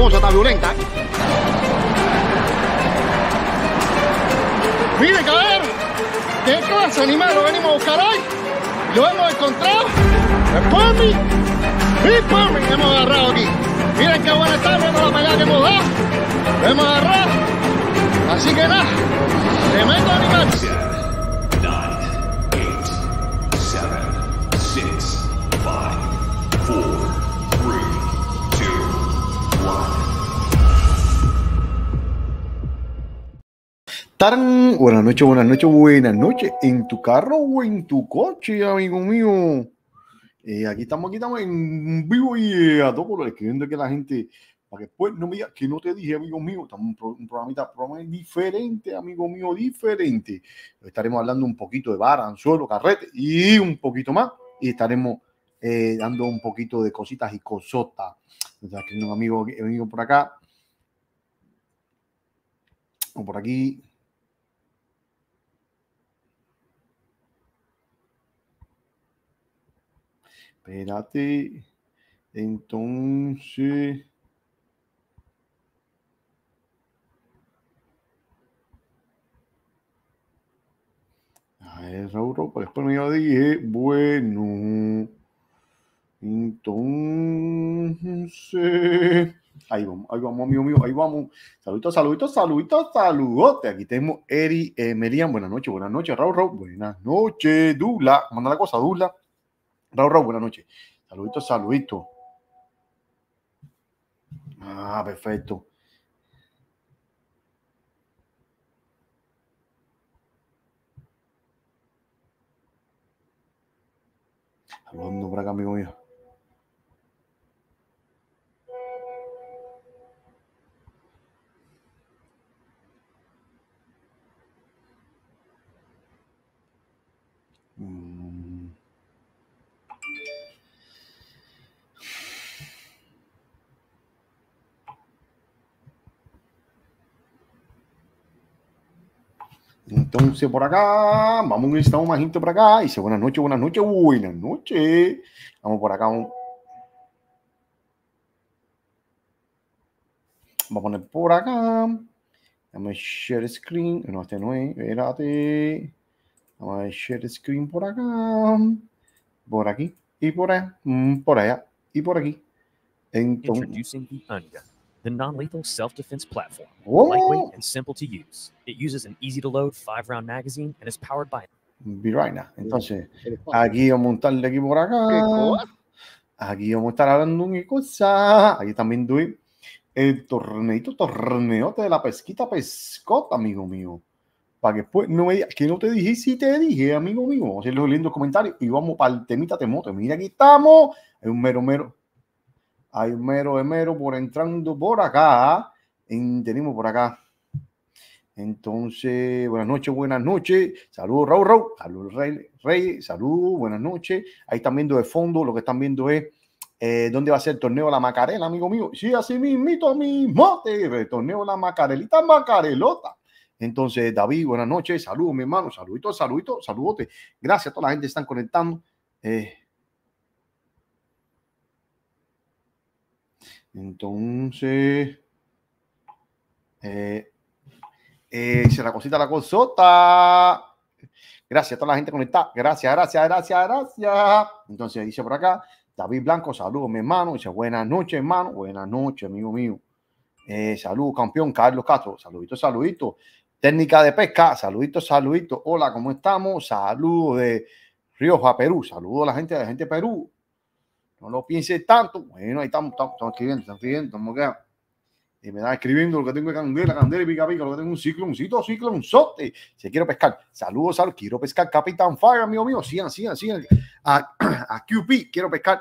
cosa tan violenta. Mire, ver ¿qué clase animal lo venimos a buscar hoy? Lo hemos encontrado. El Pommy. el Pommy que hemos agarrado aquí. Miren qué buena está, viendo la pelea que hemos dado. Lo hemos agarrado. Así que nada, tremendo animal. Buenas noches, buenas noches, buenas noches. En tu carro o en tu coche, amigo mío. Eh, aquí estamos, aquí estamos en vivo y eh, a todo color, escribiendo que la gente, para que después no me diga que no te dije, amigo mío. Estamos un, un programita, programa diferente, amigo mío, diferente. Estaremos hablando un poquito de bar, anzuelo, carrete y un poquito más. Y estaremos eh, dando un poquito de cositas y cosotas. sea, que un amigo, amigo por acá. O por aquí, Espérate. Entonces. A ver, Europa. Después yo dije, bueno. Entonces. Ahí vamos, ahí vamos, amigo mío, ahí vamos. Saluditos, saluditos, saluditos, saludote. Aquí tenemos Eri eh, Merian. Buenas noches, buenas noches, Raúl Raúl. Buenas noches, Dula. Manda la cosa, Dula? Raúl, Raúl, buenas noches. Saludito, saludito. Ah, perfecto. Saludando por acá, amigo mío. Mm. Entonces por acá, vamos un instante más gente por acá. Dice buenas noches, buenas noches, buenas noches. Vamos por acá. Vamos, a poner por acá. Vamos a share screen. No, este no es. Espérate. Vamos a share screen por acá. Por aquí. Y por allá. Mm, por allá. Y por aquí. Entonces the non lethal self defense platform. Whoa. Lightweight and simple to use. It uses an easy to load five round magazine and is powered by. Viraina. Entonces, aquí vamos a el aquí por acá. Aquí vamos a estar hablando de cosa. Aquí también doy el torneito, torneote de la pesquita pescota, amigo mío. Para que después pues no me digas que no te dije, si te dije, amigo mío. Hacer los lindos comentarios y vamos para el temita temote. Mira, aquí estamos. Es un mero, mero hay mero mero por entrando por acá. tenemos por acá. Entonces, buenas noches, buenas noches. Saludos, Raúl, Raúl. Saludos, Rey. Rey. Saludos, buenas noches. Ahí están viendo de fondo, lo que están viendo es eh, dónde va a ser el torneo la Macarela, amigo mío. Sí, así mismito, mismo. El torneo de la Macarelita, Macarelota. Entonces, David, buenas noches. Saludos, mi hermano. Saluditos, saluditos, saludote. Gracias a toda la gente que están conectando. Eh, Entonces, eh, se eh, la cosita, la cosota. Gracias a toda la gente conectada. Gracias, gracias, gracias, gracias. Entonces dice por acá, David Blanco, saludos, mi hermano. Dice, buenas noches, hermano. Buenas noches, amigo mío. Eh, saludos, campeón Carlos Castro. Saludito, saludito. Técnica de pesca, Saludito, saludito. Hola, ¿cómo estamos? Saludos de Rioja, Perú. Saludos a la gente de la gente de Perú no lo piense tanto. Bueno, ahí estamos, estamos, escribiendo, estamos escribiendo, estamos quedando. Y me da escribiendo lo que tengo de candela, candela y pica pica, lo que tengo un ciclo ciclo un un sote. Si quiero pescar, saludos, al quiero pescar, Capitán Fire, amigo mío, sigan, sigan, sigan. A, a QP, quiero pescar.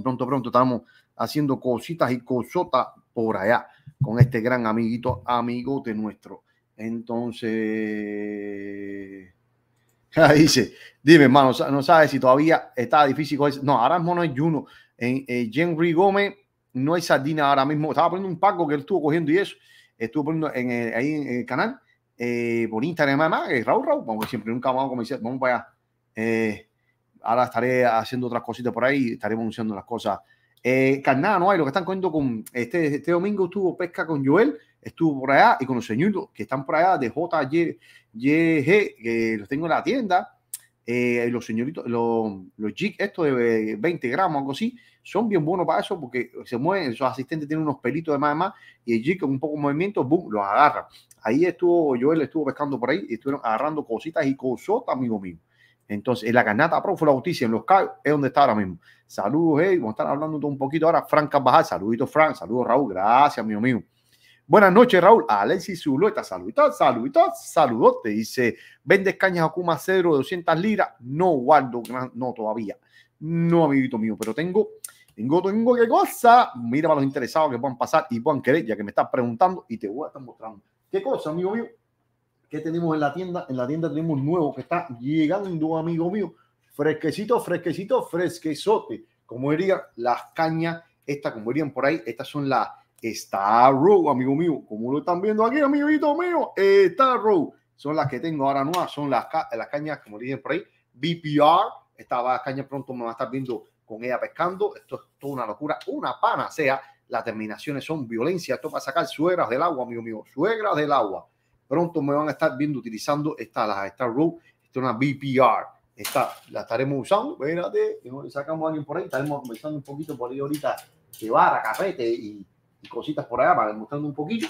Pronto, pronto estamos haciendo cositas y cosotas por allá con este gran amiguito, amigote nuestro. Entonces, Dice, dime, hermano, no sabes si todavía está difícil. No, ahora mismo no hay Juno. En Henry eh, Gómez no es sardina ahora mismo. Estaba poniendo un paco que él estuvo cogiendo y eso. Estuvo poniendo en el, ahí en el canal, eh, por Instagram, además, eh, Raúl Raúl, Vamos siempre, nunca vamos a comenzar. Vamos para allá. Eh, ahora estaré haciendo otras cositas por ahí, Estaremos anunciando las cosas. Eh, carnada, no hay lo que están cogiendo con este, este domingo estuvo pesca con Joel estuvo por allá y con los señores que están por allá de JYG, que los tengo en la tienda. Eh, los señoritos, los, los jig estos de 20 gramos, algo así, son bien buenos para eso porque se mueven, su asistentes tienen unos pelitos de más, y más y el jig con un poco de movimiento, boom, los agarra. Ahí estuvo, Joel estuvo pescando por ahí y estuvieron agarrando cositas y cosotas, amigo mío. Entonces, en la carnata la justicia en los cayos es donde está ahora mismo. Saludos, hey, vamos a estar hablando un poquito ahora. Frank Carvajal, saluditos, Frank, saludos, Raúl, gracias, amigo mío. Buenas noches, Raúl. Alexis Zulueta, saludos, saludos, saludos. Te dice, ¿vendes cañas a Kuma Cedro de 200 libras? No, guardo, no todavía. No, amiguito mío, pero tengo, tengo, tengo que cosa. Mira para los interesados que puedan pasar y puedan querer, ya que me estás preguntando y te voy a estar mostrando. ¿Qué cosa, amigo mío? ¿Qué tenemos en la tienda? En la tienda tenemos nuevo que está llegando, amigo mío. Fresquecito, fresquecito, fresquezote. Como diría, las cañas, estas, como dirían por ahí, estas son las está Row, amigo mío. Como lo están viendo aquí, amiguito mío, está Row. Son las que tengo ahora nuevas, son las, las cañas, como dicen por ahí, BPR. Esta caña pronto me va a estar viendo con ella pescando. Esto es toda una locura, una pana, sea, Las terminaciones son violencia. Esto a sacar suegras del agua, amigo mío, suegras del agua. Pronto me van a estar viendo utilizando esta, la Star Row, esta es una BPR. Esta la estaremos usando. Espérate, sacamos a alguien por ahí. Estaremos comenzando un poquito por ahí ahorita de barra, cafete y cositas por allá para demostrando un poquito.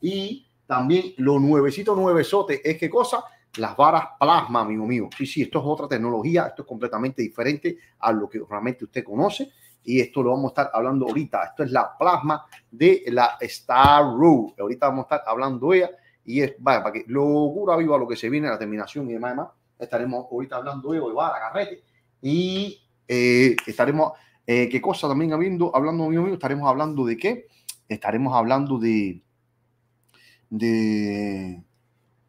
Y también lo nuevecito, nuevezote, es que cosa, las varas plasma, amigo mío. Sí, sí, esto es otra tecnología, esto es completamente diferente a lo que realmente usted conoce. Y esto lo vamos a estar hablando ahorita. Esto es la plasma de la Star Road. Ahorita vamos a estar hablando ella. Y es, vaya, para que locura viva lo que se viene, la terminación y demás. demás. Estaremos ahorita hablando de vara, carrete. Y eh, estaremos, eh, qué cosa también habiendo, hablando, amigo mío, estaremos hablando de qué estaremos hablando de, de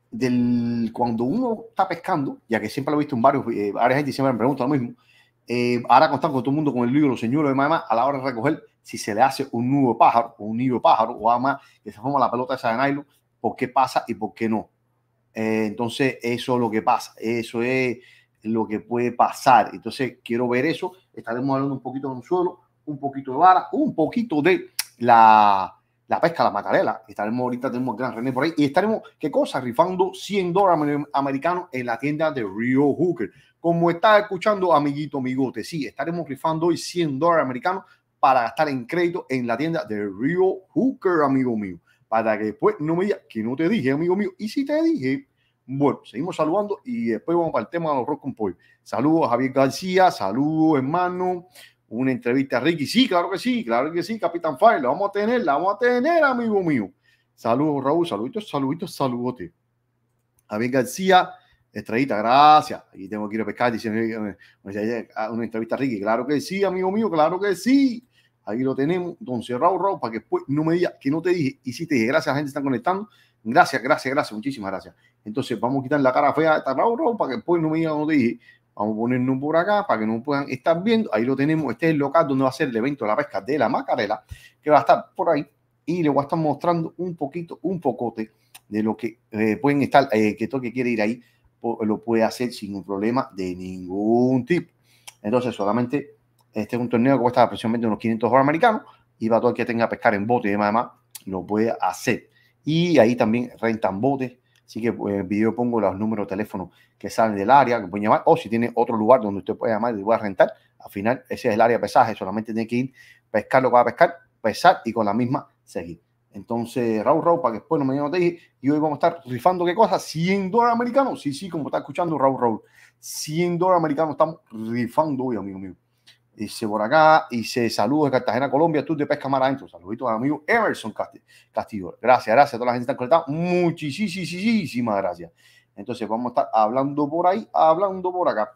del, cuando uno está pescando, ya que siempre lo he visto en varios, eh, varias gente siempre me pregunta lo mismo, eh, ahora contando con todo el mundo con el libro, los señores de mamá a la hora de recoger, si se le hace un nudo pájaro un nido pájaro o además que se forma la pelota esa de nylon, por qué pasa y por qué no. Eh, entonces, eso es lo que pasa, eso es lo que puede pasar. Entonces, quiero ver eso. Estaremos hablando un poquito de un suelo, un poquito de vara, un poquito de la, la pesca, la macarela. Estaremos ahorita, tenemos gran René por ahí. Y estaremos, ¿qué cosa? Rifando 100 dólares americanos en la tienda de Rio Hooker. Como está escuchando, amiguito, amigote, sí, estaremos rifando hoy 100 dólares americanos para gastar en crédito en la tienda de Rio Hooker, amigo mío. Para que después no me diga que no te dije, amigo mío. Y si te dije, bueno, seguimos saludando y después vamos para el tema de los rock and pollo. Saludos Javier García, saludos hermano, una entrevista a Ricky. Sí, claro que sí, claro que sí, Capitán Fire, lo vamos a tener, la vamos a tener, amigo mío. Saludos, Raúl, saluditos, saluditos, saludote. Javier García, estrellita, gracias. Aquí tengo que ir a pescar, diciendo eh, eh, eh, una entrevista a Ricky. Claro que sí, amigo mío, claro que sí. Ahí lo tenemos, entonces Raúl, Raúl, para que después no me diga que no te dije. Y sí te dije, gracias, la gente está conectando. Gracias, gracias, gracias, muchísimas gracias. Entonces vamos a quitar la cara fea a esta Raúl, Raúl, para que después no me diga que no te dije. Vamos a ponernos por acá para que no puedan estar viendo. Ahí lo tenemos. Este es el local donde va a ser el evento de la pesca de la macarela, que va a estar por ahí. Y les voy a estar mostrando un poquito, un pocote de lo que eh, pueden estar, eh, que todo que quiere ir ahí lo puede hacer sin un problema de ningún tipo. Entonces, solamente este es un torneo que cuesta aproximadamente unos 500 dólares americanos y va todo el que tenga pescar en bote y demás, demás, lo puede hacer. Y ahí también rentan botes Así que eh, en el video pongo los números de teléfono que salen del área, que pueden llamar, o si tiene otro lugar donde usted puede llamar y a rentar, al final ese es el área de pesaje, solamente tiene que ir, pescar lo que va a pescar, pesar y con la misma seguir. Entonces, Raúl, Raúl, para que después no mañana te dije, y hoy vamos a estar rifando qué cosa, 100 dólares americanos. Sí, sí, como está escuchando Raúl, Raúl, 100 dólares americanos estamos rifando hoy, amigo mío. Dice por acá, y dice saludos de Cartagena, Colombia, tú de Pesca adentro. Saluditos a mi amigo Emerson Castillo. Gracias, gracias a toda la gente que está conectada. Muchísimas gracias. Entonces vamos a estar hablando por ahí, hablando por acá.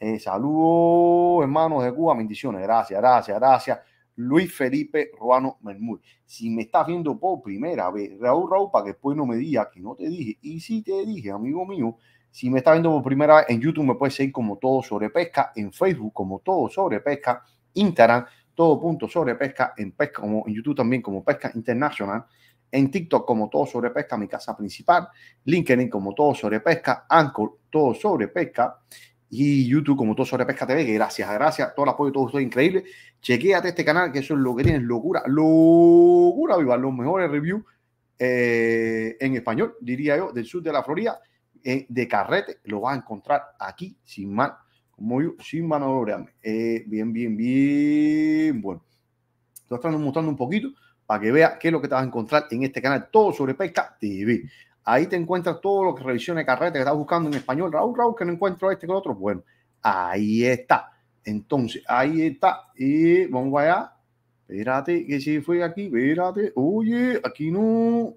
Eh, saludos, hermanos de Cuba, bendiciones. Gracias, gracias, gracias. Luis Felipe Ruano Mermur. Si me estás viendo por primera vez, Raúl Raúl, para que después no me diga que no te dije. Y si te dije, amigo mío, si me está viendo por primera vez en YouTube, me puedes seguir como todo sobre pesca, en Facebook como todo sobre pesca, Instagram todo punto sobre pesca, en pesca como en YouTube también como pesca internacional, en TikTok como todo sobre pesca, mi casa principal, LinkedIn como todo sobre pesca, Anchor todo sobre pesca y YouTube como todo sobre pesca TV. gracias, gracias, todo el apoyo todo esto es increíble. Chequéate este canal que eso es lo que tienes, locura, locura viva, los mejores reviews eh, en español, diría yo, del sur de la Florida. Eh, de carrete, lo vas a encontrar aquí sin mal, como yo, sin manobrearme. Eh, bien, bien, bien. Bueno, te estamos mostrando un poquito para que veas qué es lo que te vas a encontrar en este canal, todo sobre pesca TV. Ahí te encuentras todo lo que de carrete que estás buscando en español. Raúl, Raúl, que no encuentro este con otro. Bueno, ahí está. Entonces, ahí está. Y vamos allá. Espérate, que si fue aquí, espérate. Oye, aquí no.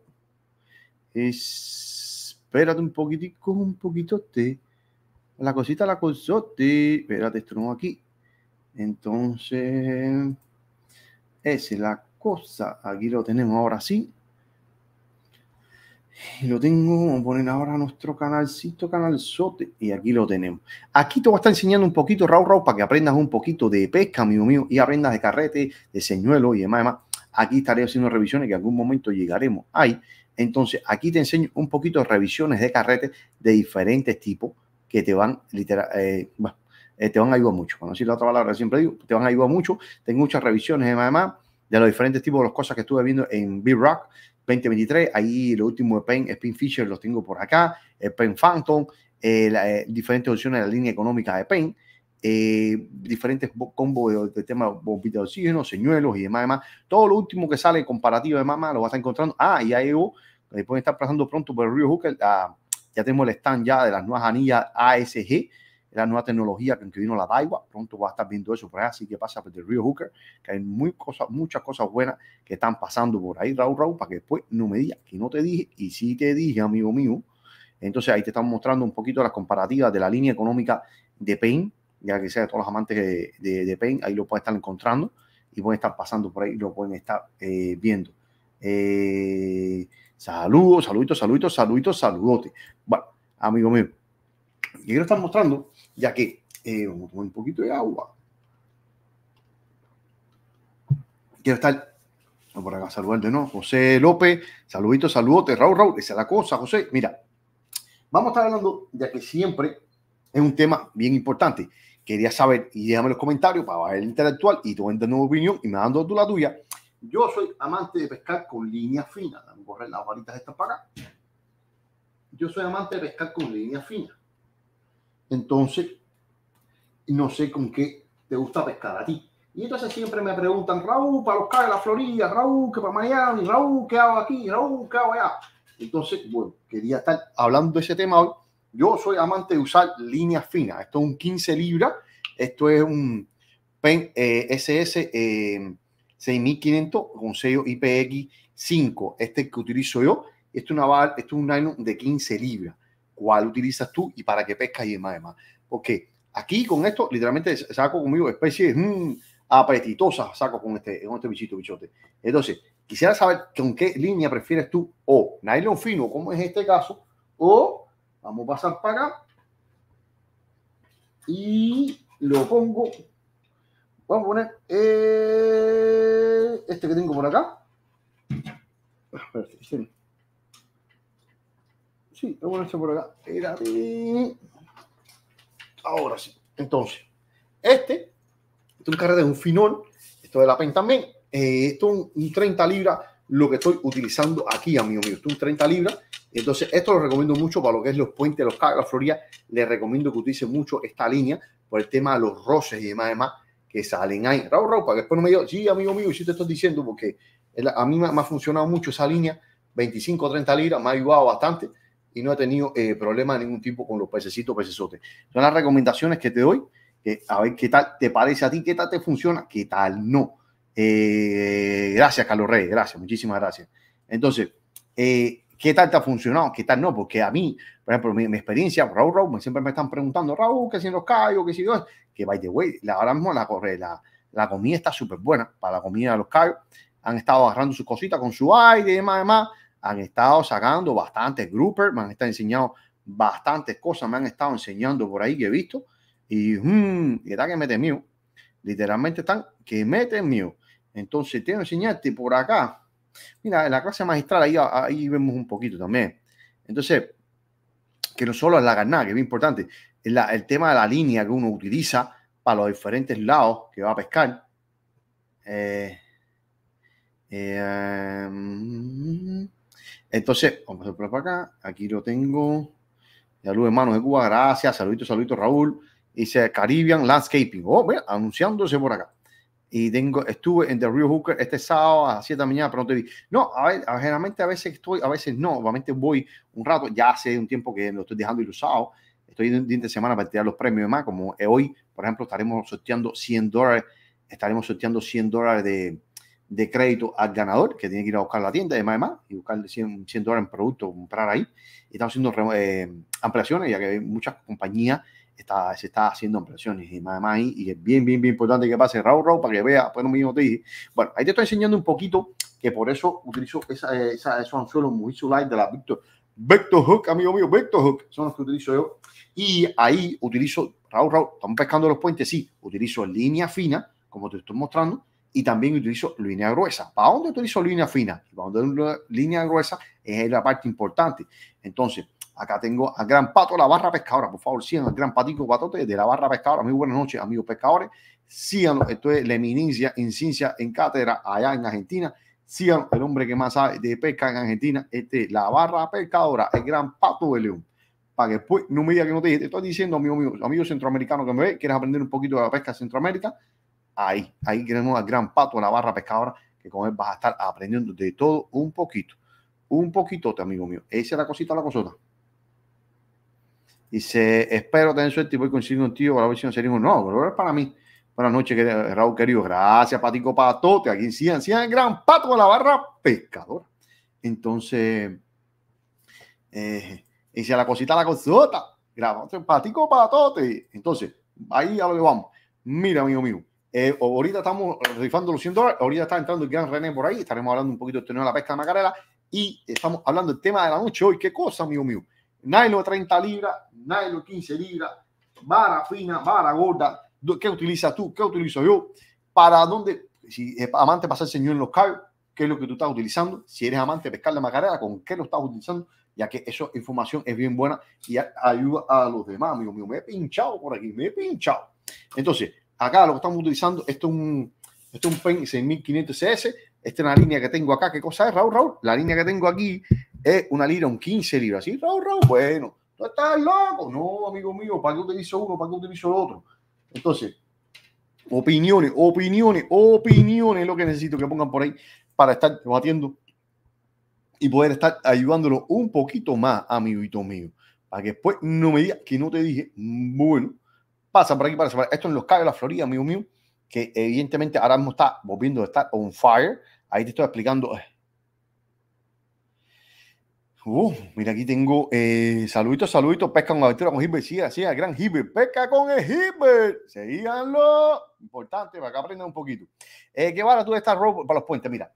Es espérate un poquitico, un poquitote, la cosita la cosote, espérate, esto no aquí. Entonces, esa es la cosa, aquí lo tenemos ahora sí. Y lo tengo, vamos a poner ahora nuestro canalcito, canalzote, y aquí lo tenemos. Aquí te voy a estar enseñando un poquito, Raúl, Raúl, para que aprendas un poquito de pesca, amigo mío, y aprendas de carrete, de señuelo y demás, demás. Aquí estaré haciendo revisiones que en algún momento llegaremos ahí entonces, aquí te enseño un poquito de revisiones de carretes de diferentes tipos que te van literal, eh, eh, te van a ayudar mucho. Bueno, la otra palabra siempre digo, te van a ayudar mucho. Tengo muchas revisiones además de los diferentes tipos de las cosas que estuve viendo en B-Rock 2023. Ahí lo último de Pen, Spin Fisher los tengo por acá, el eh, Pen Phantom, diferentes opciones de la línea económica de Pen. Eh, diferentes combos de, de temas bombitas de oxígeno, señuelos y demás, demás. Todo lo último que sale comparativo de mamá lo vas a estar encontrando. Ah, y ahí pueden estar pasando pronto por el Río Hooker. Ah, ya tenemos el stand ya de las nuevas anillas ASG, la nueva tecnología que vino la Daiwa. Pronto va a estar viendo eso por ahí, así que pasa por el Río Hooker, que hay muy muchas cosas buenas que están pasando por ahí, Raúl Raúl, para que después no me digas que no te dije y sí te dije, amigo mío. Entonces ahí te estamos mostrando un poquito las comparativas de la línea económica de Payne ya que sea de todos los amantes de, de, ahí lo pueden estar encontrando y pueden estar pasando por ahí lo pueden estar eh, viendo. Eh, saludos, saluditos, saluditos, saluditos, saludote. Bueno, amigo mío, quiero estar mostrando, ya que eh, vamos a tomar un poquito de agua. Quiero estar por acá saludarte, ¿no? José López, saluditos, saludote, Raúl, Raúl, esa es la cosa, José. Mira, vamos a estar hablando, ya que siempre es un tema bien importante quería saber y déjame los comentarios para bajar el intelectual y tú entender tu opinión y me dando tú la tuya. Yo soy amante de pescar con líneas finas. Dame correr las varitas estas para acá. Yo soy amante de pescar con líneas finas. Entonces, no sé con qué te gusta pescar a ti. Y entonces siempre me preguntan, Raúl, para los de la Florida, Raúl, que para Miami, Raúl, ¿qué hago aquí? Raúl, ¿qué hago allá? Entonces, bueno, quería estar hablando de ese tema hoy yo soy amante de usar líneas finas. Esto es un 15 libras. Esto es un Pen SS eh, 6500 eh, con sello IPX5. Este que utilizo yo. Esto es, un nylon de 15 libras. ¿Cuál utilizas tú y para qué pesca y demás? demás? Porque aquí con esto, literalmente saco conmigo especies mmm, apetitosas, saco con este, con este bichito, bichote. Entonces, quisiera saber con qué línea prefieres tú, o nylon fino, como es este caso, o Vamos a pasar para acá. Y lo pongo. Vamos a poner eh, este que tengo por acá. Sí, lo voy a poner por acá. Ahora sí. Entonces, este, es un carrete de un finol. Esto de la PEN también. Eh, esto es un, un 30 libras lo que estoy utilizando aquí, amigo mío. es un 30 libras. Entonces, esto lo recomiendo mucho para lo que es los puentes, los cagas, la Florida. Les recomiendo que utilicen mucho esta línea por el tema de los roces y demás, demás que salen ahí. Raúl, Raúl, para que después no me digas, sí, amigo mío, sí te estoy diciendo, porque a mí me, ha funcionado mucho esa línea, 25 30 libras, me ha ayudado bastante y no he tenido eh, problema de ningún tipo con los pececitos, pecesotes. Son las recomendaciones que te doy, que a ver qué tal te parece a ti, qué tal te funciona, qué tal no. Eh, gracias, Carlos Rey, gracias, muchísimas gracias. Entonces, eh, ¿qué tal te ha funcionado? ¿Qué tal no? Porque a mí, por ejemplo, mi, experiencia, Raúl, Raúl, siempre me están preguntando, Raúl, ¿qué si los callos, que si que by the way, la, ahora mismo la, la, la comida está súper buena para la comida de los callos. Han estado agarrando sus cositas con su aire y demás, demás. Han estado sacando bastantes groupers, me han estado enseñando bastantes cosas, me han estado enseñando por ahí que he visto. Y, ¿qué mm, tal que meten mío. Literalmente están que meten mío. Entonces, te enseñarte por acá. Mira, en la clase magistral ahí, ahí vemos un poquito también. Entonces, que no solo es la carnada, que es bien importante, es el tema de la línea que uno utiliza para los diferentes lados que va a pescar. Eh, eh, entonces, vamos a por acá. Aquí lo tengo. Saludos, hermanos de Cuba. Gracias. Saluditos, saluditos, Raúl. Dice Caribbean Landscaping. Oh, anunciándose por acá y tengo, estuve en The Real Hooker este sábado a 7 de la mañana, pero no te vi. No, a ver, generalmente a veces estoy, a veces no, obviamente voy un rato, ya hace un tiempo que lo estoy dejando ilusado, estoy en de semana para tirar los premios y demás, como hoy, por ejemplo, estaremos sorteando 100 dólares, estaremos sorteando 100 dólares de, de crédito al ganador, que tiene que ir a buscar la tienda, y más y buscar 100, 100 dólares en producto, comprar ahí. Y estamos haciendo eh, ampliaciones, ya que hay muchas compañías está, se está haciendo impresiones y más, más y es bien, bien, bien importante que pase Raúl, Raúl, para que vea, bueno, pues, mismo te dije. Bueno, ahí te estoy enseñando un poquito que por eso utilizo esa, esa, esos anzuelos muy light de la Victor, Vector Hook, amigo mío, Vector Hook, son los que utilizo yo. Y ahí utilizo, Raúl, Raúl, estamos pescando los puentes, sí, utilizo línea fina, como te estoy mostrando, y también utilizo línea gruesa. ¿Para dónde utilizo línea fina? Para dónde línea gruesa es la parte importante. Entonces, Acá tengo a gran pato la barra pescadora. Por favor, sigan al gran patico patote de la barra pescadora. Muy buenas noches, amigos pescadores. Síganlo. Esto es la eminencia en ciencia en cátedra allá en Argentina. sigan, El hombre que más sabe de pesca en Argentina. Este la barra pescadora, el gran pato de León. Para que después no me diga que no te dije. Te estoy diciendo, amigo mío, amigo centroamericano que me ve, quieres aprender un poquito de la pesca en Centroamérica. Ahí, ahí tenemos al gran pato la barra pescadora, que con él vas a estar aprendiendo de todo un poquito. Un poquitote amigo mío. Esa es la cosita, la cosota. Dice, espero tener suerte y voy un tío para la nos serie. No, pero es para mí. Buenas noches, Raúl querido. Gracias, Patico Patote. Aquí en el gran pato de la barra pescadora. Entonces, eh, dice la cosita, la cosota. Grabamos Patico Patote. Entonces, ahí a lo que vamos. Mira, amigo mío. Eh, ahorita estamos rifando los 100 dólares. Ahorita está entrando el gran René por ahí. Estaremos hablando un poquito del de la pesca de Macarela. Y estamos hablando del tema de la noche hoy. ¿Qué cosa, amigo mío? nylon 30 libras, Nailo 15 libras, vara fina, vara gorda, ¿qué utilizas tú? ¿Qué utilizo yo? ¿Para dónde? Si es amante pasa el señor en los carros, ¿qué es lo que tú estás utilizando? Si eres amante de pescar la macarrera, ¿con qué lo estás utilizando? Ya que esa información es bien buena y ayuda a los demás, amigo mío. Me he pinchado por aquí, me he pinchado. Entonces, acá lo que estamos utilizando, esto es un, esto un pen 6500 CS, esta es la línea que tengo acá. ¿Qué cosa es, Raúl? Raúl, la línea que tengo aquí es una lira, un 15 libras. Sí, bueno, tú estás loco. No, amigo mío, ¿para qué utilizo uno? ¿Para qué utilizo el otro? Entonces, opiniones, opiniones, opiniones lo que necesito que pongan por ahí para estar debatiendo y poder estar ayudándolo un poquito más, amiguito mío. Para que después no me digas que no te dije, bueno, pasa por aquí, para por Esto en los Cayos de la Florida, amigo mío, que evidentemente ahora mismo está volviendo a estar on fire. Ahí te estoy explicando eh, Uh, mira, aquí tengo eh, saluditos, saluditos. Pesca con aventura con Gibber, Sí, así es, gran Gibber, Pesca con el Gibber. Seguíanlo. Importante para que aprendan un poquito. Eh, ¿Qué tú de esta ropa para los puentes? Mira,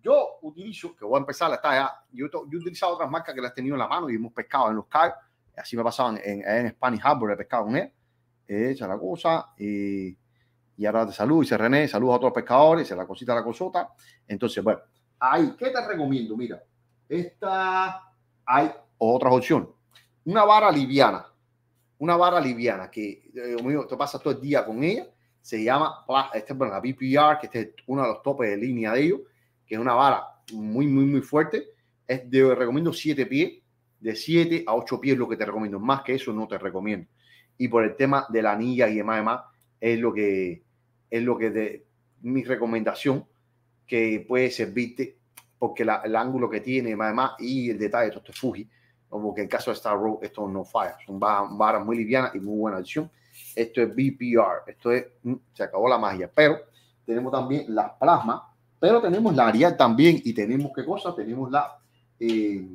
yo utilizo, que voy a empezar, la ya Yo, yo he utilizado otras marcas que las he tenido en la mano y hemos pescado en los carros, Así me pasaban en, en, Spanish Harbor, he pescado con él. esa la cosa. y, y ahora te saludo, dice René. Saludos a todos los pescadores. Se la cosita, la cosota. Entonces, bueno, ahí, ¿qué te recomiendo? Mira, esta hay otra opción, Una vara liviana, una vara liviana que eh, te pasa todo el día con ella, se llama este, bueno, la BPR, que este es uno de los topes de línea de ellos, que es una vara muy, muy, muy fuerte. Es recomiendo 7 pies, de 7 a 8 pies lo que te recomiendo, más que eso no te recomiendo. Y por el tema de la anilla y demás, demás es lo que es lo que de mi recomendación que puede servirte porque el ángulo que tiene, además, y el detalle, esto es Fuji, como que en el caso de Star esto no falla, son varas muy livianas y muy buena acción. Esto es BPR, esto es, mm, se acabó la magia, pero tenemos también las plasma. pero tenemos la Arial también y tenemos qué cosa, tenemos la... Eh,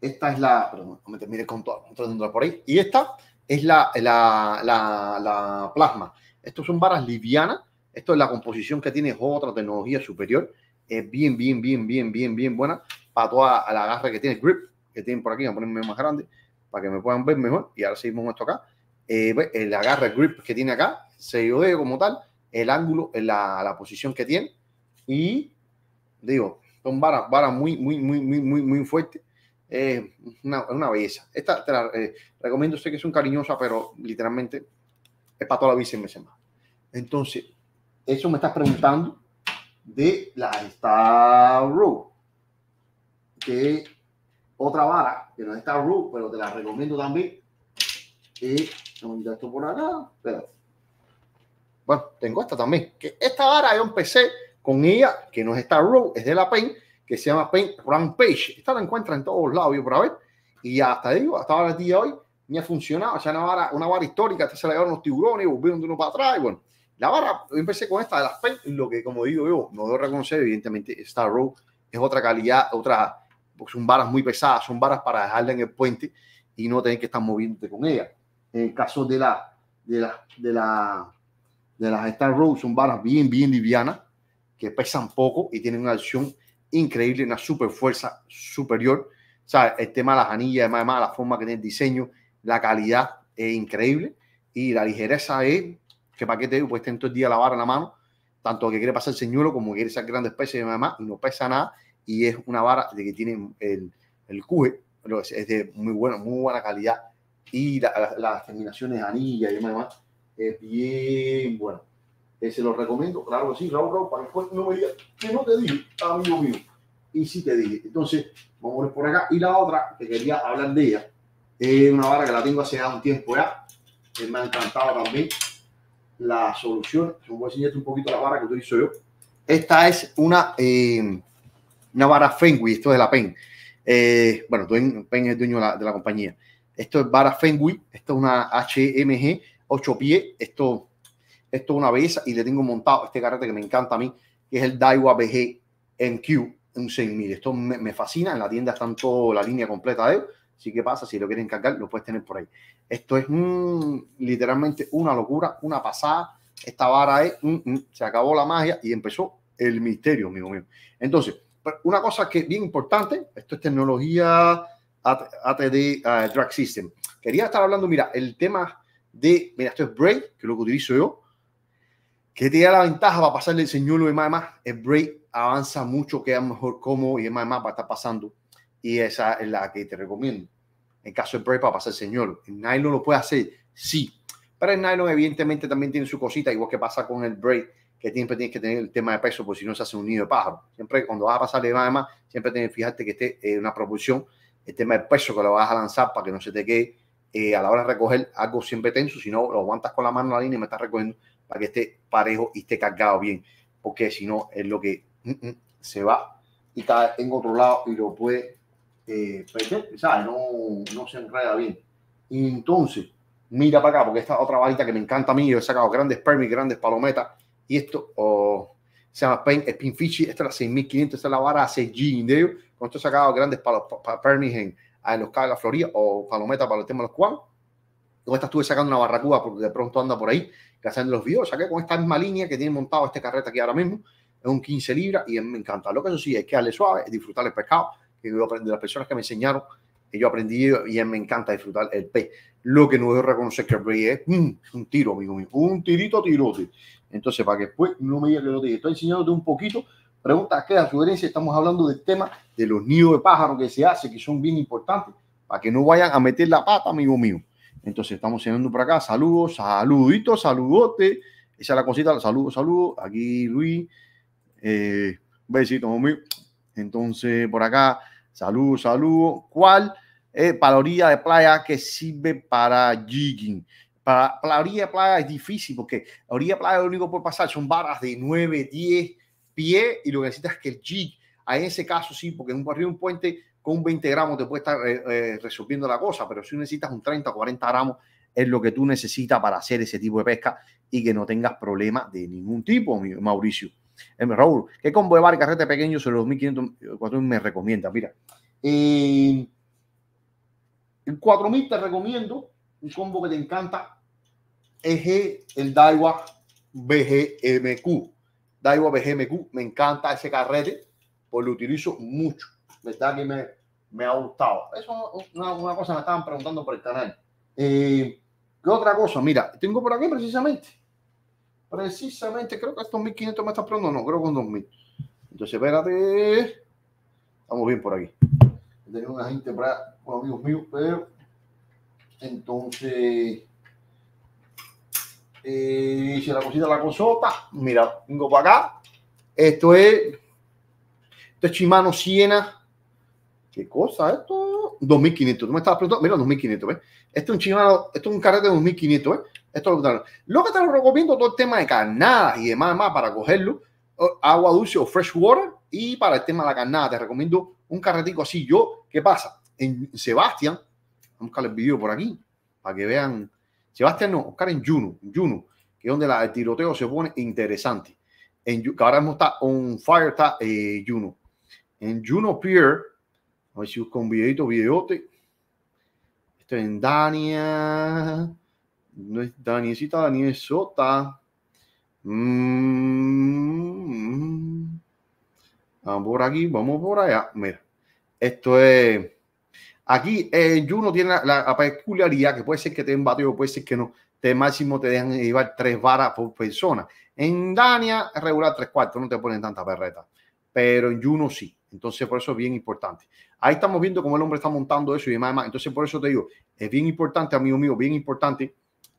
esta es la... Perdón, me termine con todo, no por ahí. Y esta es la, la, la, la plasma. Estos son varas livianas. Esto es la composición que tiene otra tecnología superior es bien, bien, bien, bien, bien, bien buena para toda la garra que tiene, el grip que tienen por aquí, voy a ponerme más grande para que me puedan ver mejor. Y ahora seguimos esto acá. el eh, pues, eh, agarre, grip que tiene acá, se yo como tal, el ángulo, eh, la, la posición que tiene. Y digo, son varas, varas muy, muy, muy, muy, muy, muy fuertes. Es una, belleza. Esta te la recomiendo, sé que es un cariñosa, pero literalmente es para toda la vida en meses más. Entonces, eso me estás preguntando de la Star Ru. que otra vara, que no está Ru, pero te la recomiendo también. Y eh, Bueno, tengo esta también. Que esta vara yo empecé con ella, que no es esta es de la Paint, que se llama Paint Rampage. Esta la encuentra en todos lados, yo por ver. Y hasta digo, hasta ahora el día de hoy, me ha funcionado. O sea, una vara, una vara histórica, esta se le llevaron los tiburones, volvieron de uno para atrás, y bueno la barra, yo empecé con esta de las lo que como digo yo, no debo reconocer, evidentemente, Star Road es otra calidad, otra, pues, son varas muy pesadas, son varas para dejarla en el puente y no tener que estar moviéndote con ella. En el caso de la, de la, de la, de las Star Row, son varas bien, bien livianas, que pesan poco y tienen una acción increíble, una super fuerza superior. O sea, el tema de las anillas, además, de la forma que tiene el diseño, la calidad es increíble y la ligereza es que Paquete pues tengo todo el día la vara en la mano, tanto que quiere pasar el señuelo como que quiere ser grandes peces y demás, y no pesa nada, y es una vara de que tiene el, el cuje, pero es, de muy buena, muy buena calidad, y las terminaciones anillas y demás, es bien bueno. Eh, se lo recomiendo, claro que sí, Raúl Raúl, para después no me digas que no te dije, amigo mío. Y si te dije. Entonces, vamos por acá. Y la otra, que quería hablar de ella, es una vara que la tengo hace ya un tiempo ya. que me ha encantado también la solución, voy a enseñarte un poquito la vara que utilizo yo. Esta es una, eh, una vara Fenway, esto es de la PEN. Eh, bueno, PEN es dueño de la, compañía. Esto es vara Fenway, esto es una HMG 8 pie, esto, esto es una belleza y le tengo montado este carrete que me encanta a mí, que es el Daiwa BG MQ, un 6000. Esto me, me fascina, en la tienda están toda la línea completa de él Sí, ¿qué pasa? Si lo quieren cargar, lo puedes tener por ahí. Esto es literalmente una locura, una pasada. Esta vara es, se acabó la magia y empezó el misterio, amigo mío. Entonces, una cosa que es bien importante, esto es tecnología ATD eh, Drag System. Quería estar hablando, mira, el tema de, mira, esto es Braid, que es lo que utilizo yo, que te da la ventaja para pasarle el señuelo y más, más. El Braid avanza mucho, queda mejor cómodo y demás, más va a estar pasando y esa es la que te recomiendo. En caso de prepa, pasar el señor. El nylon lo puede hacer, sí. Pero el nylon, evidentemente, también tiene su cosita, igual que pasa con el break, que siempre tienes que tener el tema de peso, porque si no se hace un nido de pájaro. Siempre, cuando vas a pasar de más, siempre tienes que fijarte que esté en eh, una proporción, el tema de peso que lo vas a lanzar para que no se te quede eh, a la hora de recoger algo siempre tenso, si no lo aguantas con la mano en la línea y me estás recogiendo para que esté parejo y esté cargado bien, porque si no es lo que mm, mm, se va y está en otro lado y lo puede ¿sabes? Eh, no, no se enreda bien. Y entonces, mira para acá, porque esta otra varita que me encanta a mí, yo he sacado grandes permis, grandes palometas, y esto se llama Pain, fishy esta es la 6500, esta es la vara hace de con esto he sacado grandes palos, permis en, los Cagas la Florida o palometas para el tema de los cual Con esta estuve sacando una barracuda porque de pronto anda por ahí, que hacen los videos, saqué con esta misma línea que tiene montado este carreta aquí ahora mismo, es un 15 libras y me encanta. Lo que eso sí, es que darle suave, disfrutar el pescado, de las personas que me enseñaron, que yo aprendí y me encanta disfrutar el pez. Lo que no debo reconocer que el es un tiro, amigo mío, un tirito tirote. Entonces, para que después no me diga que lo te estoy enseñándote un poquito. Pregunta que a sugerencia, estamos hablando del tema de los nidos de pájaro que se hace, que son bien importantes, para que no vayan a meter la pata, amigo mío. Entonces, estamos enseñando por acá. Saludos, saluditos, saludote. Esa es la cosita, saludos, saludos. Aquí Luis, eh, amigo mío. Entonces, por acá, Saludo, saludo. ¿Cuál eh, para orilla de playa que sirve para jigging? Para, la orilla de playa es difícil porque la orilla de playa lo único que puede pasar son barras de 9, 10 pies y lo que necesitas es que el jig, en ese caso sí, porque en un barrio un puente con 20 gramos te puede estar eh, eh, resolviendo la cosa, pero si necesitas un 30 o 40 gramos es lo que tú necesitas para hacer ese tipo de pesca y que no tengas problemas de ningún tipo, Mauricio. Eh, Raúl, ¿qué combo de bar y carrete pequeño en los 1500 me recomienda? Mira, eh, el 4000 te recomiendo un combo que te encanta es el Daiwa BGMQ. Daiwa BGMQ, me encanta ese carrete, pues lo utilizo mucho. ¿Verdad que me, me ha gustado? Eso es una, cosa que me estaban preguntando por el canal. Eh, ¿Qué otra cosa? Mira, tengo por aquí precisamente precisamente, creo que estos 1.500 me están pronto, no, creo que 2000. Entonces, espérate, estamos bien por aquí. tengo una gente para, bueno, amigos míos, pero entonces, eh, si la cosita la cosota, mira, vengo para acá. Esto es, esto es Chimano Siena ¿Qué cosa esto? 2500. Tú me estabas preguntando, mira, 2500, ¿eh? Este es un chingado. esto es un carrete de 2500, ¿eh? Esto lo que, lo que te lo recomiendo, todo el tema de carnadas y demás, más para cogerlo, agua dulce o fresh water. Y para el tema de la carnada, te recomiendo un carretico así. Yo, ¿qué pasa? En Sebastián, vamos a buscar el video por aquí, para que vean. Sebastián no, Oscar en Juno, Juno, que es donde la, el tiroteo se pone interesante. En, ahora mismo está on fire, eh, Juno. En Juno Pier, ver busco un videito, videote. Esto es en Dania. No es Daniecita, Daniel Sota. Mm. vamos por aquí, vamos por allá. Mira, esto es. Aquí en eh, Juno tiene la, peculiaridad que puede ser que te den o puede ser que no. Te máximo te dejan llevar tres varas por persona. En Dania, regular tres cuartos, no te ponen tanta perreta. Pero en Juno sí. Entonces, por eso es bien importante. Ahí estamos viendo cómo el hombre está montando eso y demás. Entonces, por eso te digo, es bien importante, amigo mío, bien importante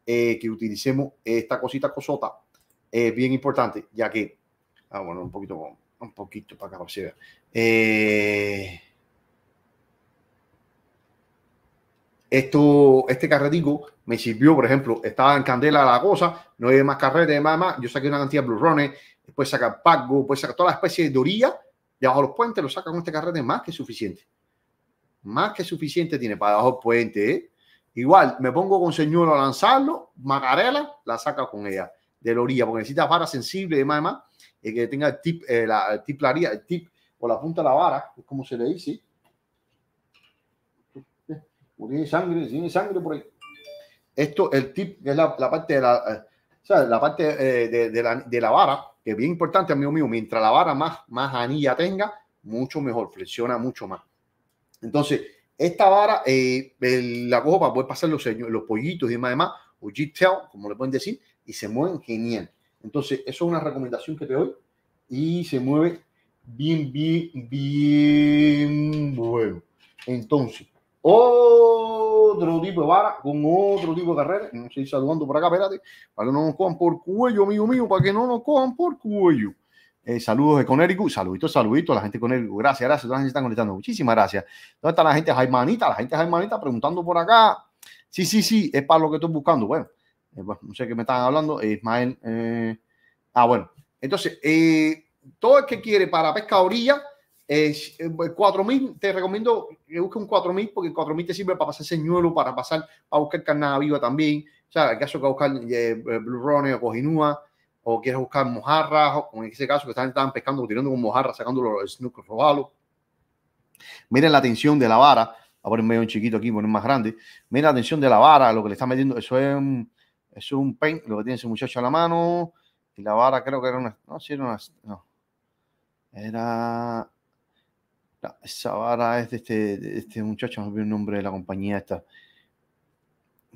eh, que utilicemos esta cosita cosota. Es bien importante, ya que, ah, bueno, un poquito, un poquito para que lo se vea. Eh, esto, este carretico me sirvió, por ejemplo, estaba en candela la cosa, no hay más carrete, demás, Yo saqué una cantidad de blurrones, después saca pago, después sacar toda la especie de orilla debajo de los puentes lo saca con este carrete más que suficiente. Más que suficiente tiene para abajo del puente. ¿eh? Igual, me pongo con señuelo a lanzarlo, Macarela la saca con ella de la orilla, porque necesita vara sensible y demás, y que tenga el tip, eh, la tip, la el tip o la punta de la vara, es como se le dice. Tiene sangre, tiene sangre por ahí. Esto, el tip, es la, parte de la, eh, parte de la vara, que es bien importante, amigo mío, mientras la vara más, más anilla tenga, mucho mejor, flexiona mucho más. Entonces, esta vara eh, la copa para poder pasar los, los pollitos y demás, o como le pueden decir, y se mueven genial. Entonces, eso es una recomendación que te doy y se mueve bien, bien, bien bueno. Entonces, oh, otro tipo de vara, con otro tipo de carrera. No estoy saludando por acá, espérate, para que no nos cojan por cuello, amigo mío, para que no nos cojan por cuello. Eh, saludos de Conérico, saluditos, saluditos a la gente con él Gracias, gracias. la conectando. Muchísimas gracias. ¿Dónde está la gente Jaimanita? La gente Jaimanita preguntando por acá. Sí, sí, sí, es para lo que estoy buscando. Bueno, eh, no sé qué me están hablando. Eh, Ismael. Eh, ah, bueno. Entonces, todo el que quiere para pesca orilla, 4000, eh, eh, pues, te recomiendo que busques un 4000 porque el 4000 te sirve para pasar señuelo, para pasar a buscar carnada viva también. O sea, el caso que buscar eh, Blue Runner o Cojinúa, o quieres buscar mojarra o en ese caso que están pescando, tirando con mojarra sacando los snookers robalo. Miren la tensión de la vara. Voy a poner medio chiquito aquí, poner más grande. Miren la tensión de la vara, lo que le está metiendo. Eso es un, pen, lo que tiene ese muchacho a la mano. Y la vara creo que era una. No, si era una. No. Era esa vara es de este, este muchacho, no vi el nombre de la compañía esta.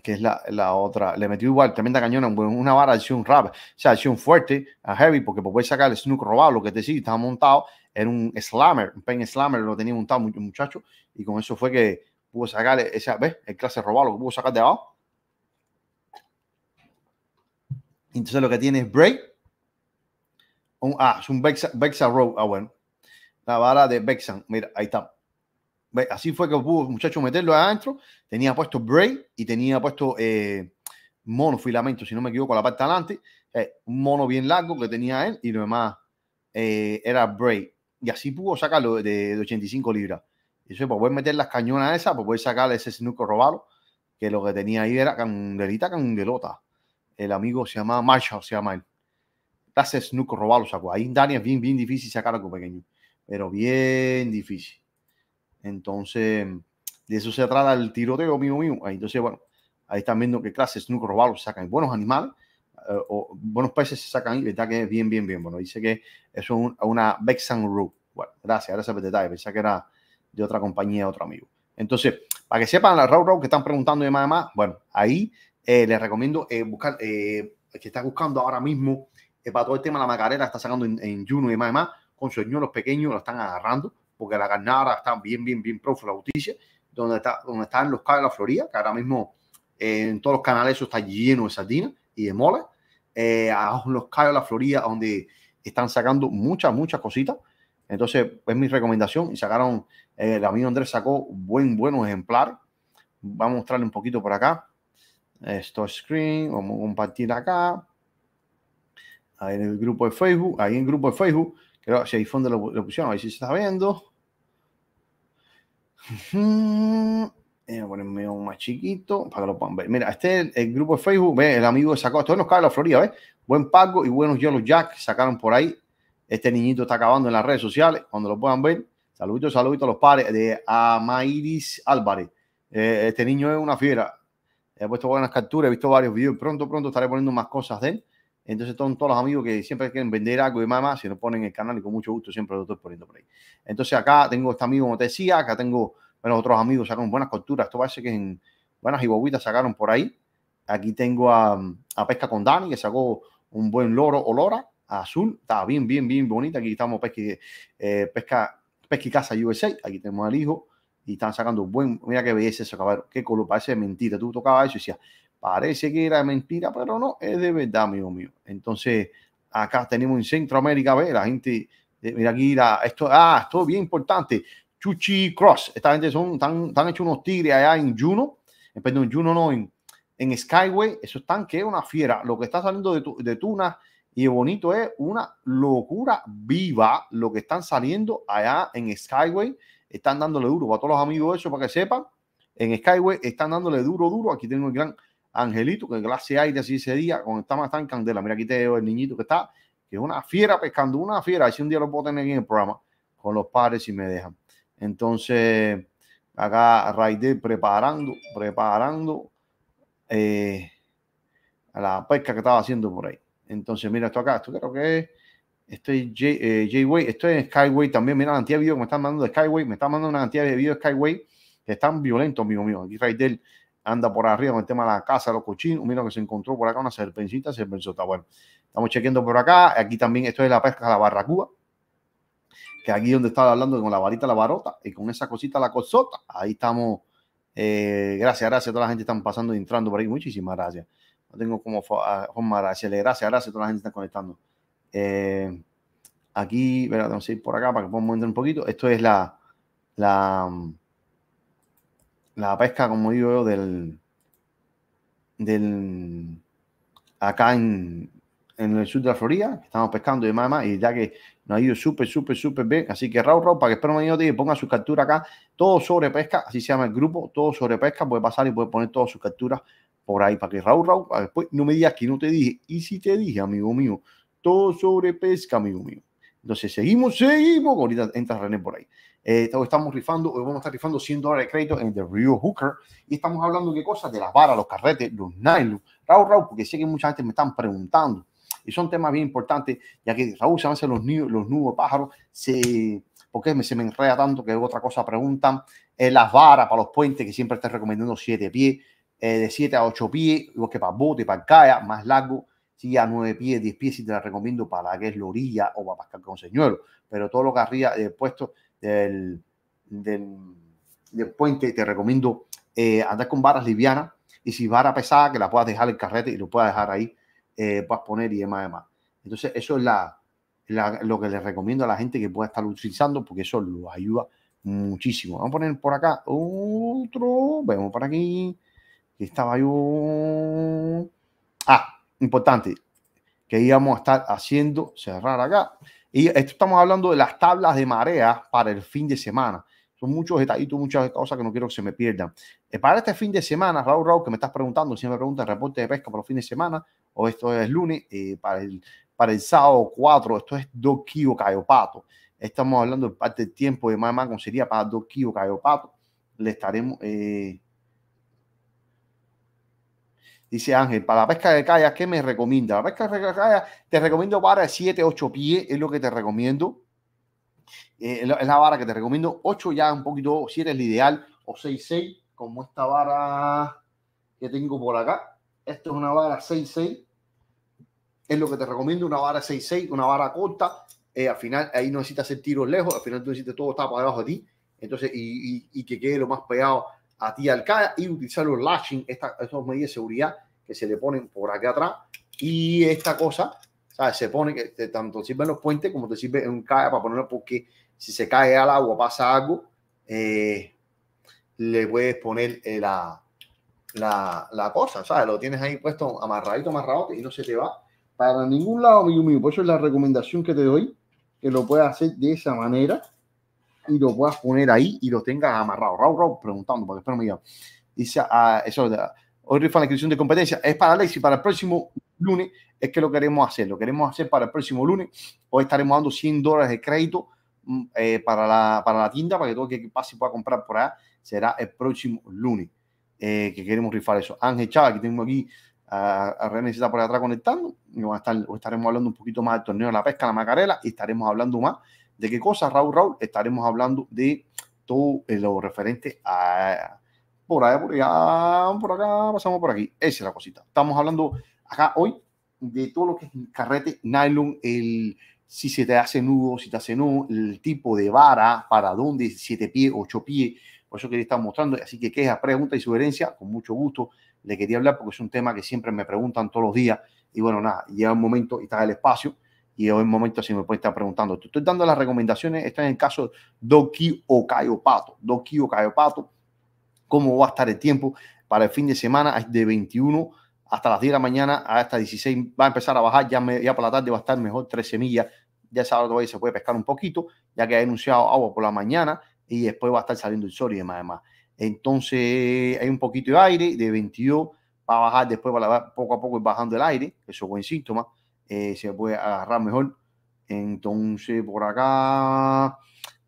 Que es la, otra. Le metió igual, tremenda cañona, una vara de acción rap. O sea, un fuerte, a heavy, porque pues, puede sacar el snook robado, lo que te decía, estaba montado. Era un slammer, un pen slammer, lo tenía montado mucho muchacho. Y con eso fue que pudo sacar esa, ¿ves? El clase robado, lo que pudo sacar de abajo. Entonces lo que tiene es break. Un, ah, es un Bexa, Bexa Ah, bueno la vara de Bexan. Mira, ahí está. Así fue que pudo, muchacho meterlo adentro. Tenía puesto Bray y tenía puesto eh, mono filamento si no me equivoco, la parte de adelante. Eh, un mono bien largo que tenía él y lo demás eh, era Bray. Y así pudo sacarlo de, 85 libras. Y eso, para pues, poder meter las cañonas esas, para pues, poder sacarle ese snuco robado, que lo que tenía ahí era candelita, candelota. El amigo se llama Marshall, se llama él. Ese snooker robado lo Ahí en es bien, bien difícil sacar algo pequeño pero bien difícil. Entonces, de eso se trata el tiroteo mío mío. Entonces, bueno, ahí están viendo qué clases, nunca robados, sacan buenos animales eh, o buenos peces se sacan y verdad que es bien, bien, bien. Bueno, dice que eso es una Bexan Roo. Bueno, gracias, gracias por el detalle. Pensé que era de otra compañía, de otro amigo. Entonces, para que sepan, la Row Row que están preguntando y demás, bueno, ahí eh, les recomiendo eh, buscar, eh, que está buscando ahora mismo para todo el tema de la macarena, está sacando en, Juno y demás, demás con sueños los pequeños, lo están agarrando, porque la carnada está bien, bien, bien profunda la justicia, donde, está, donde están los cabos de la Florida, que ahora mismo eh, en todos los canales eso está lleno de sardinas y de moles, eh, a los cabos de la Florida, donde están sacando muchas, muchas cositas. Entonces, es mi recomendación. Y sacaron, eh, el amigo Andrés sacó buen, buen ejemplar, Vamos a mostrarle un poquito por acá. Esto es screen, vamos a compartir acá. Ahí en el grupo de Facebook, ahí en el grupo de Facebook Creo que si hay lo, lo pusieron, a ver si se está viendo. Voy a ponerme un más chiquito para que lo puedan ver. Mira, este es el, grupo de Facebook. el amigo sacó. Esto nos cae la Florida, ¿ves? Buen pago y buenos Yellow Jack sacaron por ahí. Este niñito está acabando en las redes sociales. Cuando lo puedan ver, saluditos, saluditos a los padres de Amairis Álvarez. Eh, este niño es una fiera. He puesto buenas capturas, he visto varios videos. Pronto, pronto estaré poniendo más cosas de él. Entonces, son todos los amigos que siempre quieren vender algo y más, más, se lo ponen en el canal y con mucho gusto siempre lo estoy poniendo por ahí. Entonces, acá tengo este amigo, como te decía, acá tengo, bueno, otros amigos sacaron buenas culturas, Esto parece que en buenas Bobitas sacaron por ahí. Aquí tengo a, Pesca con Dani, que sacó un buen loro o lora azul. Está bien, bien, bien bonita. Aquí estamos eh, Pesca, Pesca, y Casa USA. Aquí tenemos al hijo y están sacando un buen. Mira qué belleza eso, cabrón. Qué color, parece mentira. Tú tocabas eso y decías, Parece que era mentira, pero no, es de verdad, amigo mío. Entonces, acá tenemos en Centroamérica, ver, la gente, eh, mira aquí, esto, ah, esto es bien importante. Chuchi Cross, esta gente son, están, están hechos unos tigres allá en Juno, en, eh, perdón, Juno no, en, Skyway, eso están que es una fiera. Lo que está saliendo de, tu, de Tuna y bonito es una locura viva lo que están saliendo allá en Skyway. Están dándole duro para todos los amigos eso, para que sepan. En Skyway están dándole duro, duro. Aquí tengo el gran Angelito, que clase hay de así ese día, cuando está más tan candela. Mira, aquí te veo el niñito que está, que es una fiera pescando, una fiera. Así un día lo puedo tener en el programa con los padres si me dejan. Entonces, acá Raider preparando, preparando eh, a la pesca que estaba haciendo por ahí. Entonces, mira esto acá, esto creo que es. Estoy es eh, J-Way, estoy en Skyway también. Mira la cantidad de video que me están mandando de Skyway, me están mandando una cantidad de video de Skyway que están violentos, amigo mío. Aquí Raider anda por arriba con el tema de la casa, los cochinos. Mira que se encontró por acá una serpencita, serpenzota. Bueno, estamos chequeando por acá. Aquí también, esto es la pesca de la barracuda. Que aquí donde estaba hablando con la varita, la barota y con esa cosita, la cosota. Ahí estamos. Eh, gracias, gracias. Toda la gente están pasando y entrando por ahí. Muchísimas gracias. No tengo como ah, forma gracias. Gracias, gracias. Toda la gente está conectando. Eh, aquí, vamos a ir por acá para que podamos entrar un poquito. Esto es la la pesca, como digo yo, del, del acá en, en, el sur de la Florida, estamos pescando y demás, y ya que nos ha ido súper, súper, súper bien. Así que Raúl, Raúl, para que espero un minuto y ponga su captura acá, todo sobre pesca, así se llama el grupo, todo sobre pesca, puede pasar y puede poner todas sus capturas por ahí, para que Raúl, Raúl, para después no me digas que no te dije, y si te dije, amigo mío, todo sobre pesca, amigo mío. Entonces seguimos, seguimos, ahorita entra René por ahí. Eh, estamos rifando, hoy vamos a estar rifando 100 dólares de crédito en The Rio Hooker y estamos hablando de cosas de las varas, los carretes, los nylon. Raúl, Raúl, porque sé que mucha gente me están preguntando y son temas bien importantes, ya que Raúl se hacen los, los nudos pájaros, se, porque me, se me enreda tanto que otra cosa preguntan. Eh, las varas para los puentes, que siempre estás recomendando 7 pies, eh, de 7 a 8 pies, lo que para bote, para calla, más largo, si a 9 pies, 10 pies, si te las recomiendo para que es la orilla o para pascar con señuelo, pero todo lo que arriba he eh, puesto del, puente, te recomiendo eh, andar con varas livianas y si vara pesada, que la puedas dejar el carrete y lo puedas dejar ahí, eh, puedas poner y demás, Entonces, eso es lo que les recomiendo a la gente que pueda estar utilizando porque eso lo ayuda muchísimo. Vamos a poner por acá otro, vemos por aquí, que estaba yo. Ah, importante, que íbamos a estar haciendo, cerrar acá, y estamos hablando de las tablas de marea para el fin de semana. Son muchos detallitos, muchas cosas que no quiero que se me pierdan. Eh, para este fin de semana, Raúl Raúl, que me estás preguntando, siempre me el reporte de pesca para el fin de semana, o esto es lunes, eh, para, el, para el sábado 4, esto es Doquio pato. Estamos hablando de parte del tiempo de mamá, con sería para Doquio pato, Le estaremos, eh, Dice Ángel, para la pesca de kayak, ¿qué me recomienda? La pesca de te recomiendo vara de 7, 8 pies, es lo que te recomiendo. Eh, es la vara que te recomiendo. 8 ya un poquito, 7 es el ideal, o 6, 6, como esta vara que tengo por acá. Esto es una vara 6, 6. Es lo que te recomiendo, una vara 6, 6, una vara corta. Eh, al final ahí no necesitas hacer tiros lejos, al final tú necesitas todo está para debajo de ti. Entonces, y, que quede lo más pegado a ti al CADA y utilizar los lashing, estos medios de seguridad que se le ponen por acá atrás y esta cosa, ¿sabes? Se pone que tanto sirven los puentes como te sirve un cae para ponerlo porque si se cae al agua pasa algo, eh, le puedes poner eh, la, la, la, cosa, ¿sabes? Lo tienes ahí puesto amarradito, amarrado y no se te va para ningún lado, mi mío. Por eso es la recomendación que te doy, que lo puedas hacer de esa manera y lo puedas poner ahí y lo tengas amarrado. Raúl, Raúl, preguntando, porque espero me diga. Dice, ah, eso, hoy rifan la inscripción de competencia. Es para Alexis, para el próximo lunes es que lo queremos hacer. Lo queremos hacer para el próximo lunes. Hoy estaremos dando 100 dólares de crédito mm, eh, para, la, para la tienda, para que todo el que pase pueda comprar por allá. Será el próximo lunes eh, que queremos rifar eso. Ángel Chava que tengo aquí a, René por atrás conectando. hoy estaremos hablando un poquito más del torneo de la pesca, la macarela, y estaremos hablando más de qué cosas, Raúl Raúl, estaremos hablando de todo eh, lo referente a por allá, por allá, por acá, pasamos por aquí. Esa es la cosita. Estamos hablando acá hoy de todo lo que es carrete, nylon, el si se te hace nudo, si te hace no, el tipo de vara, para dónde, siete pies, ocho pies. Por eso quería estar mostrando. Así que quejas, pregunta y sugerencia con mucho gusto le quería hablar porque es un tema que siempre me preguntan todos los días. Y bueno, nada, llega un momento y está el espacio. Y hoy un momento se me puede estar preguntando. estoy dando las recomendaciones. Está en el caso Doki Pato. Doki Pato cómo va a estar el tiempo para el fin de semana de 21 hasta las 10 de la mañana hasta 16 va a empezar a bajar, ya, ya por la tarde va a estar mejor 13 millas, ya sábado todavía se puede pescar un poquito, ya que ha anunciado agua por la mañana y después va a estar saliendo el sol y demás. Entonces hay un poquito de aire, de 22 va a bajar, después va a, poco a poco bajando el aire, eso es buen síntoma, eh, se puede agarrar mejor. Entonces por acá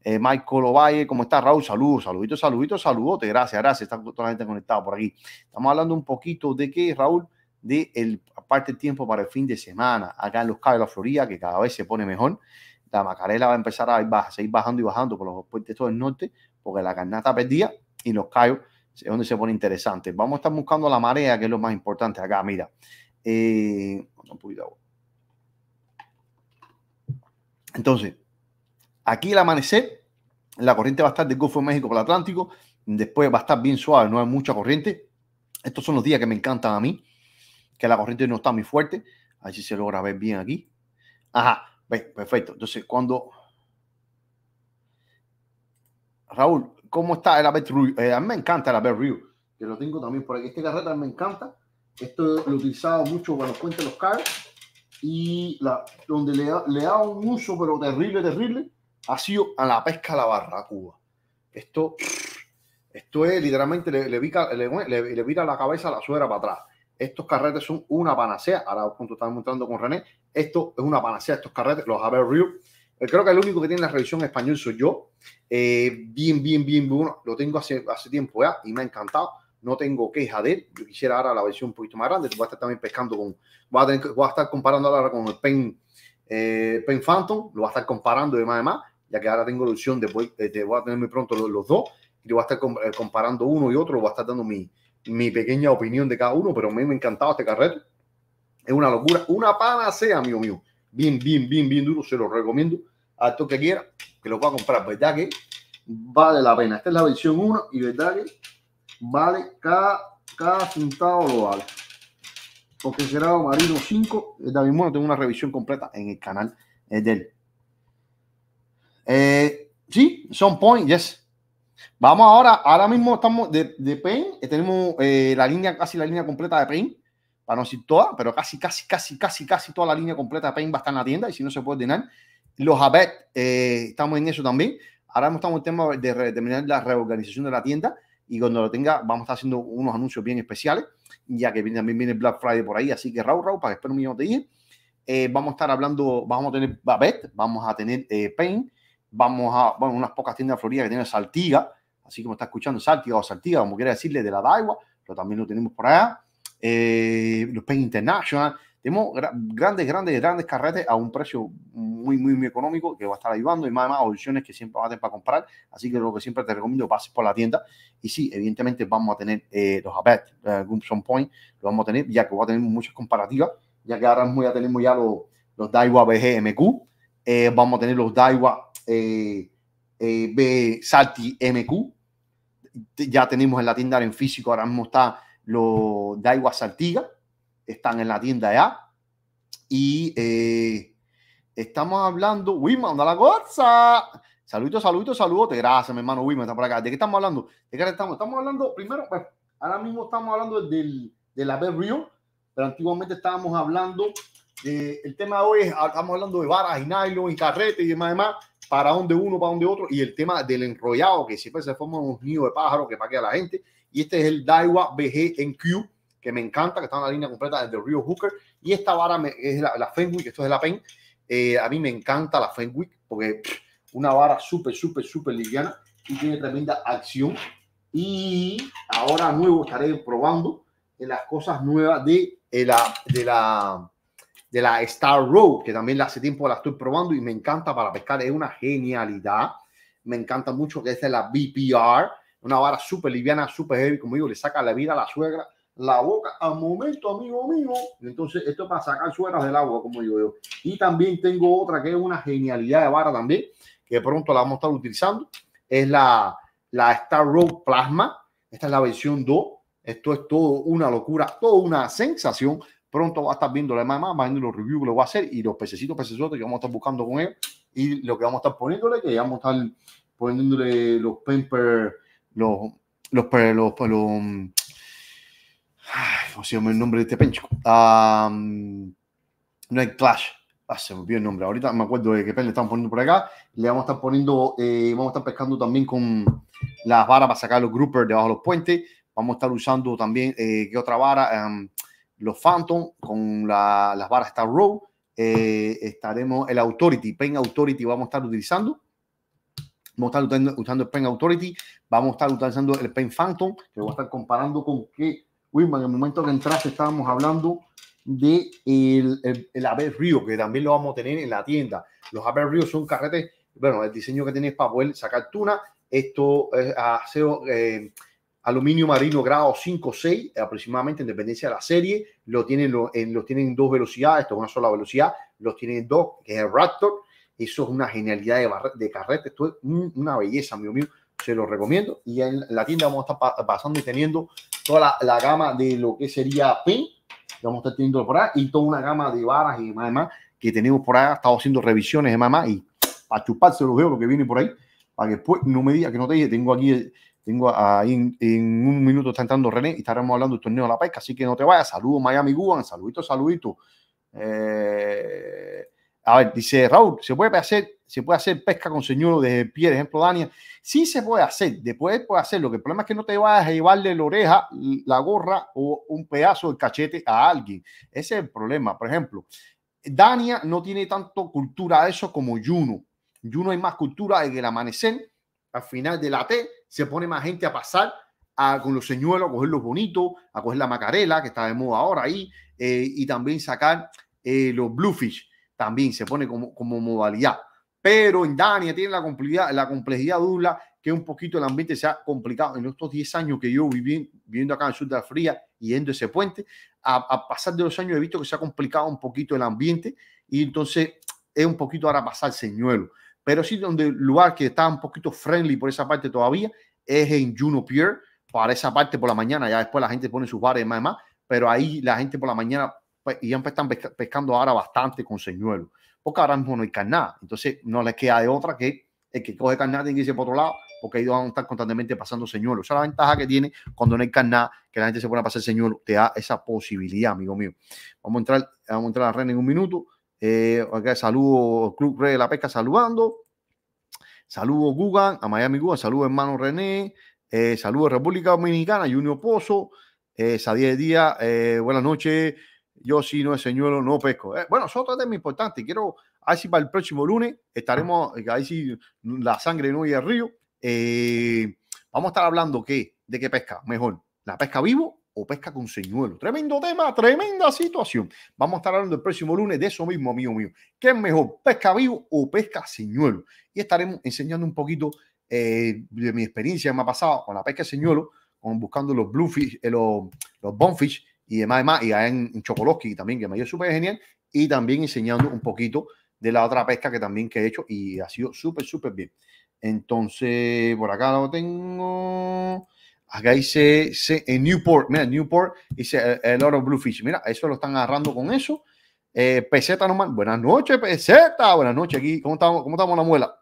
eh, Michael Ovalle, ¿cómo estás, Raúl? Saludos, saluditos, saluditos, saludote, gracias, gracias, está toda la gente conectada por aquí. Estamos hablando un poquito de qué, Raúl, de el, aparte tiempo para el fin de semana, acá en Los Cayos de la Florida, que cada vez se pone mejor, la Macarela va a empezar a, ir, bajando y bajando por los puentes todo el norte, porque la carnata perdía y Los Cayos es donde se pone interesante. Vamos a estar buscando la marea, que es lo más importante acá, mira. Eh, entonces, Aquí el amanecer, la corriente va a estar del Golfo de México para el Atlántico, después va a estar bien suave, no hay mucha corriente. Estos son los días que me encantan a mí, que la corriente no está muy fuerte. A ver si se logra ver bien aquí. Ajá, ve, perfecto. Entonces, cuando... Raúl, ¿cómo está el Abet eh, a mí me encanta el Abet que lo tengo también por aquí. Este carreta me encanta. Esto lo he utilizado mucho para los puentes los carros y la, donde le, le da un uso, pero terrible, terrible, ha sido a la pesca a la Cuba. Esto, esto es literalmente, le, le, le, vira la cabeza a la suera para atrás. Estos carretes son una panacea. Ahora, cuando estamos mostrando con René, esto es una panacea, estos carretes, los Haber eh, Creo que el único que tiene la revisión en español soy yo. Eh, bien, bien, bien, bueno, lo tengo hace, hace tiempo ya y me ha encantado no tengo queja de él. Yo quisiera ahora la versión un poquito más grande. Voy a estar también pescando con. Voy a, voy a estar comparando ahora con el Pen eh, Pen Phantom lo va a estar comparando y demás, demás, ya que ahora tengo la opción de, voy, voy a tener muy pronto los, dos y lo voy a estar eh, comparando uno y otro, voy a estar dando mi, mi pequeña opinión de cada uno, pero a mí me ha encantado este carrete. Es una locura, una panacea, amigo mío. Bien, bien, bien, bien duro, se lo recomiendo a todo que quiera que lo pueda comprar, ¿verdad que? Vale la pena. Esta es la versión 1 y verdad que vale cada, cada centavo lo vale. Porque será Marino 5. Eh, David tengo una revisión completa en el canal eh, de él. Eh, sí, son point, yes. Vamos ahora, ahora mismo estamos de, de Pain, tenemos la línea, casi la línea completa de Pain, para no decir toda, pero casi, casi, casi, casi, casi toda la línea completa de Pain va a estar en la tienda y si no se puede ordenar. Los Abet, estamos en eso también. Ahora mismo estamos en tema de determinar la reorganización de la tienda y cuando lo tenga vamos a estar haciendo unos anuncios bien especiales ya que también viene Black Friday por ahí, así que Rau Rau, para que espero un millón de eh, vamos a estar hablando, vamos a tener Babette, vamos a tener eh, Pain, vamos a, bueno, unas pocas tiendas de Florida que tienen Saltiga, así como está escuchando Saltiga o Saltiga, como quiera decirle, de la Daiwa, pero también lo tenemos por allá. Eh, los Pain International, tenemos grandes, grandes, grandes carretes a un precio muy, muy, muy económico que va a estar ayudando y más, más opciones que siempre van a tener para comprar. Así que lo que siempre te recomiendo, pases por la tienda. Y sí, evidentemente vamos a tener eh, los ABET, eh, Gumpson Point, lo vamos a tener, ya que vamos a tener muchas comparativas, ya que ahora mismo ya tenemos ya los, los Daiwa BGMQ, eh, vamos a tener los Daiwa B Salty MQ, ya tenemos en la tienda en físico, ahora mismo está los Daiwa Saltiga, están en la tienda ya. Y eh, estamos hablando. Wima manda la cosa. Saludito, saludos, saludos. Gracias, mi hermano Wim, está por acá. ¿De qué estamos hablando? ¿De qué estamos? Estamos hablando, primero, bueno, ahora mismo estamos hablando del, del b Río, pero antiguamente estábamos hablando eh, el tema de hoy es, estamos hablando de varas y nylon y carretes y demás, demás, para donde uno, para donde otro, y el tema del enrollado, que siempre se forma unos nido de pájaros que para a la gente, y este es el Daiwa BG en Q, que me encanta, que está en la línea completa de The Real Hooker. Y esta vara es la, Fenwick, esto es la Pen. Eh, a mí me encanta la Fenwick porque una vara súper, súper, súper liviana y tiene tremenda acción. Y ahora nuevo estaré probando en las cosas nuevas de, eh, la, de la de la Star Road, que también hace tiempo la estoy probando y me encanta para pescar, es una genialidad. Me encanta mucho que es la BPR, una vara súper liviana, súper heavy, como digo, le saca la vida a la suegra la boca al momento, amigo mío. Entonces, esto para sacar sueras del agua, como yo yo. Y también tengo otra que es una genialidad de vara también, que pronto la vamos a estar utilizando. Es la, la Star Road Plasma. Esta es la versión 2. Esto es todo una locura, toda una sensación. Pronto va a estar viendo la mamá, va los reviews que lo voy a hacer y los pececitos, pececitos que vamos a estar buscando con él y lo que vamos a estar poniéndole, que vamos a estar poniéndole los pemper, los, los, los Ay, ¿Cómo el nombre de este pencho? No es Clash. Ah, se me olvidó el nombre. Ahorita me acuerdo de qué pen le estamos poniendo por acá. Le vamos a estar poniendo, eh, vamos a estar pescando también con las varas para sacar los groupers debajo de los puentes. Vamos a estar usando también, que eh, ¿qué otra vara? los Phantom con la, las varas Star Row. Eh, estaremos el Authority, Pen Authority vamos a estar utilizando. Vamos a estar usando, el Pen Authority. Vamos a estar utilizando el Pen Phantom, que voy a estar comparando con qué Wilma, en el momento que entraste estábamos hablando de el, el, Río, que también lo vamos a tener en la tienda. Los Abel Rio son carretes, bueno, el diseño que tienes para poder sacar tuna, esto es eh, aluminio marino grado 5 6 aproximadamente, en dependencia de la serie, lo tienen, en, los tienen en dos velocidades, esto es una sola velocidad, los tienen dos, que es el Raptor, eso es una genialidad de, de carrete, esto es una belleza, amigo mío se los recomiendo. Y en la tienda vamos a estar pasando y teniendo toda la, gama de lo que sería pin, vamos a estar teniendo por ahí, y toda una gama de varas y demás, que tenemos por ahí, estamos haciendo revisiones de mamá y para chuparse los veo lo que viene por ahí, para que después no me diga que no te dije, tengo aquí tengo ahí en, un minuto está entrando René y estaremos hablando del torneo de la pesca, así que no te vayas. Saludos Miami Cuban, saluditos, saluditos eh, a ver, dice Raúl, ¿se puede hacer, se puede hacer pesca con señuelo de pie, ejemplo, Dania? Sí se puede hacer, después puede hacerlo. el problema es que no te vas a llevarle la oreja, la gorra o un pedazo del cachete a alguien. Ese es el problema. Por ejemplo, Dania no tiene tanto cultura de eso como Juno. Juno hay más cultura de que el amanecer, al final de la T, se pone más gente a pasar a, con los señuelos, a coger los bonitos, a coger la macarela, que está de moda ahora ahí, eh, y también sacar eh, los bluefish también se pone como, como modalidad. Pero en Dania tiene la complejidad, la complejidad dura que un poquito el ambiente se ha complicado en estos 10 años que yo viví viviendo acá en el sur de Fría y yendo ese puente. A, a, pasar de los años he visto que se ha complicado un poquito el ambiente y entonces es un poquito ahora pasar señuelo. Pero sí, donde el lugar que está un poquito friendly por esa parte todavía es en Juno Pier, para esa parte por la mañana. Ya después la gente pone sus bares más, y más, pero ahí la gente por la mañana pues, y ya están pescando ahora bastante con señuelo, porque ahora mismo no hay carnada. Entonces no les queda de otra que el que coge carnada tiene que irse por otro lado, porque ellos van a estar constantemente pasando señuelos O Esa es la ventaja que tiene cuando no hay carnada, que la gente se pone a pasar señuelo, te da esa posibilidad, amigo mío. Vamos a entrar, vamos a entrar a en un minuto. Eh, saludo Club Rey de la Pesca saludando. Saludo Gugan, a Miami Gugan, saludo hermano René, eh, saludo República Dominicana, Junio Pozo, eh, Sadie Díaz, eh, buenas noches yo si no es señuelo, no pesco. Eh, bueno, eso es tema importante. Quiero, así para el próximo lunes estaremos, a ver si la sangre no y al río. Eh, vamos a estar hablando ¿qué? de qué pesca, mejor, la pesca vivo o pesca con señuelo. Tremendo tema, tremenda situación. Vamos a estar hablando el próximo lunes de eso mismo, amigo mío. ¿Qué es mejor, pesca vivo o pesca señuelo? Y estaremos enseñando un poquito eh, de mi experiencia que me ha pasado con la pesca señuelo, con buscando los bluefish, los, los bonfish y demás, y allá en, Chocoloski también, que me ha ido súper genial, y también enseñando un poquito de la otra pesca que también que he hecho y ha sido súper, súper bien. Entonces, por acá lo tengo. Acá dice, en Newport, mira, Newport dice el oro bluefish. Mira, eso lo están agarrando con eso. Eh, peseta normal, Buenas noches, Peseta. Buenas noches aquí. ¿Cómo estamos? ¿Cómo estamos la muela?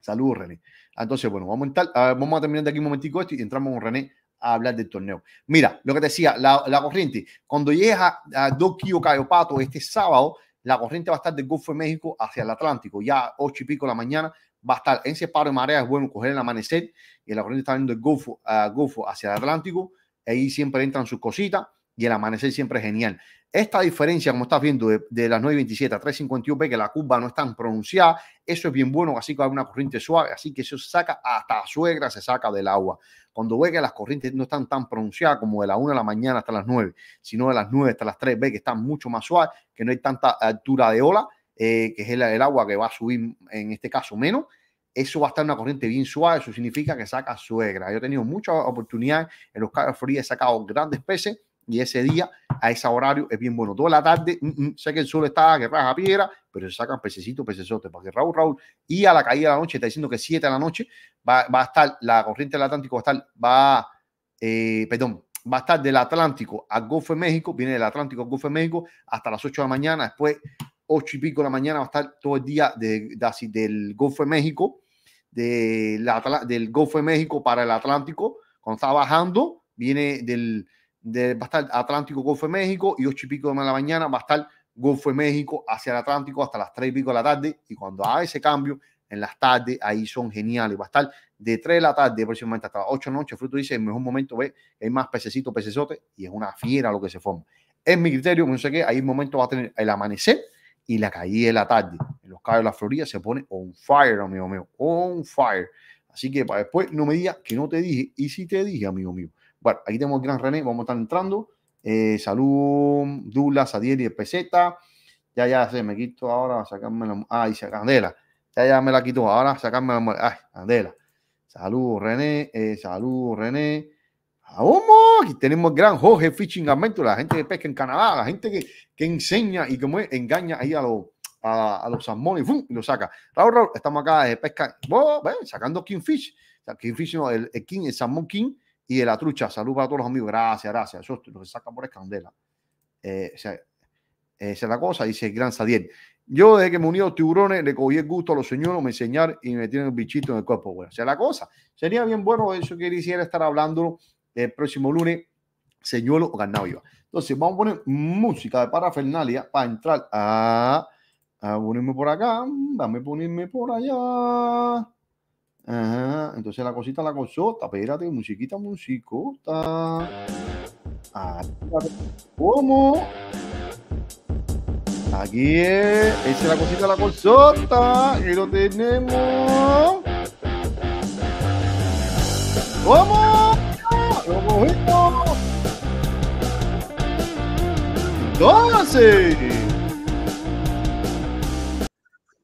Saludos, René. Ah, entonces, bueno, vamos a, ah, vamos a terminar de aquí un momentico esto y entramos con René hablar del torneo. Mira, lo que decía, la, corriente, cuando llega a, a Dokio Pato, este sábado, la corriente va a estar del Golfo de México hacia el Atlántico, ya ocho y pico de la mañana, va a estar en ese paro de marea, es bueno coger el amanecer, y la corriente está viendo el Golfo, ah, Golfo hacia el Atlántico, ahí siempre entran sus cositas, y el amanecer siempre es genial. Esta diferencia, como estás viendo, de, de las 9.27 a 351 ve que la cuba no es tan pronunciada, eso es bien bueno, así que hay una corriente suave, así que eso saca hasta suegra, se saca del agua. Cuando ve que las corrientes no están tan pronunciadas como de la 1 de la mañana hasta las 9, sino de las 9 hasta las 3, ve que están mucho más suave que no hay tanta altura de ola, eh, que es el, el agua que va a subir, en este caso menos, eso va a estar una corriente bien suave, eso significa que saca suegra. Yo he tenido muchas oportunidades en los carros fríos, he sacado grandes peces y ese día a ese horario es bien bueno. Toda la tarde, mm, mm, sé que el sol está que raja piedra, pero se sacan pececitos, pecesotes, porque Raúl, Raúl, y a la caída de la noche, está diciendo que 7 de la noche va, va, a estar, la corriente del Atlántico va a estar, va, eh, perdón, va a estar del Atlántico al Golfo de México, viene del Atlántico al Golfo de México hasta las 8 de la mañana, después 8 y pico de la mañana va a estar todo el día de, del Golfo de México, de del Golfo de México para el Atlántico, cuando está bajando, viene del va a estar Atlántico, Golfo de México y 8 y pico de la mañana va a estar Golfo de México hacia el Atlántico hasta las tres y pico de la tarde. Y cuando haga ese cambio en las tardes, ahí son geniales. Va a estar de tres de la tarde aproximadamente hasta las 8 de la noche. Fruto dice: el mejor momento, ve, hay más pececito, pecesote y es una fiera lo que se forma. Es mi criterio, no sé qué, ahí el momento va a tener el amanecer y la caída de la tarde. En los Cayos de la Florida se pone on fire, amigo mío, on fire. Así que para después no me digas que no te dije. Y si te dije, amigo mío, bueno, aquí tenemos Gran René, vamos a estar entrando. Eh, salud, Dula, Adiel y el peseta. Ya, ya, se me quito ahora, sacarme la. Ay, Candela. Ya, ya me la quito ahora, sacarme la. Ay, Candela. Salud, René. Eh, salud, René. ¿Cómo? Aquí tenemos gran Jorge Fishing Adventure, la gente que pesca en Canadá, la gente que, que enseña y que engaña ahí a los a, los salmones ¡fum! y lo saca. Raúl, Raúl, estamos acá de pesca, sacando Kingfish, o Kingfish el, el, King, el salmón King, y de la trucha. Salud para todos los amigos. Gracias, gracias. Eso lo que saca por escandela eh, o sea, esa es la cosa, dice el gran Sadiel. Yo desde que me uní a los tiburones le cogí el gusto a los señores, me enseñar y me tienen un bichito en el cuerpo. Bueno, o sea, la cosa. Sería bien bueno eso que quisiera estar hablando el próximo lunes, señuelo o ganado. Entonces, vamos a poner música de parafernalia para entrar a, a ponerme por acá, dame ponerme por allá. Ajá, entonces la cosita, la cosota, espérate, musiquita, musicota. Ah, ¿Cómo? Aquí es, esa es la cosita, la cosota, y lo tenemos. ¿Cómo? ¿Cómo Entonces.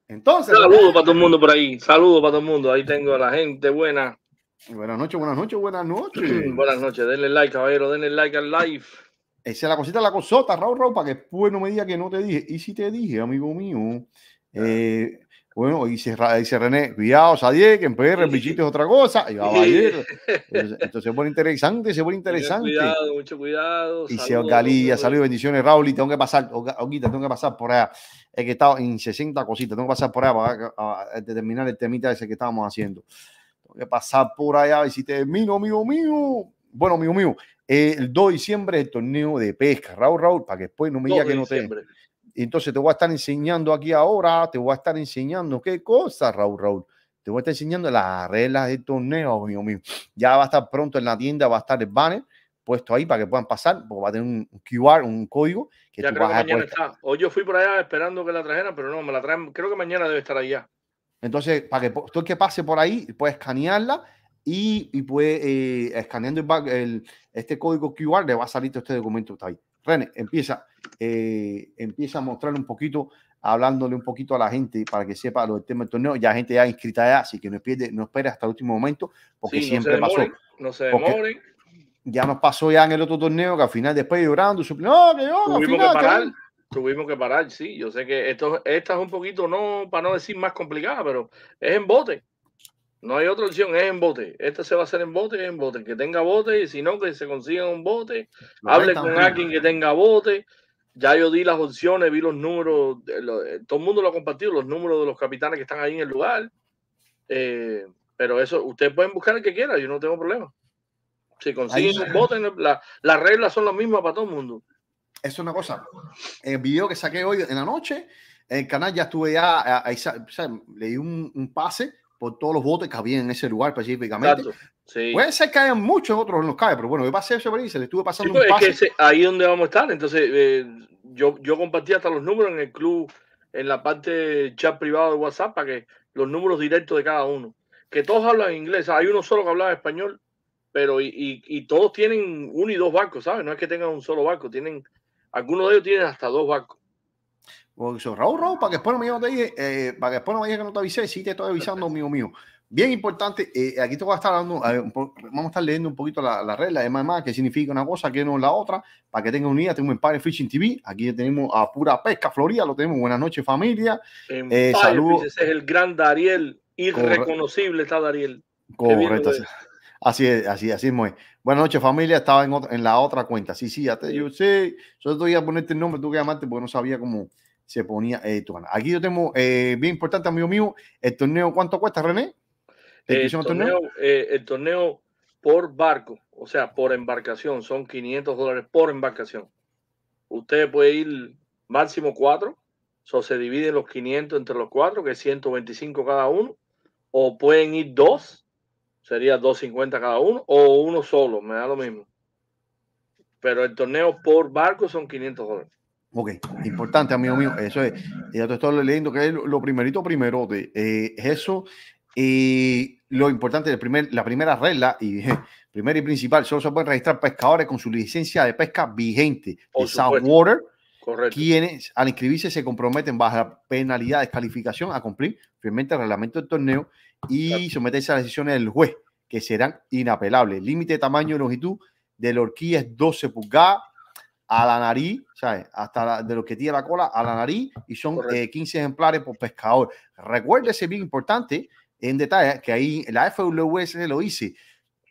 Entonces. Saludos para todo el mundo por ahí. Saludos para todo el mundo. Ahí tengo a la gente buena. Buenas noches, buenas noches, buenas noches. buenas noches. Denle like, caballero. Denle like al live. Esa es la cosita, la cosota, Raúl, Raúl, para que después no me diga que no te dije. Y si te dije, amigo mío, ah. eh, bueno, dice, René, cuidado, Sadie, que en PR el bichito es otra cosa. Y va a Entonces se pone interesante, se pone interesante. Mucho cuidado, mucho cuidado. Dice Galilla, saludos, bendiciones, Raúl. Y tengo que pasar, Oquita, tengo que pasar por allá he estaba en 60 cositas. Tengo que pasar por allá para a, terminar el temita ese que estábamos haciendo. Tengo que pasar por allá y si termino, amigo mío. Bueno, amigo mío, el 2 de diciembre es el torneo de pesca. Raúl, Raúl, para que después no me diga que no te. Entonces te voy a estar enseñando aquí ahora, te voy a estar enseñando qué cosa, Raúl, Raúl. Te voy a estar enseñando las reglas del torneo, amigo mío. Ya va a estar pronto en la tienda, va a estar el banner puesto ahí para que puedan pasar, porque va a tener un QR, un código que ya creo que mañana está. O yo fui por allá esperando que la trajeran, pero no, me la traen, creo que mañana debe estar allá. Entonces, para que tú que pase por ahí puedes escanearla y, y puede, eh, escaneando el este código QR, le va a salir todo este documento está ahí. René, empieza, eh, empieza a mostrar un poquito, hablándole un poquito a la gente para que sepa lo del tema del torneo. Ya gente ya inscrita ya, así que no, espere no hasta el último momento, porque siempre no se No se demoren ya nos pasó ya en el otro torneo que al final después llorando, no, que tuvimos que parar, tuvimos que parar, sí, yo sé que esto, esta es un poquito, no, para no decir más complicada, pero es en bote. No hay otra opción, es en bote. esta se va a hacer en bote, en bote. Que tenga bote, y si no, que se consiga un bote, hable con alguien que tenga bote. Ya yo di las opciones, vi los números, eh, eh, todo el mundo lo ha compartido, los números de los capitanes que están ahí en el lugar. Eh, pero eso, ustedes pueden buscar el que quiera, yo no tengo problema. Si consiguen un la, las reglas son las mismas para todo el mundo. Eso Es una cosa. El video que saqué hoy en la noche, en el canal ya estuve ya, ahí, un, un, pase por todos los botes que había en ese lugar específicamente. Puede ser que hayan muchos otros en los pero bueno, yo pasé eso ahí, se le estuve pasando un pues, es ahí donde vamos a estar, entonces eh, yo, yo compartí hasta los números en el club, en la parte chat privado de WhatsApp, para que los números directos de cada uno. Que todos hablan inglés, hay uno solo que hablaba español pero y, todos tienen uno y dos barcos, ¿sabes? No es que tengan un solo barco, tienen, algunos de ellos tienen hasta dos barcos. Raúl, Raúl, para que después no me eh, para que después no digas que no te avisé, sí te estoy avisando, mío mío. Bien importante, eh, aquí te voy a estar dando, vamos a estar leyendo un poquito la, la regla de que significa una cosa, que no la otra, para que tengan unidad, tenemos Empire Fishing TV, aquí tenemos a Pura Pesca Florida, lo tenemos, buenas noches familia. Eh, saludos. Ese es el gran Dariel, irreconocible está Dariel. Correcto. Así es, así, así es, muy. Buenas noches, familia. Estaba en, en la otra cuenta. Sí, sí, ya te yo sé. Yo te voy a ponerte el nombre, tú que llamaste porque no sabía cómo se ponía tu Aquí yo tengo, eh, bien importante, amigo mío, el torneo, ¿cuánto cuesta, René? Eh, ¿El, torneo, por barco, o sea, por embarcación, son 500 dólares por embarcación. Usted puede ir máximo cuatro, o se dividen los 500 entre los cuatro, que es 125 cada uno, o pueden ir dos, sería 250 cada uno o uno solo, me da lo mismo. Pero el torneo por barco son 500 dólares. Ok, importante, amigo mío. Eso es. Ya te estoy leyendo que es lo primerito primero de eh, eso. Y lo importante, el primer, la primera regla y primera y principal, solo se pueden registrar pescadores con su licencia de pesca vigente de Southwater, quienes al inscribirse se comprometen bajo la penalidad de descalificación a cumplir firmemente el reglamento del torneo y someterse a las decisiones del juez, que serán inapelables. Límite de tamaño y longitud de la horquilla es 12 pulgadas a la nariz, ¿sabes? Hasta de lo que tiene la cola a la nariz y son 15 eh, ejemplares por pescador. Recuérdese bien importante en detalle que ahí la FWS lo dice.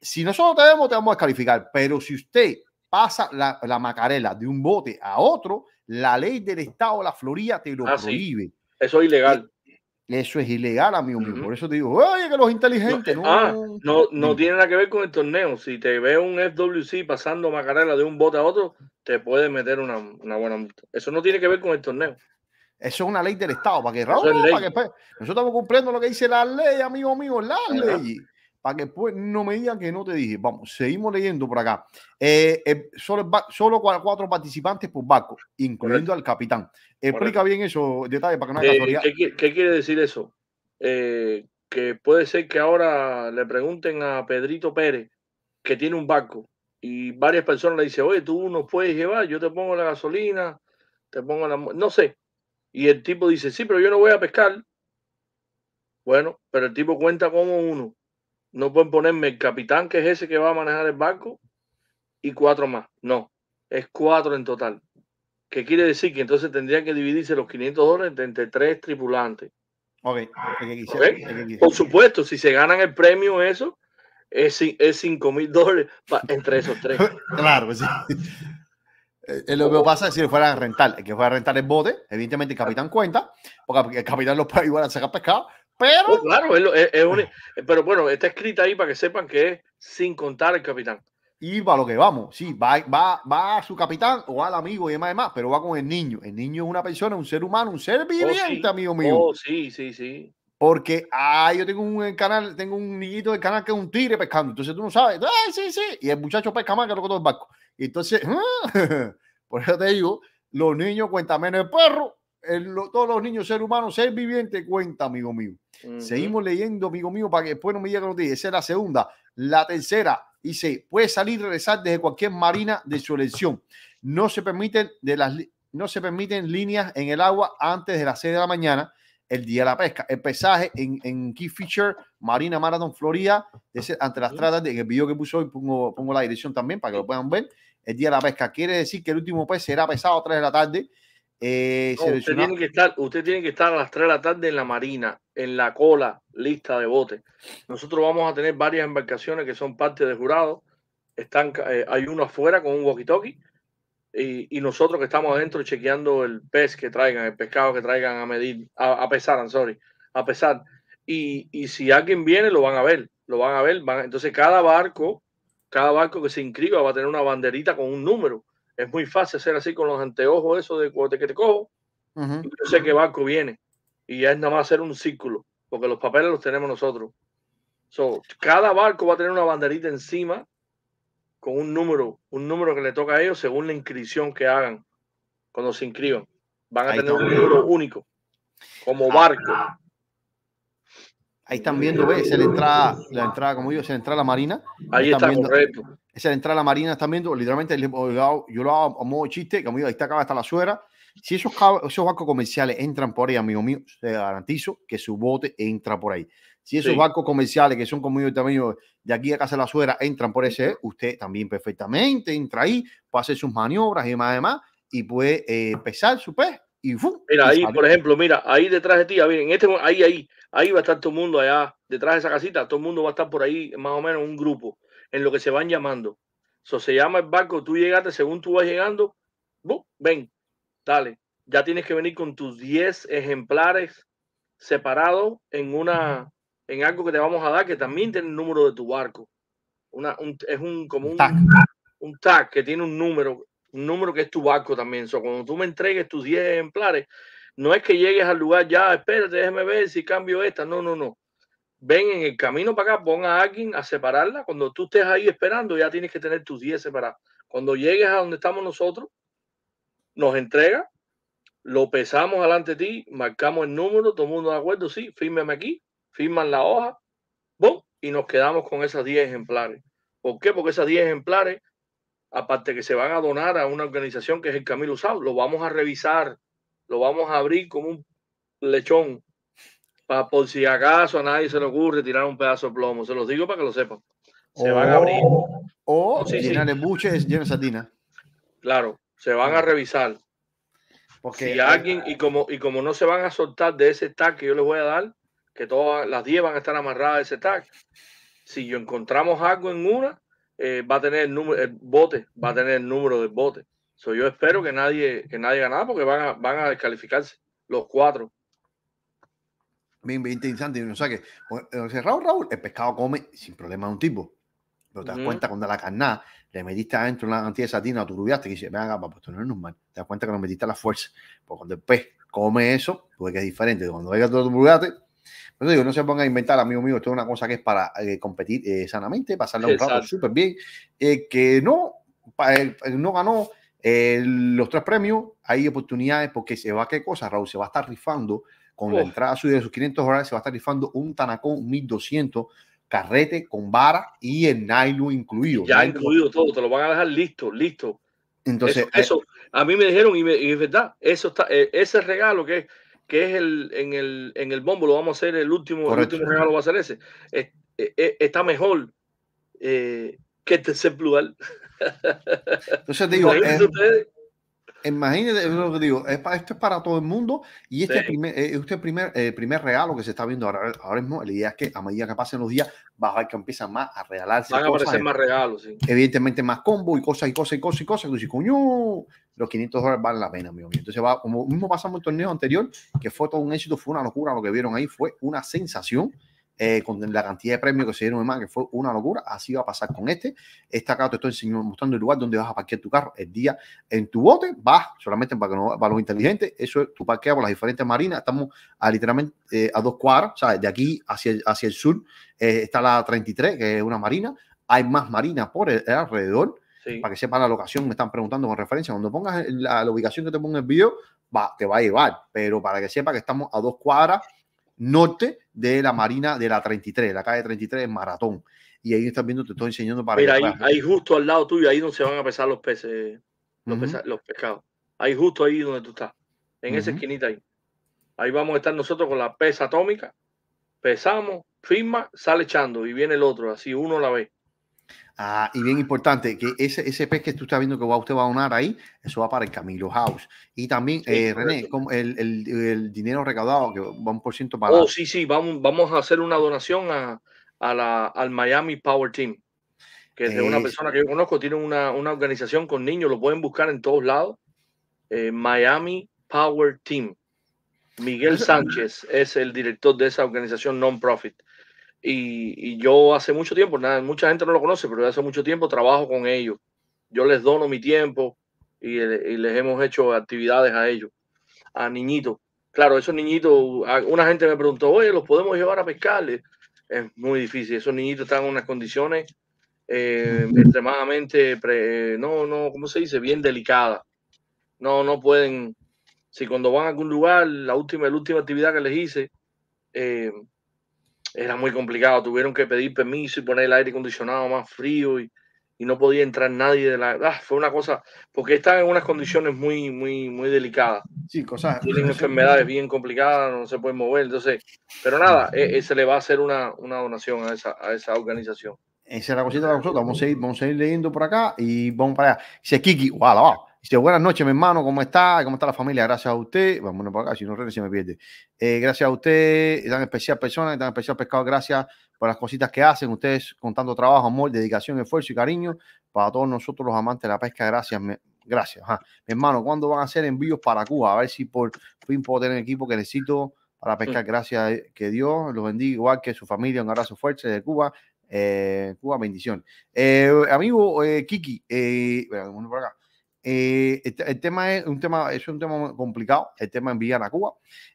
Si nosotros te vemos, te vamos a descalificar, pero si usted pasa la, macarela de un bote a otro, la ley del estado de la Florida te lo ah, prohíbe. Eso es ilegal. Eso es ilegal, amigo mío. Por eso te digo, oye, que los inteligentes. Ah, no, no, tiene nada que ver con el torneo. Si te ve un FWC pasando macarela de un bote a otro, te puede meter una, buena Eso no tiene que ver con el torneo. Eso es una ley del Estado, para que para que, pues, nosotros estamos cumpliendo lo que dice la ley, amigo mío, la ley para que pues no me digan que no te dije. Vamos, seguimos leyendo por acá. Eh, eh, solo, cuatro participantes por barco, incluyendo al capitán. Explica bien eso, detalle para que no haya eh, ¿qué, quiere decir eso? que puede ser que ahora le pregunten a Pedrito Pérez, que tiene un barco, y varias personas le dicen, oye, tú nos puedes llevar, yo te pongo la gasolina, te pongo la... No sé. Y el tipo dice, sí, pero yo no voy a pescar. Bueno, pero el tipo cuenta como uno no pueden ponerme el capitán, que es ese que va a manejar el barco, y cuatro más. No, es cuatro en total. ¿Qué quiere decir? Que entonces tendrían que dividirse los 500 dólares entre tres tripulantes. Ok, Por supuesto, si se ganan el premio, eso es, es 5 mil dólares entre esos tres. claro, sí. Eh, eh, lo que pasa es si fuera a rentar, que fuera a rentar el bote, evidentemente el capitán cuenta, porque el capitán lo puede igual a sacar pescado, pero. Oh, claro, es pero bueno, está escrita ahí para que sepan que es sin contar el capitán. Y para lo que vamos, sí, va, va, a su capitán o al amigo y demás, pero va con el niño. El niño es una persona, un ser humano, un ser oh, viviente, amigo mío. Oh, sí, sí, sí. Porque ay ah, yo tengo un canal, tengo un niñito del canal que es un tigre pescando. Entonces tú no sabes, ah, sí, sí. Y el muchacho pesca más que lo que todo el barco. entonces, por eso te digo, los niños cuentan menos el perro, todos los niños, ser humanos, ser viviente, cuenta, amigo mío. Seguimos leyendo, amigo mío, para que después no me no te Esa es la segunda. La tercera y dice, puede salir y regresar desde cualquier marina de su elección. No se permiten, de las, no se permiten líneas en el agua antes de las 6 de la mañana el día de la pesca. El pesaje en, en Key Fisher, Marina Marathon, Florida, ante las tratas de, en el video que puso hoy, pongo, pongo la dirección también para que lo puedan ver. El día de la pesca quiere decir que el último pez será pesado a 3 de la tarde eh, usted, tiene que estar, usted tiene que estar a las 3 de la tarde en la marina, en la cola, lista de botes, Nosotros vamos a tener varias embarcaciones que son parte de jurado. Están, eh, hay uno afuera con un walkie-talkie y, nosotros que estamos adentro chequeando el pez que traigan, el pescado que traigan a medir, a, pesar, sorry, a pesar. Y, si alguien viene, lo van a ver, lo van a ver. entonces cada barco, cada barco que se inscriba va a tener una banderita con un número es muy fácil hacer así con los anteojos, eso de que te cojo. Yo sé que barco viene y ya es nada más hacer un círculo, porque los papeles los tenemos nosotros. So, cada barco va a tener una banderita encima con un número, un número que le toca a ellos según la inscripción que hagan cuando se inscriban. Van a tener un número único como barco. Ahí están viendo, ¿ves? la entrada, la entrada, como digo, se entra a la marina. Ahí está, viendo, correcto. Esa entrar a la marina están viendo, literalmente yo lo hago a modo chiste, que amigo, ahí está acá hasta la suera. Si esos, esos barcos comerciales entran por ahí, amigo mío, te garantizo que su bote entra por ahí. Si esos barcos comerciales que son conmigo también de aquí a Casa de la Suera entran por ese, usted también perfectamente entra ahí, puede hacer sus maniobras y demás, además, y puede eh, pesar su pez y Mira, ahí, por ejemplo, mira, ahí detrás de ti, ah, miren, este, ahí, ahí, ahí va a estar todo el mundo allá, detrás de esa casita, todo el mundo va a estar por ahí, más o menos un grupo en lo que se van llamando. eso se llama el barco, tú llegaste, según tú vas llegando, ven, dale. Ya tienes que venir con tus 10 ejemplares separados en una en algo que te vamos a dar que también tiene el número de tu barco. Una, es un como un tag. que tiene un número, un número que es tu barco también. So, cuando tú me entregues tus 10 ejemplares, no es que llegues al lugar ya, espérate, déjame ver si cambio esta. No, no, no ven en el camino para acá, pon a alguien a separarla. Cuando tú estés ahí esperando, ya tienes que tener tus 10 separados. Cuando llegues a donde estamos nosotros, nos entrega, lo pesamos delante de ti, marcamos el número, todo el mundo de acuerdo, sí, fírmeme aquí, firman la hoja, boom, y nos quedamos con esas 10 ejemplares. ¿Por qué? Porque esas 10 ejemplares, aparte que se van a donar a una organización que es el Camilo Usado, lo vamos a revisar, lo vamos a abrir como un lechón por si acaso a nadie se le ocurre tirar un pedazo de plomo. Se los digo para que lo sepan. Se van a abrir. O oh, satina. Claro, se van a revisar. Porque eh, alguien, y como, y como no se van a soltar de ese tag que yo les voy a dar, que todas las 10 van a estar amarradas a ese tag. Si yo encontramos algo en una, eh, va a tener el número, el bote, va a tener el número del bote. yo espero que nadie, que nadie gane porque van van a descalificarse los cuatro bien, bien interesante. O sea pues, eh, Raúl, Raúl, el pescado come sin problema de un tipo. no te das cuenta cuando la carnada le metiste adentro una cantidad de satina, turbiaste, que dice, venga, papá, pues no es normal. Te das cuenta que no metiste la fuerza. Porque cuando el pez come eso, pues que es diferente. Cuando venga todo turbiaste, pues digo, no se pongan a inventar, amigo mío, esto es una cosa que es para eh, competir eh, sanamente, pasarle un rato súper bien. que no, no ganó los tres premios, hay oportunidades porque se va a qué cosa, Raúl, se va a estar rifando con la entrada de sus 500 dólares, se va a estar rifando un Tanacón 1200 carrete con vara y el nylon incluido. Ya incluido todo, te lo van a dejar listo, listo. Entonces, eso, a mí me dijeron y, es verdad, eso está, eh, ese regalo que, que es el, en, el, en el bombo, lo vamos a hacer el último, último regalo va a ser ese. Eh, eh, está mejor que el tercer plural. Entonces digo, Imagínate, lo que digo, esto es para todo el mundo y este es primer, eh, este primer, eh, primer regalo que se está viendo ahora, ahora, mismo. La idea es que a medida que pasen los días, va a ver que empiezan más a regalarse. Van a aparecer eh, más regalos, Evidentemente, más combo y cosas y cosas y cosas y cosas. Y coño, los 500 dólares valen la pena, amigo Entonces, va, como mismo pasamos el torneo anterior, que fue todo un éxito, fue una locura lo que vieron ahí, fue una sensación. Eh, con la cantidad de premios que se dieron que fue una locura. Así va a pasar con este. Esta acá te estoy enseñando, mostrando el lugar donde vas a parquear tu carro el día en tu bote. Vas solamente para, los inteligentes. Eso es tu parqueo por las diferentes marinas. Estamos a, literalmente eh, a dos cuadras. De aquí hacia el, hacia el sur eh, está la 33, que es una marina. Hay más marinas por el, alrededor. Para que sepan la locación, me están preguntando con referencia. Cuando pongas la, la ubicación que te pongo en el video, va, te va a llevar. Pero para que sepa que estamos a dos cuadras norte de la Marina de la 33, la calle 33 Maratón. Y ahí estás viendo, te estoy enseñando para... Mira, ahí, ¿eh? ahí, justo al lado tuyo, ahí donde se van a pesar los peces, los, pescados. Ahí justo ahí donde tú estás, en esa esquinita ahí. Ahí vamos a estar nosotros con la pesa atómica. Pesamos, firma, sale echando y viene el otro, así uno a la vez. Ah, y bien importante, que ese, ese pez que tú estás viendo que va, usted va a donar ahí, eso va para el Camilo House. Y también, eh, René, el, el, el, dinero recaudado, que va un por ciento para... Oh, sí, sí, vamos, vamos a hacer una donación a, a la, al Miami Power Team, que es de una persona que yo conozco, tiene una, una, organización con niños, lo pueden buscar en todos lados, eh, Miami Power Team. Miguel Sánchez es el director de esa organización non-profit y, yo hace mucho tiempo, mucha gente no lo conoce, pero hace mucho tiempo trabajo con ellos. Yo les dono mi tiempo y, les hemos hecho actividades a ellos, a niñitos. Claro, esos niñitos, una gente me preguntó, oye, ¿los podemos llevar a pescarles? Es muy difícil, esos niñitos están en unas condiciones eh, extremadamente, eh, no, no, ¿cómo se dice? Bien delicadas. No, no pueden, si cuando van a algún lugar, la última, la última actividad que les hice, eh, era muy complicado. Tuvieron que pedir permiso y poner el aire acondicionado más frío y, y no podía entrar nadie de la. Ah, fue una cosa, porque están en unas condiciones muy, muy, muy delicadas. Sí, cosas. Tienen enfermedades bien complicadas, no se pueden mover. Entonces, pero nada, eh, eh, se le va a hacer una, una donación a esa, a esa organización. Esa es la cosita de la Vamos a, ir, vamos a ir leyendo por acá y vamos para allá. Dice Kiki, guau, wow, buenas noches, mi hermano, ¿cómo está? ¿Cómo está la familia? Gracias a usted. Vámonos para acá, si no se me pierde. Eh, gracias a usted, tan especial persona, tan especial pescado. Gracias por las cositas que hacen ustedes con tanto trabajo, amor, dedicación, esfuerzo y cariño para todos nosotros los amantes de la pesca. Gracias, gracias. Mi hermano, ¿cuándo van a hacer envíos para Cuba? A ver si por fin puedo tener el equipo que necesito para pescar. Gracias, eh, que Dios los bendiga, igual que su familia. Un abrazo fuerte de Cuba. Eh, Cuba, bendición. amigo Kiki, bueno, por acá. Eh, el, tema es un tema, es un tema complicado, el tema enviar a Cuba.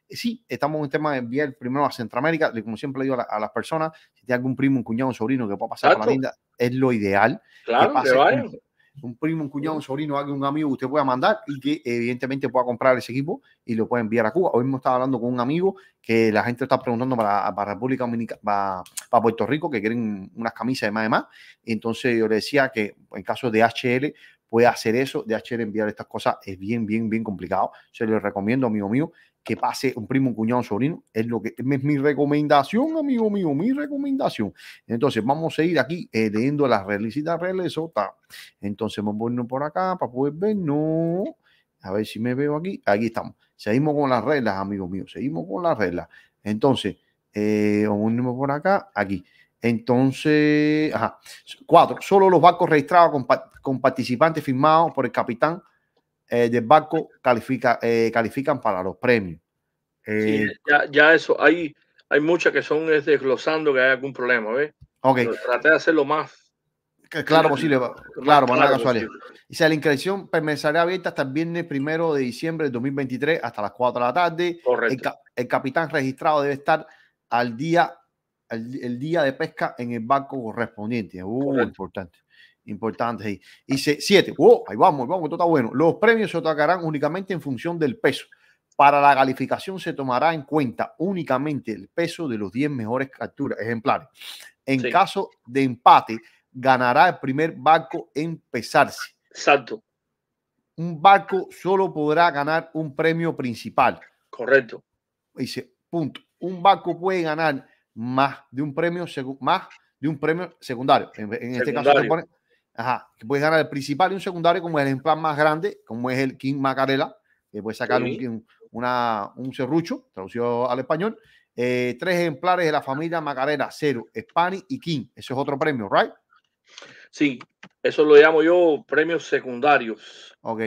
Eh, sí, estamos en un tema de enviar primero a Centroamérica, como siempre le digo a, las personas, si tiene algún primo, un cuñado, un sobrino que pueda pasar la tienda, es lo ideal. Claro, que un, primo, un cuñado, un sobrino, alguien, un amigo que usted pueda mandar y que evidentemente pueda comprar ese equipo y lo pueda enviar a Cuba. Hoy mismo estaba hablando con un amigo que la gente está preguntando para, para República Dominicana, para, Puerto Rico, que quieren unas camisas de más de más. Entonces yo le decía que en caso de HL puede hacer eso. de hacer enviar estas cosas es bien, bien, bien complicado. Se les recomiendo, amigo mío, que pase un primo, un cuñado, un sobrino. Es lo que es mi recomendación, amigo mío, mi recomendación. Entonces, vamos a ir aquí eh, leyendo las relicitas tal. Entonces, vamos a ponernos por acá para poder ver. No, a ver si me veo aquí. Aquí estamos. Seguimos con las reglas, amigo mío. Seguimos con las reglas. Entonces, eh, vamos a por acá. Aquí. Entonces, ajá. Cuatro, solo los barcos registrados con, participantes firmados por el capitán eh, del barco eh, califican para los premios. sí, eh, ya, ya, eso, hay, hay muchas que son desglosando que hay algún problema, ¿ves? Ok. traté de hacerlo más Claro, posible, claro, para claro casualidad. Y sea, la inscripción permanecerá abierta hasta el viernes primero de diciembre de 2023 hasta las 4 de la tarde. Correcto. el, capitán registrado debe estar al día el, día de pesca en el barco correspondiente. Uh, importante. Importante. Y siete. Oh, ahí vamos, vamos, todo está bueno. Los premios se otorgarán únicamente en función del peso. Para la calificación se tomará en cuenta únicamente el peso de los 10 mejores capturas, ejemplares. En caso de empate, ganará el primer barco en pesarse. Exacto. Un barco solo podrá ganar un premio principal. Correcto. Dice, punto. Un barco puede ganar más de un premio, más de un premio secundario. En, este caso, ajá, que puedes ganar el principal y un secundario como el ejemplar más grande, como es el King Macarela, que puedes sacar un, una, un serrucho, traducido al español. Eh, tres ejemplares de la familia Macarela, Cero, Spani y King. Eso es otro premio, ¿right? Sí, eso lo llamo yo premios secundarios. Ok.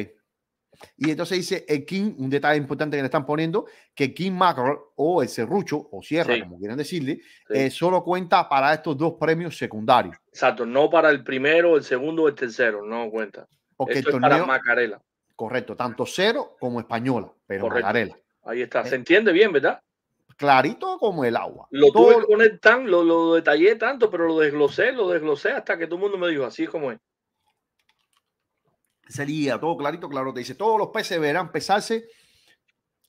Y entonces dice el King, un detalle importante que le están poniendo, que King Mackerel o el Serrucho o Sierra, como quieran decirle, eh, solo cuenta para estos dos premios secundarios. Exacto, no para el primero, el segundo o el tercero, no cuenta. Porque Esto el es para Macarela. Correcto, tanto cero como española, pero Macarela. Ahí está, eh. se entiende bien, ¿verdad? Clarito como el agua. Lo tuve tan, lo, lo detallé tanto, pero lo desglosé, lo desglosé hasta que todo el mundo me dijo, así es como es sería todo clarito, claro, te dice, todos los peces deberán pesarse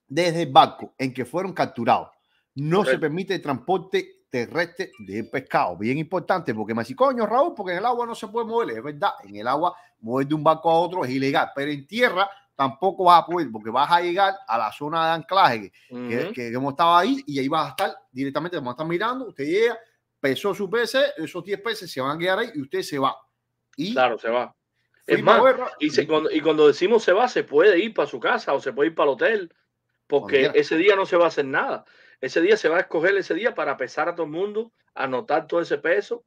desde el barco en que fueron capturados. No se permite el transporte terrestre de pescado. Bien importante, porque me y coño, Raúl, porque en el agua no se puede mover. Es verdad, en el agua mover de un barco a otro es ilegal, pero en tierra tampoco vas a poder, porque vas a llegar a la zona de anclaje que, que, hemos estado ahí y ahí vas a estar directamente, vamos a estar mirando, usted llega, pesó su peces esos 10 peces se van a quedar ahí y usted se va. Y claro, se va. Es más, y, cuando, y, cuando, decimos se va, se puede ir para su casa o se puede ir para el hotel, porque ese día no se va a hacer nada. Ese día se va a escoger ese día para pesar a todo el mundo, anotar todo ese peso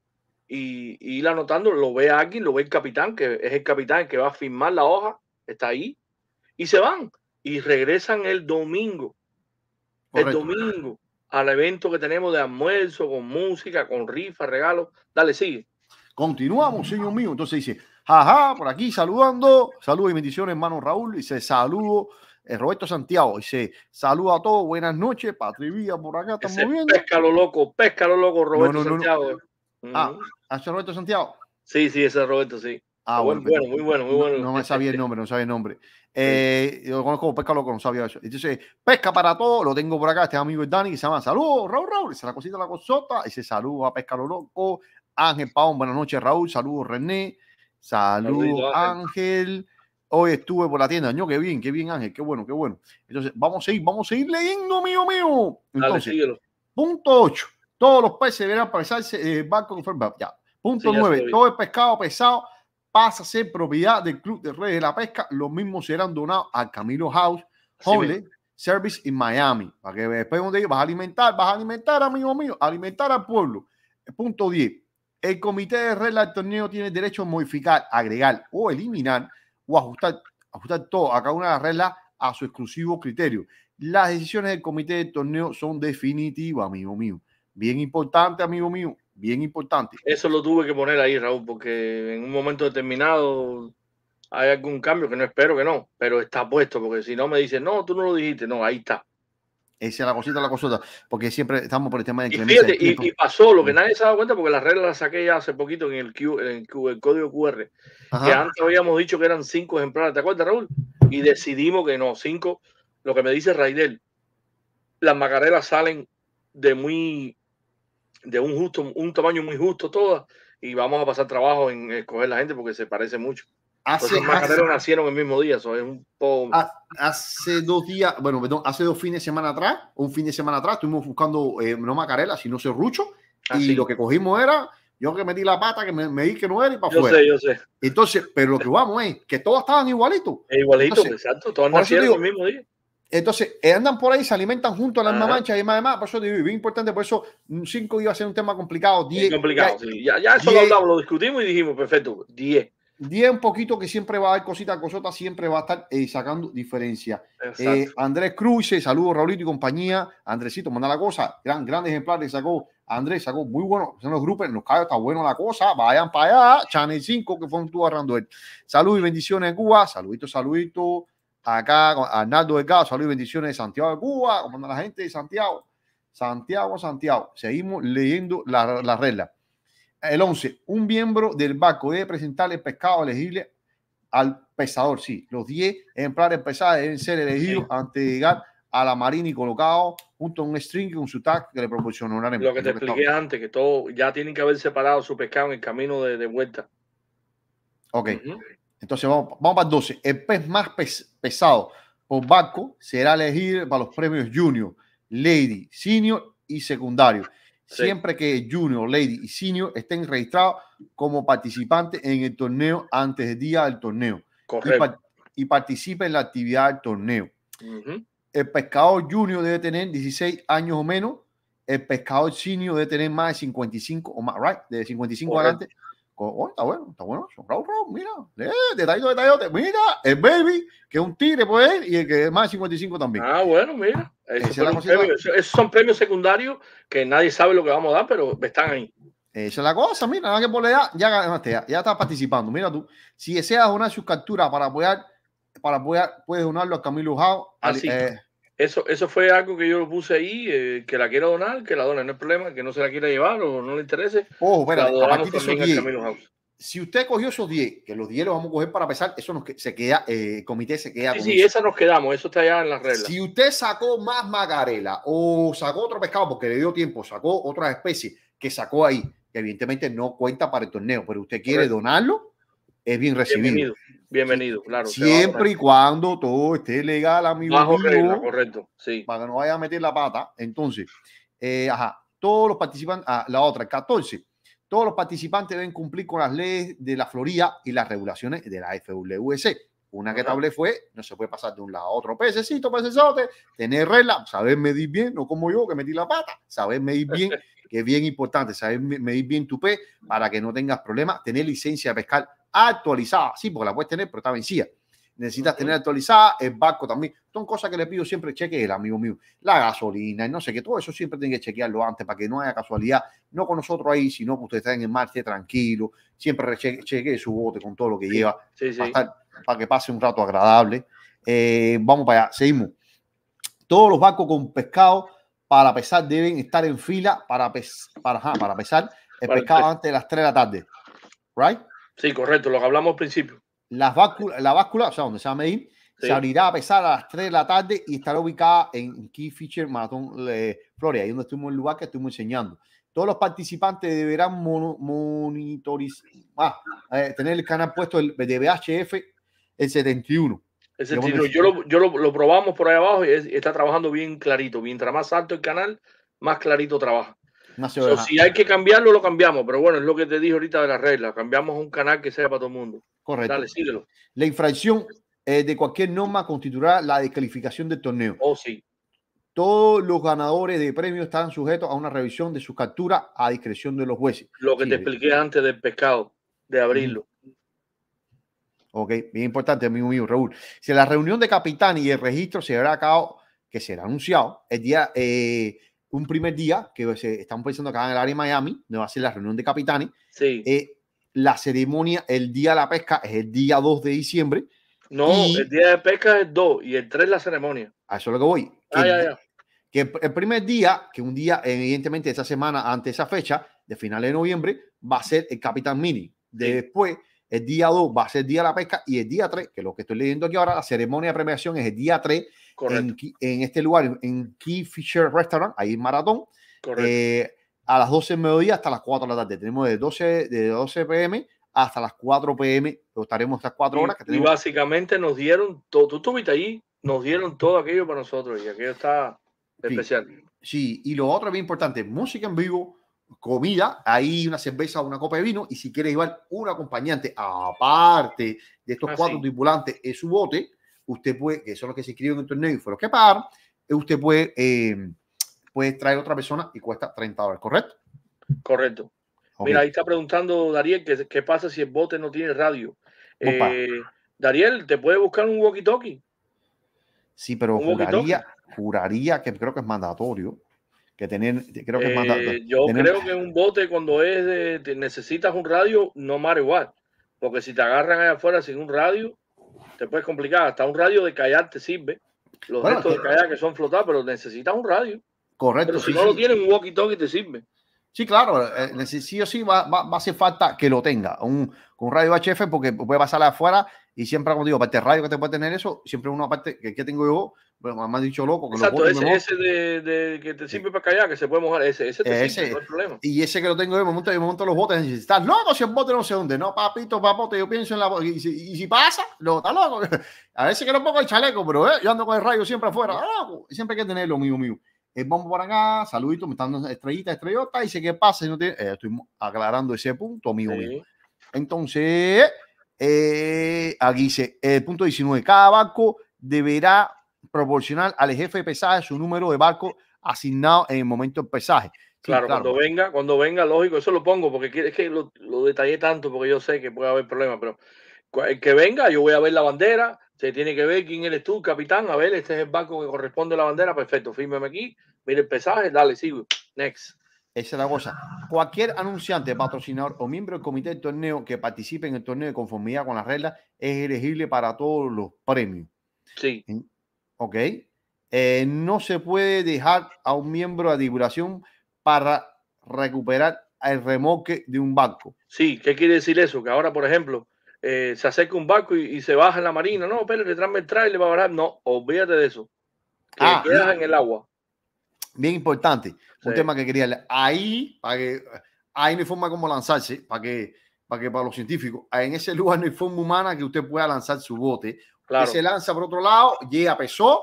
y, ir anotando. Lo ve alguien, lo ve el capitán, que es el capitán que va a firmar la hoja, está ahí, y se van y regresan el domingo. El domingo al evento que tenemos de almuerzo, con música, con rifa, regalos. Dale, sigue. Continuamos, señor mío. Entonces dice, Jaja por aquí saludando. Saludos y bendiciones, hermano Raúl. Dice saludo. Eh, Roberto Santiago dice saludo a todos, buenas noches. Patrivía por acá, estamos viendo. Péscalo loco, péscalo loco, Roberto Santiago. Ah, ¿es Roberto Santiago? Sí, sí, ese es Roberto, sí. Ah, bueno, bueno, muy bueno, muy bueno. No, me sabía el nombre, no sabía el nombre. Eh, yo lo conozco como Pesca Loco, no sabía eso. Entonces, Pesca para todos, lo tengo por acá, este amigo es Dani, que se llama Saludos, Raúl, Raúl, se la cosita la cosota, y se saluda a Pesca Loco, Ángel Paón, buenas noches, Raúl, saludos, René, Saludos Ángel. Hoy estuve por la tienda. No, qué bien, qué bien, Ángel. Qué bueno, qué bueno. Entonces, vamos a ir, vamos a ir leyendo, mío, mío. punto 8. Todos los peces deberán pasarse Banco eh, Ya. Punto 9. todo el pescado pesado pasa a ser propiedad del Club de Redes de la Pesca. Los mismos serán donados a Camilo House, Hole Service in Miami. Para que después de vas a alimentar, vas a alimentar, amigo mío, alimentar al pueblo. Punto 10 el comité de reglas del torneo tiene derecho a modificar, agregar o eliminar o ajustar, ajustar todo a cada una de las reglas a su exclusivo criterio. Las decisiones del comité de torneo son definitivas, amigo mío. Bien importante, amigo mío, bien importante. Eso lo tuve que poner ahí, Raúl, porque en un momento determinado hay algún cambio que no espero que no, pero está puesto, porque si no me dicen, no, tú no lo dijiste, no, ahí está. Esa es la cosita, la cosita, porque siempre estamos por el tema de y, y, pasó lo que nadie se ha dado cuenta, porque las reglas las saqué ya hace poquito en el, Q, el, código QR, que antes habíamos dicho que eran cinco ejemplares, ¿te acuerdas, Raúl? Y decidimos que no, cinco, lo que me dice Raidel, las macarelas salen de muy, de un justo, un tamaño muy justo todas, y vamos a pasar trabajo en escoger la gente porque se parece mucho. Hace, los nacieron el mismo día, un poco... Hace dos días, bueno, perdón, hace dos fines de semana atrás, un fin de semana atrás, estuvimos buscando, eh, no macarela, sino serrucho, ah, y lo que cogimos era, yo que metí la pata, que me, di que no era y para afuera. Yo sé, yo sé. Entonces, pero lo que vamos es que todos estaban igualitos. igualitos, exacto, todos nacieron el mismo día. Entonces, eh, andan por ahí, se alimentan junto a las mancha y más demás. Por eso digo, bien importante, por eso 5 mm, iba a ser un tema complicado. Complicado, ya, sí. ya, eso lo lo discutimos y dijimos, perfecto, 10. Día un poquito que siempre va a haber cosita, cosota, siempre va a estar eh, sacando diferencia. Eh, Andrés Cruz, saludos Raulito y compañía. Andresito, manda la cosa. Gran, gran ejemplar que sacó Andrés, sacó muy bueno. Son los grupos, en los callos está bueno la cosa. Vayan para allá. Channel 5, que fue un tubo él. Saludos y bendiciones en Cuba. Saluditos, saludito. Acá, Arnaldo Delgado, saludos y bendiciones de Santiago de Cuba. Como la gente de Santiago. Santiago, Santiago. Seguimos leyendo las la reglas. El 11, un miembro del barco debe presentarle el pescado elegible al pesador. Sí, los 10 ejemplares pesados deben ser elegidos antes de llegar a la marina y colocados junto a un string con su tag que le proporcionaremos. Lo que te expliqué antes, que todo ya tienen que haber separado su pescado en el camino de, vuelta. Ok. Entonces vamos, vamos para el 12. El pez más pesado por barco será elegido para los premios junior, lady, senior y secundario siempre que Junior, Lady y Senior estén registrados como participantes en el torneo antes del día del torneo. Y, participen en la actividad del torneo. El pescador Junior debe tener 16 años o menos. El pescador Senior debe tener más de 55 o más, right? De 55 adelante Oh, está bueno, está bueno eso. mira. detallito, eh, detallito. Mira, el baby, que es un tigre, pues y el que es más 55 también. Ah, bueno, mira. esos son premios secundarios que nadie sabe lo que vamos a dar, pero están ahí. Esa es la cosa, mira, nada que por la edad, ya ganaste, ya, participando. Mira tú, si deseas donar sus capturas para apoyar, para puedes donarlo a Camilo Jau. Así. Eh, eso, eso fue algo que yo lo puse ahí, eh, que la quiero donar, que la dona, no es problema, que no se la quiera llevar o no le interese. Ojo, si usted cogió esos 10, que los 10 los vamos a coger para pesar, eso nos se queda, eh, el comité se queda. Sí, sí, eso. esa nos quedamos, eso está allá en las reglas. Si usted sacó más magarela o sacó otro pescado porque le dio tiempo, sacó otra especie que sacó ahí, que evidentemente no cuenta para el torneo, pero usted quiere donarlo, es bien recibido bienvenido, claro. Siempre y cuando todo esté legal, amigo. Bajo regla, correcto, sí. Para que no vaya a meter la pata. Entonces, eh, ajá, todos los participantes, ah, la otra, 14. Todos los participantes deben cumplir con las leyes de la Florida y las regulaciones de la FWC. Una que hablé fue, no se puede pasar de un lado a otro. Pececito, pecesote, tener regla, saber medir bien, no como yo que metí la pata, saber medir bien, que es bien importante, saber medir bien tu pez para que no tengas problemas, tener licencia de pescar actualizada. Sí, porque la puedes tener, pero está vencida. Necesitas tener actualizada el barco también. Son cosas que le pido siempre cheque el amigo mío. La gasolina no sé qué. Todo eso siempre tiene que chequearlo antes para que no haya casualidad. No con nosotros ahí, sino que ustedes estén en marcha mar, tranquilo. Siempre cheque su bote con todo lo que lleva. Para, que pase un rato agradable. Eh, vamos para allá. Seguimos. Todos los barcos con pescado para pesar deben estar en fila para, para, pesar el pescado antes de las 3 de la tarde. ¿Right? Sí, correcto, lo que hablamos al principio. la báscula, o sea, donde se va a medir, se abrirá a pesar a las 3 de la tarde y estará ubicada en Key Feature Marathon eh, Florida, ahí donde estuvimos el lugar que estuvimos enseñando. Todos los participantes deberán monitorizar, ah, eh, tener el canal puesto el, de VHF el 71. El 71. Yo, lo, probamos por ahí abajo y está trabajando bien clarito. Mientras más alto el canal, más clarito trabaja si hay que cambiarlo, lo cambiamos. Pero bueno, es lo que te dije ahorita de la regla. Cambiamos un canal que sea para todo el mundo. Correcto. Dale, síguelo. La infracción de cualquier norma constituirá la descalificación del torneo. Oh, sí. Todos los ganadores de premios están sujetos a una revisión de sus capturas a discreción de los jueces. Lo que te expliqué antes del pescado, de abrirlo. Ok, bien importante, amigo mío Raúl. Si la reunión de capitán y el registro se habrá acabado, que será anunciado el día eh, un primer día, que pues, eh, estamos pensando acá en el área de Miami, donde va a ser la reunión de capitanes. Eh, la ceremonia, el día de la pesca, es el día 2 de diciembre. No, el día de pesca es el 2 y el 3 la ceremonia. A eso es lo que voy. Ah, el, Que el primer día, que un día, evidentemente, esa semana, de esa fecha, de final de noviembre, va a ser el Capitán Mini. después, el día 2 va a ser el día de la pesca y el día 3, que es lo que estoy leyendo aquí ahora, la ceremonia de premiación es el día 3 en, este lugar, en Key Fisher Restaurant, ahí en Maratón. Eh, a las 12 del mediodía hasta las 4 de la tarde. Tenemos de 12, de 12 pm hasta las 4 pm, estaremos estas 4 horas. Y básicamente nos dieron todo, tú estuviste ahí nos dieron todo aquello para nosotros y aquello está especial. Sí, y lo otro bien importante, música en vivo, comida, ahí una cerveza, una copa de vino, y si quieres llevar un acompañante aparte de estos ah, cuatro tripulantes es su bote, usted puede, que son los que se inscriben en el torneo y fueron que pagaron, eh, usted puede, traer eh, puede traer otra persona y cuesta 30 dólares, ¿correcto? Correcto. Mira, ahí está preguntando Dariel, ¿qué, pasa si el bote no tiene radio? Eh, Dariel, ¿te puede buscar un walkie-talkie? Sí, pero juraría, juraría que creo que es mandatorio que tener, creo que yo creo que un bote cuando es necesitas un radio, no mara igual, porque si te agarran allá afuera sin un radio, te puede complicar. Hasta un radio de callar te sirve. Los datos de callar que son flotar, pero necesitas un radio. Correcto. Pero si no lo tienes, un walkie-talkie te sirve. Sí, claro, eh, sí o sí va, a hacer falta que lo tenga, un, un radio HF, porque puede pasarle afuera y siempre, como digo, aparte de radio que te puede tener eso, siempre una parte que, que tengo yo, bueno, más dicho loco. Que Exacto, lo ese, ese de, que te sirve para callar, que se puede mojar, ese, ese te ese, no hay problema. Y ese que lo tengo de momento, de momento los botes, y estás loco si el bote no se hunde, no, papito, papote, yo pienso en la y si, y si pasa, no, está loco. A veces que no pongo el chaleco, pero eh, yo ando con el rayo siempre afuera, Siempre hay que tenerlo, mío, mío. Vamos eh, bombo para acá, saludito, me están dando estrellita, estrellotas, y sé qué pasa, no tiene, eh, estoy aclarando ese punto, amigo mío. Entonces, aquí dice, el punto 19, cada banco deberá proporcional al jefe de pesaje su número de barco asignado en el momento del pesaje. claro, cuando venga, cuando venga, lógico, eso lo pongo porque es que lo, detallé tanto porque yo sé que puede haber problemas, pero el que venga, yo voy a ver la bandera, se tiene que ver quién eres tú, capitán, a ver, este es el barco que corresponde a la bandera, perfecto, fírmeme aquí, mire el pesaje, dale, sigo, next. Esa es la cosa. Cualquier anunciante, patrocinador o miembro del comité del torneo que participe en el torneo de conformidad con las reglas es elegible para todos los premios. Sí. ¿ok? Eh, no se puede dejar a un miembro a divulgación para recuperar el remoque de un barco. Sí, ¿qué quiere decir eso? Que ahora, por ejemplo, eh, se acerca un barco y, se baja en la marina. No, pero le el le va a bajar. No, olvídate de eso. ah, en el agua. Bien importante. Un tema que quería. Ahí, para que, ahí no hay forma como lanzarse, para que, para que para los científicos, en ese lugar no hay forma humana que usted pueda lanzar su bote se lanza por otro lado, llega, pesó,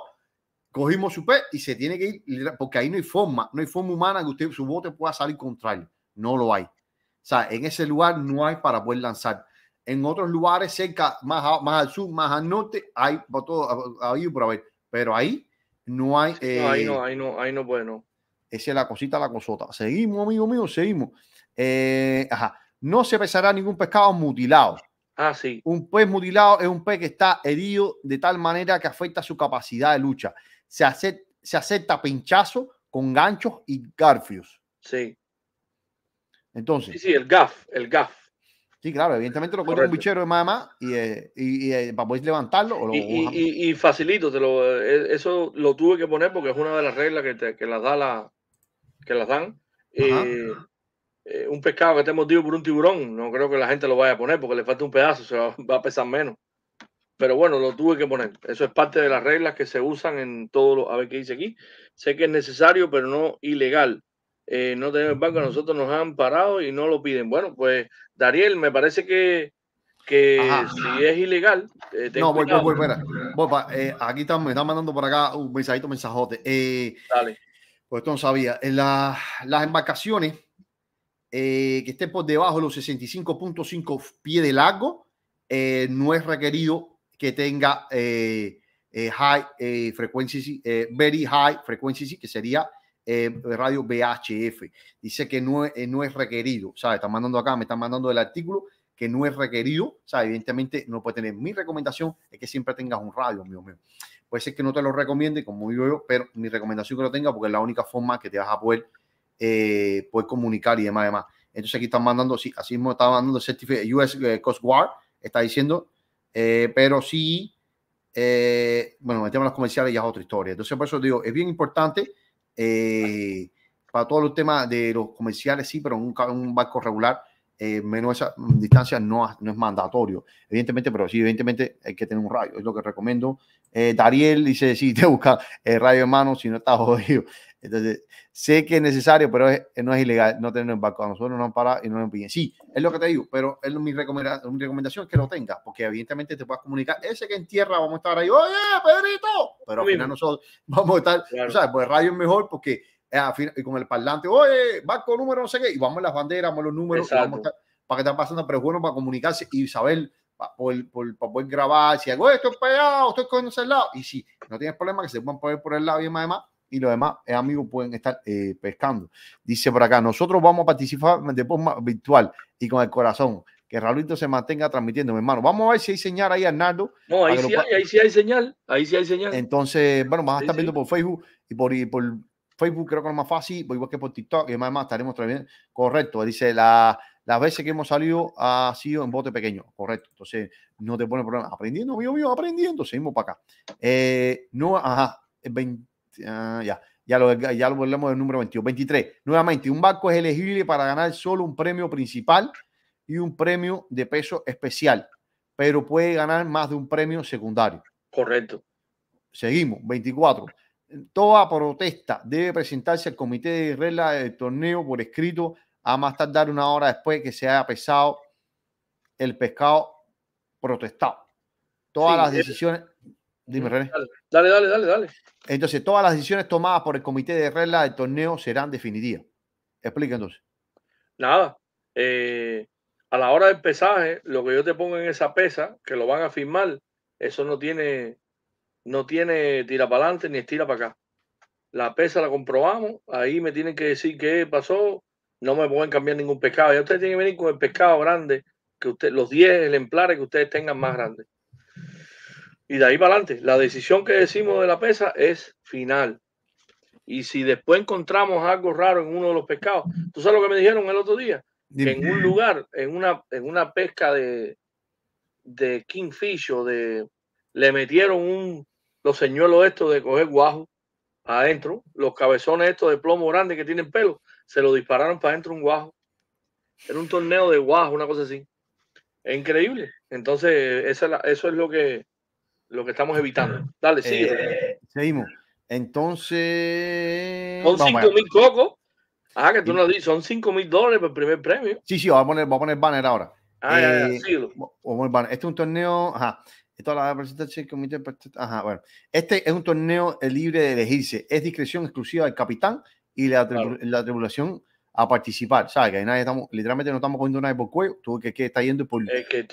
cogimos su pez y se tiene que ir, porque ahí no hay forma, no hay forma humana que usted, su bote pueda salir contrario, no lo hay. O sea, en ese lugar no hay para poder lanzar. En otros lugares cerca, más, más al sur, más al norte, hay por todo, ahí pero ahí no hay. no, ahí no, eh, ahí no, ahí no, bueno. Esa es la cosita, la cosota. Seguimos, amigo mío, seguimos. Eh, no se pesará ningún pescado mutilado. Ah, sí. Un pez mutilado es un pez que está herido de tal manera que afecta su capacidad de lucha. Se, hace, se acepta pinchazo con ganchos y garfios. Sí. Entonces. Sí, sí, el gaf, el gaf. Sí, claro, evidentemente lo corre un bichero de mamá eh, y, y, eh, para poder levantarlo. y, y, facilito, te lo, eh, e, eso lo tuve que poner porque es una de las reglas que, las da la, que las dan. Eh, eh, un pescado que esté motivo por un tiburón, no creo que la gente lo vaya a poner porque le falta un pedazo, se va a pesar menos. Pero bueno, lo tuve que poner. Eso es parte de las reglas que se usan en todo lo. A ver qué dice aquí. Sé que es necesario, pero no ilegal. Eh, no tenemos el banco, nosotros nos han parado y no lo piden. Bueno, pues, Dariel, me parece que, que si es ilegal. Eh, no, voy, voy, voy, aquí están, me están mandando por acá un mensajito, mensajote. Dale. Pues esto no sabía. En las embarcaciones eh, que esté por debajo de los 65.5 pies de largo, eh, no es requerido que tenga eh, high frequency, very high frequency, que sería radio VHF. Dice que no, no es requerido, ¿sabes? Están mandando acá, me están mandando el artículo que no es requerido, sea, Evidentemente no puede tener. Mi recomendación es que siempre tengas un radio, amigo mío. Puede ser que no te lo recomiende, como muy yo, pero mi recomendación es que lo tenga porque es la única forma que te vas a poder eh, comunicar y demás, Entonces aquí están mandando, sí, así mismo está mandando el US eh, Coast Guard, está diciendo, eh, pero sí, eh, bueno, metemos tema los comerciales ya es otra historia. Entonces por eso digo, es bien importante para todos los temas de los comerciales, sí, pero en un, barco regular, menos esa distancia no, no es mandatorio, evidentemente, pero sí, evidentemente hay que tener un radio, es lo que recomiendo. Dariel dice, sí, te busca el radio en mano si no estás jodido. Entonces, sé que es necesario, pero no es ilegal no tener un barco. A nosotros no han parado y no nos piden. Sí, es lo que te digo, pero es mi, recomendación, recomendación es que lo tengas, porque evidentemente te puedas comunicar. Ese que en tierra vamos a estar ahí, oye, Pedrito, pero al final nosotros vamos a estar, o pues radio es mejor porque eh, al final, y con el parlante, oye, barco número no sé qué, y vamos las banderas, vamos los números, para que estén pasando, pero es bueno para comunicarse y saber por, por, para poder grabar, si hago esto estoy pegado, estoy con ese lado. Y si no tienes problema, que se puedan poner por el lado y más además, y los demás eh, amigos pueden estar eh, pescando. Dice por acá, nosotros vamos a participar de forma virtual y con el corazón. Que Raulito se mantenga transmitiendo, mi hermano. Vamos a ver si hay señal ahí, Arnaldo. No, ahí sí hay, ahí sí hay señal. Ahí sí hay señal. Entonces, bueno, vas a estar viendo por Facebook y por, Facebook creo que es más fácil, igual que por TikTok, y además estaremos también correcto. Dice, la, las veces que hemos salido ha sido en bote pequeño, correcto. Entonces, no te pone problema. Aprendiendo, mío, mío, aprendiendo, seguimos para acá. Eh, no, ajá, 20 Ah, ya, ya lo, ya lo volvemos del número 22. 23. Nuevamente, un barco es elegible para ganar solo un premio principal y un premio de peso especial, pero puede ganar más de un premio secundario. Correcto. Seguimos. 24. Toda protesta debe presentarse al comité de reglas del torneo por escrito a más tardar una hora después que se haya pesado el pescado protestado. Todas las eh, decisiones. Dime, René. Dale, dale, dale, dale. Entonces, todas las decisiones tomadas por el comité de reglas del torneo serán definitivas. Explica entonces. Nada. Eh, a la hora del pesaje, eh, lo que yo te pongo en esa pesa, que lo van a firmar, eso no tiene, no tiene tira para adelante ni estira para acá. La pesa la comprobamos, ahí me tienen que decir qué pasó, no me pueden cambiar ningún pescado. Ya ustedes tienen que venir con el pescado grande, que usted, los 10 ejemplares que ustedes tengan más grandes. Y de ahí para adelante, la decisión que decimos de la pesa es final. Y si después encontramos algo raro en uno de los pescados, tú sabes lo que me dijeron el otro día, que en un lugar, en una, en una pesca de, de Kingfish o de, le metieron un, los señuelos estos de coger guajo adentro, los cabezones estos de plomo grande que tienen pelo, se lo dispararon para adentro un guajo. Era un torneo de guajo, una cosa así. Es increíble. Entonces, eso es lo que lo que estamos evitando. Dale, sigue. Eh, seguimos. Entonces. Son 5 mil cocos. Ajá, que tú nos dices, son 5 mil dólares por el primer premio. Sí, sí, voy a poner, a poner banner ahora. Ah, ya, eh, Este es un torneo. Ajá. Esto la comité. Pues, ajá, bueno. Este es un torneo eh, libre de elegirse. Es discreción exclusiva del capitán y la, tribulación la a participar, ¿sabes? Que nadie estamos, literalmente no estamos cogiendo nadie por cuello, tú que, que está yendo por,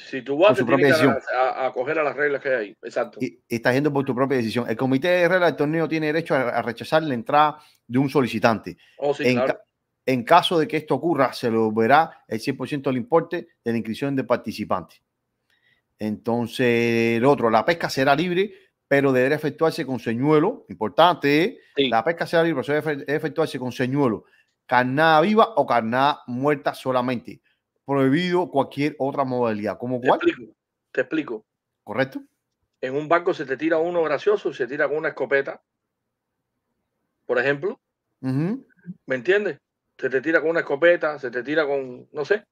si tú vas, su propia decisión. A, coger a las reglas que hay ahí, exacto. Y, estás yendo por tu propia decisión. El comité de reglas del torneo tiene derecho a, rechazar la entrada de un solicitante. Oh, en, caso de que esto ocurra, se lo verá el 100% del importe de la inscripción de participantes. Entonces, el otro, la pesca será libre, pero deberá efectuarse con señuelo, importante, ¿eh? la pesca será libre, pero se debe efectuarse con señuelo carnada viva o carnada muerta solamente. Prohibido cualquier otra modalidad. ¿Cómo cuál? Te explico. ¿Correcto? En un banco se te tira uno gracioso se tira con una escopeta, por ejemplo. ¿Me entiendes? Se te tira con una escopeta, se te tira con, no sé,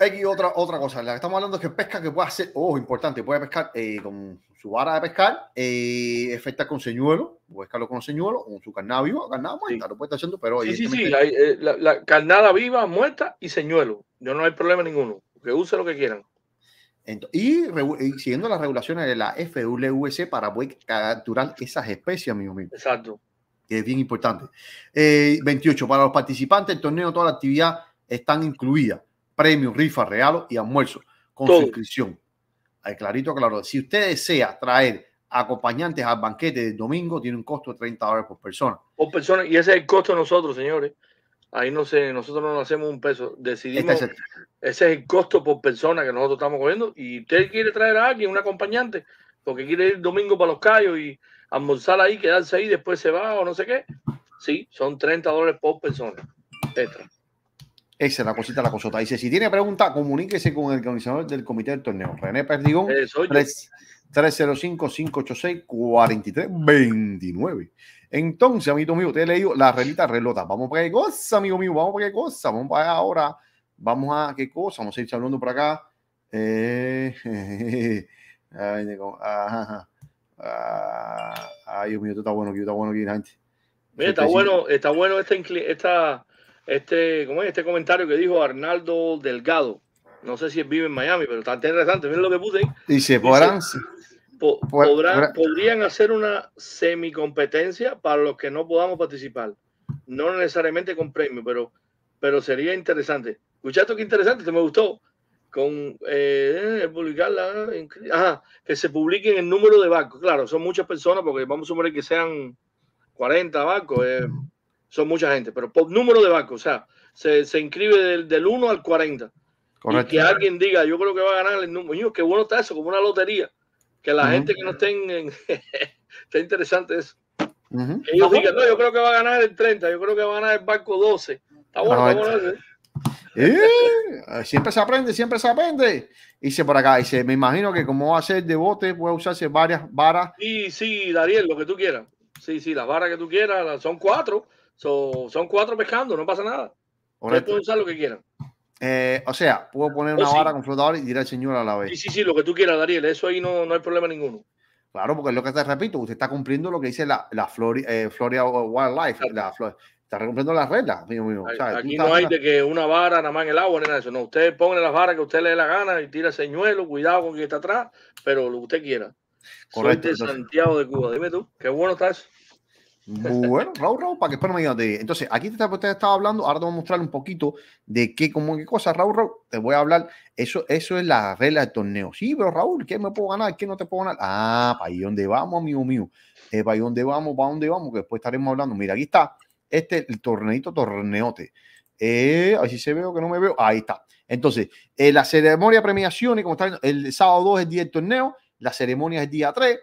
X, otra, otra cosa, la que estamos hablando es que pesca que puede hacer, ojo, oh, importante, puede pescar eh, con su vara de pescar, eh, efecta con señuelo, puede pescarlo con señuelo, con su carnada viva, carnada muerta, lo puede estar haciendo, pero... Sí, sí, sí, eh, la, carnada viva, muerta y señuelo, yo no hay problema ninguno, que use lo que quieran. y, siguiendo las regulaciones de la FWC para poder capturar esas especies, amigo mío. Exacto. Que es bien importante. 28, eh, para los participantes del torneo, toda la actividad están incluidas premios, rifas, regalos y almuerzos con suscripción. Ahí clarito, claro. Si usted desea traer acompañantes al banquete del domingo, tiene un costo de 30 dólares por persona. Por persona, y ese es el costo de nosotros, señores. Ahí no sé, nosotros no nos hacemos un peso. Decidimos, este ese es el costo por persona que nosotros estamos cogiendo. Y usted quiere traer a alguien, un acompañante, porque quiere ir domingo para los callos y almorzar ahí, quedarse ahí, después se va o no sé qué. Sí, son 30 dólares por persona. Extra. Esa es la cosita, la cosota. Dice, si tiene pregunta, comuníquese con el comisionador del comité del torneo, René Perdigón, 305-586-4329. Eh, Entonces, amigo mío, te he leído la relita relota. Vamos para qué cosa, amigo mío, vamos para qué cosa, vamos para ahora. Vamos a qué cosa, vamos a ir charlando por acá. Eh, ah, ay, Dios mío, esto está bueno está bueno aquí, gente. Mira, está este bueno, está bueno esta, esta este, ¿cómo es? este comentario que dijo Arnaldo Delgado. No sé si vive en Miami, pero está interesante. Miren lo que puse Dice, podrán, podrían hacer una semicompetencia para los que no podamos participar. No necesariamente con premio, pero, pero sería interesante. ¿Escuchaste qué interesante? Te me gustó. Con eh, publicarla, que se publiquen el número de barcos. Claro, son muchas personas, porque vamos a suponer que sean 40 barcos. Eh, son mucha gente, pero por número de bancos o sea, se, se inscribe del, del, 1 al 40. Correcto. Y que alguien diga, yo creo que va a ganar el número. qué bueno está eso, como una lotería. Que la gente que no esté está interesante eso. no, yo creo que va a ganar el 30, yo creo que va a ganar el barco 12. Está bueno, está bueno. ¿eh? Eh, siempre se aprende, siempre se aprende. Dice por acá, dice, me imagino que como va a ser de bote, puede usarse varias varas. Sí, sí, Dariel, lo que tú quieras. Sí, sí, las varas que tú quieras, son cuatro son cuatro pescando, no pasa nada. Ustedes pueden usar lo que quieran. Eh, o sea, puedo poner una pues vara con flotador y tirar señuelo a la vez. Sí, sí, sí, lo que tú quieras, Dariel. Eso ahí no, no hay problema ninguno. Claro, porque es lo que te repito, usted está cumpliendo lo que dice la, la eh, Florida, Wildlife. está cumpliendo las reglas, mío. Aquí no hay de que una vara nada más en el agua, ni nada de eso. No, usted pone las varas que usted le dé la gana y tira señuelo, cuidado con quien está atrás, pero lo que usted quiera. Correcto. Santiago de Cuba. Dime tú, qué bueno está eso bueno, Raúl, Raúl, para que después no me de... Entonces, aquí te, estaba hablando, ahora te voy a mostrar un poquito de qué, como qué cosa, Raúl, Raúl, te voy a hablar, eso, eso es la regla del torneo. Sí, pero Raúl, ¿qué me puedo ganar? ¿Qué no te puedo ganar? Ah, para ahí donde vamos, amigo mío. Eh, para ahí donde vamos, para dónde vamos, que después estaremos hablando. Mira, aquí está, este, el torneito, torneote. Eh, a ver si se veo que no me veo. Ahí está. Entonces, eh, la ceremonia de premiaciones, como está el sábado 2 es el día del torneo, la ceremonia es día 3,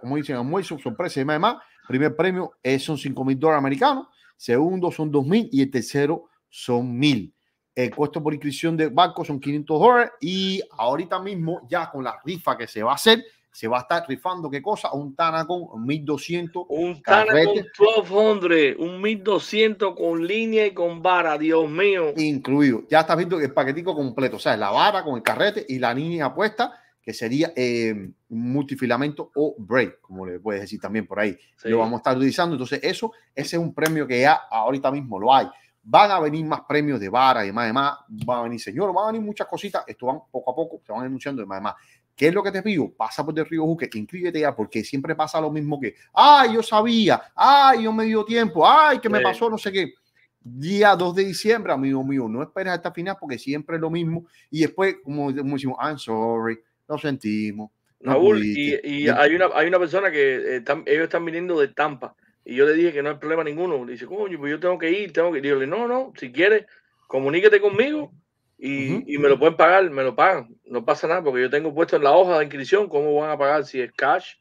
como dicen, muy sorpresa y demás primer premio es, son 5 mil dólares americanos, segundo son 2 mil y el tercero son mil. El costo por inscripción de banco son 500 dólares y ahorita mismo ya con la rifa que se va a hacer, se va a estar rifando qué cosa, un con 1200. Un Tanacon 1200, un 1200 con línea y con vara, Dios mío. Incluido. Ya estás viendo el paquetico completo, o sea, la vara con el carrete y la línea puesta que sería em, multifilamento o break, como le puedes decir también por ahí. Lo vamos a estar utilizando. Entonces, eso, ese es un premio que ya ahorita mismo lo hay. Van a venir más premios de vara y demás, demás. Van a venir señor, van a venir muchas cositas. Esto van poco a poco, se van anunciando y demás, ¿Qué es lo que te pido? Pasa por el río Juque, inscríbete ya, porque siempre pasa lo mismo que, ay, yo sabía, ay, yo me dio tiempo, ay, que me pasó no sé qué día 2 de diciembre, amigo mío, no esperes hasta final porque siempre es lo mismo. Y después, como decimos, I'm sorry, lo sentimos. y, hay, una, hay una persona que eh, ellos están viniendo de Tampa y yo le dije que no hay problema ninguno. dice, coño, pues yo tengo que ir, tengo que ir. no, no, si quieres, comuníquete conmigo y, me lo pueden pagar, me lo pagan. No pasa nada porque yo tengo puesto en la hoja de inscripción cómo van a pagar, si es cash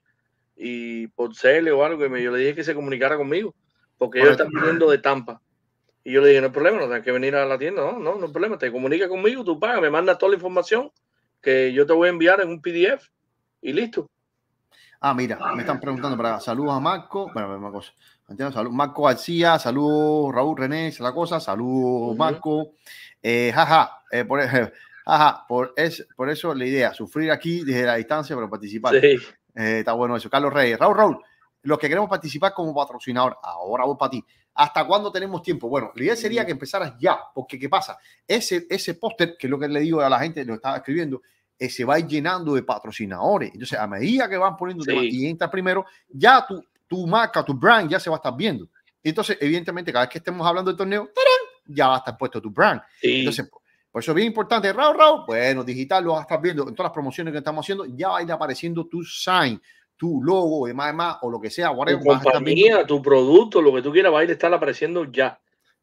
y por ser o algo. Y yo le dije que se comunicara conmigo porque ellos están viniendo de Tampa. Y yo le dije, no hay problema, no tienes que venir a la tienda, no, no, no hay problema, te comunica conmigo, tú pagas, me mandas toda la información que yo te voy a enviar en un PDF y listo. Ah, mira, me están preguntando para saludos a Marco. Bueno, una cosa. Salud, Marco García, saludos Raúl René, la cosa, saludos Marco. Eh, jaja, eh, por, por, es, por eso la idea, sufrir aquí desde la distancia, pero participar. Sí. Eh, está bueno eso. Carlos Reyes, Raúl, Raúl, los que queremos participar como patrocinador, ahora vos para ti. ¿Hasta cuándo tenemos tiempo? Bueno, la idea sería que empezaras ya, porque ¿qué pasa? Ese, ese póster, que es lo que le digo a la gente, lo estaba escribiendo, eh, se va llenando de patrocinadores. Entonces, a medida que van poniendo y entra primero, ya tu, tu marca, tu brand ya se va a estar viendo. Entonces, evidentemente, cada vez que estemos hablando del torneo, ¡tarán! ya va a estar puesto tu brand. Entonces, por eso es bien importante, Raúl, Raúl, bueno, digital lo vas a estar viendo en todas las promociones que estamos haciendo, ya va a ir apareciendo tu sign, tu logo, demás, demás, o lo que sea, whatever. Tu compañía, tu producto, lo que tú quieras, va a ir a estar apareciendo ya.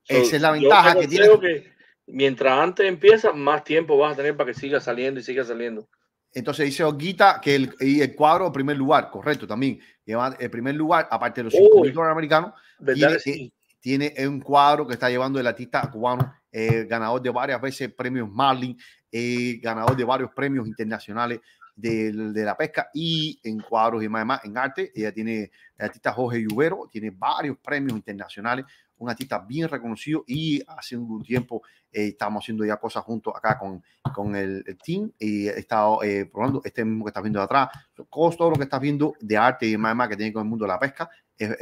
Esa es la ventaja que tiene. Que mientras antes empiezas, más tiempo vas a tener para que siga saliendo y siga saliendo. Entonces dice Oguita que el, el cuadro primer lugar, correcto también. Lleva el primer lugar, aparte de los 5 mil dólares americanos, tiene, eh, tiene, un cuadro que está llevando el artista cubano, eh, ganador de varias veces premios Marlin, eh, ganador de varios premios internacionales de, la pesca y en cuadros y más, en arte. Ella tiene el artista Jorge Lluvero, tiene varios premios internacionales, un artista bien reconocido y hace un tiempo eh, estamos haciendo ya cosas juntos acá con, con el, team y he estado eh, probando este mismo que estás viendo de atrás, todo lo que estás viendo de arte y más, y que tiene con el mundo de la pesca es,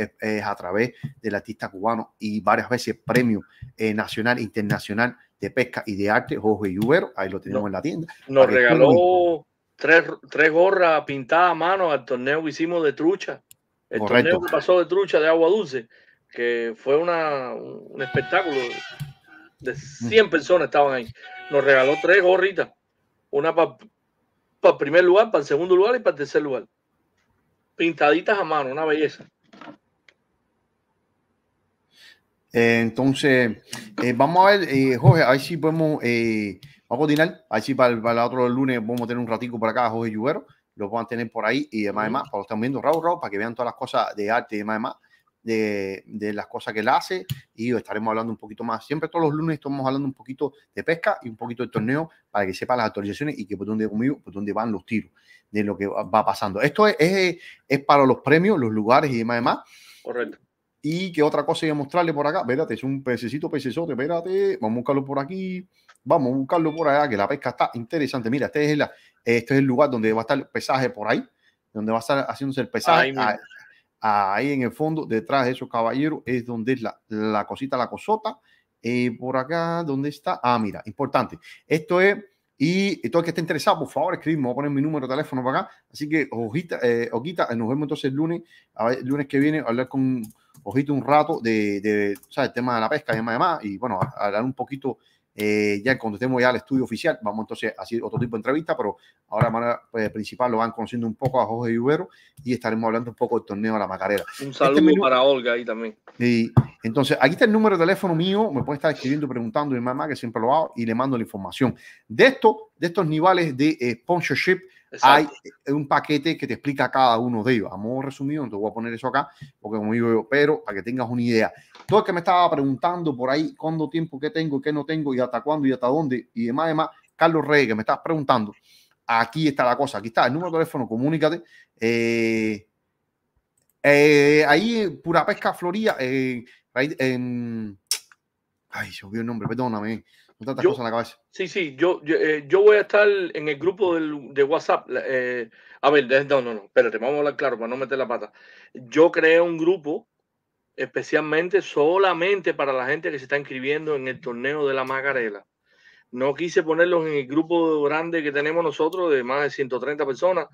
a través del artista cubano y varias veces premio eh, nacional, internacional de pesca y de arte, Jorge Lluvero, ahí lo tenemos en la tienda. Nos regaló tres, gorras pintadas a mano al torneo que hicimos de trucha. El torneo que pasó de trucha de agua dulce, que fue una, un espectáculo. De 100 mm. personas estaban ahí. Nos regaló tres gorritas. Una para el primer lugar, para el segundo lugar y para el tercer lugar. Pintaditas a mano, una belleza. Eh, entonces, eh, vamos a ver, eh, Jorge, ahí sí si podemos Vamos a continuar, así para, el, otro lunes vamos a tener un ratico por acá a Jorge Lluvero, lo van a tener por ahí y demás, demás, para que viendo Raúl, Raúl, para que vean todas las cosas de arte y demás, De, las cosas que él hace y estaremos hablando un poquito más. Siempre todos los lunes estamos hablando un poquito de pesca y un poquito de torneo para que sepan las actualizaciones y que por dónde conmigo, por dónde van los tiros, de lo que va pasando. Esto es, es, para los premios, los lugares y demás, demás. Correcto. ¿Y qué otra cosa voy a mostrarle por acá? Espérate, es un pececito, pecesote, espérate. Vamos a buscarlo por aquí. Vamos a buscarlo por allá, que la pesca está interesante. Mira, este es, este es el lugar donde va a estar el pesaje por ahí, donde va a estar haciéndose el pesaje. ahí, en el fondo, detrás de esos caballeros, es donde es la, la cosita, la cosota. Eh, por acá, ¿dónde está? Ah, mira, importante. Esto es, y todo el que esté interesado, por favor, escribimos, voy a poner mi número de teléfono para acá. Así que, ojita, eh, ojita, nos vemos entonces el lunes, a ver, lunes que viene, hablar con ojito un rato de, de o el tema de la pesca y demás, y bueno, hablar un poquito eh, ya cuando estemos ya al estudio oficial, vamos entonces a hacer otro tipo de entrevista, pero ahora de manera pues, principal lo van conociendo un poco a Jorge Ibero y estaremos hablando un poco del torneo de la Macarera. Un este saludo para Olga ahí también. Y, entonces, aquí está el número de teléfono mío, me puede estar escribiendo, preguntando y mamá, que siempre lo hago, y le mando la información. De esto, de estos niveles de eh, sponsorship hay eh, un paquete que te explica cada uno de ellos. A modo resumido, no te voy a poner eso acá, porque como digo yo, pero para que tengas una idea. Todo el que me estaba preguntando por ahí cuánto tiempo que tengo, qué no tengo, y hasta cuándo, y hasta dónde, y demás, demás, Carlos Reyes, que me estás preguntando, aquí está la cosa, aquí está el número de teléfono, comunícate. Eh, eh, ahí, Pura Pesca Florida. en, ay, se olvidó el nombre, perdóname cosas Sí, sí, yo, eh, yo, voy a estar en el grupo de WhatsApp. Eh, a ver, no, no, no, espérate, vamos a hablar claro para no meter la pata. Yo creé un grupo especialmente solamente para la gente que se está inscribiendo en el torneo de la Magarela. No quise ponerlos en el grupo grande que tenemos nosotros de más de 130 personas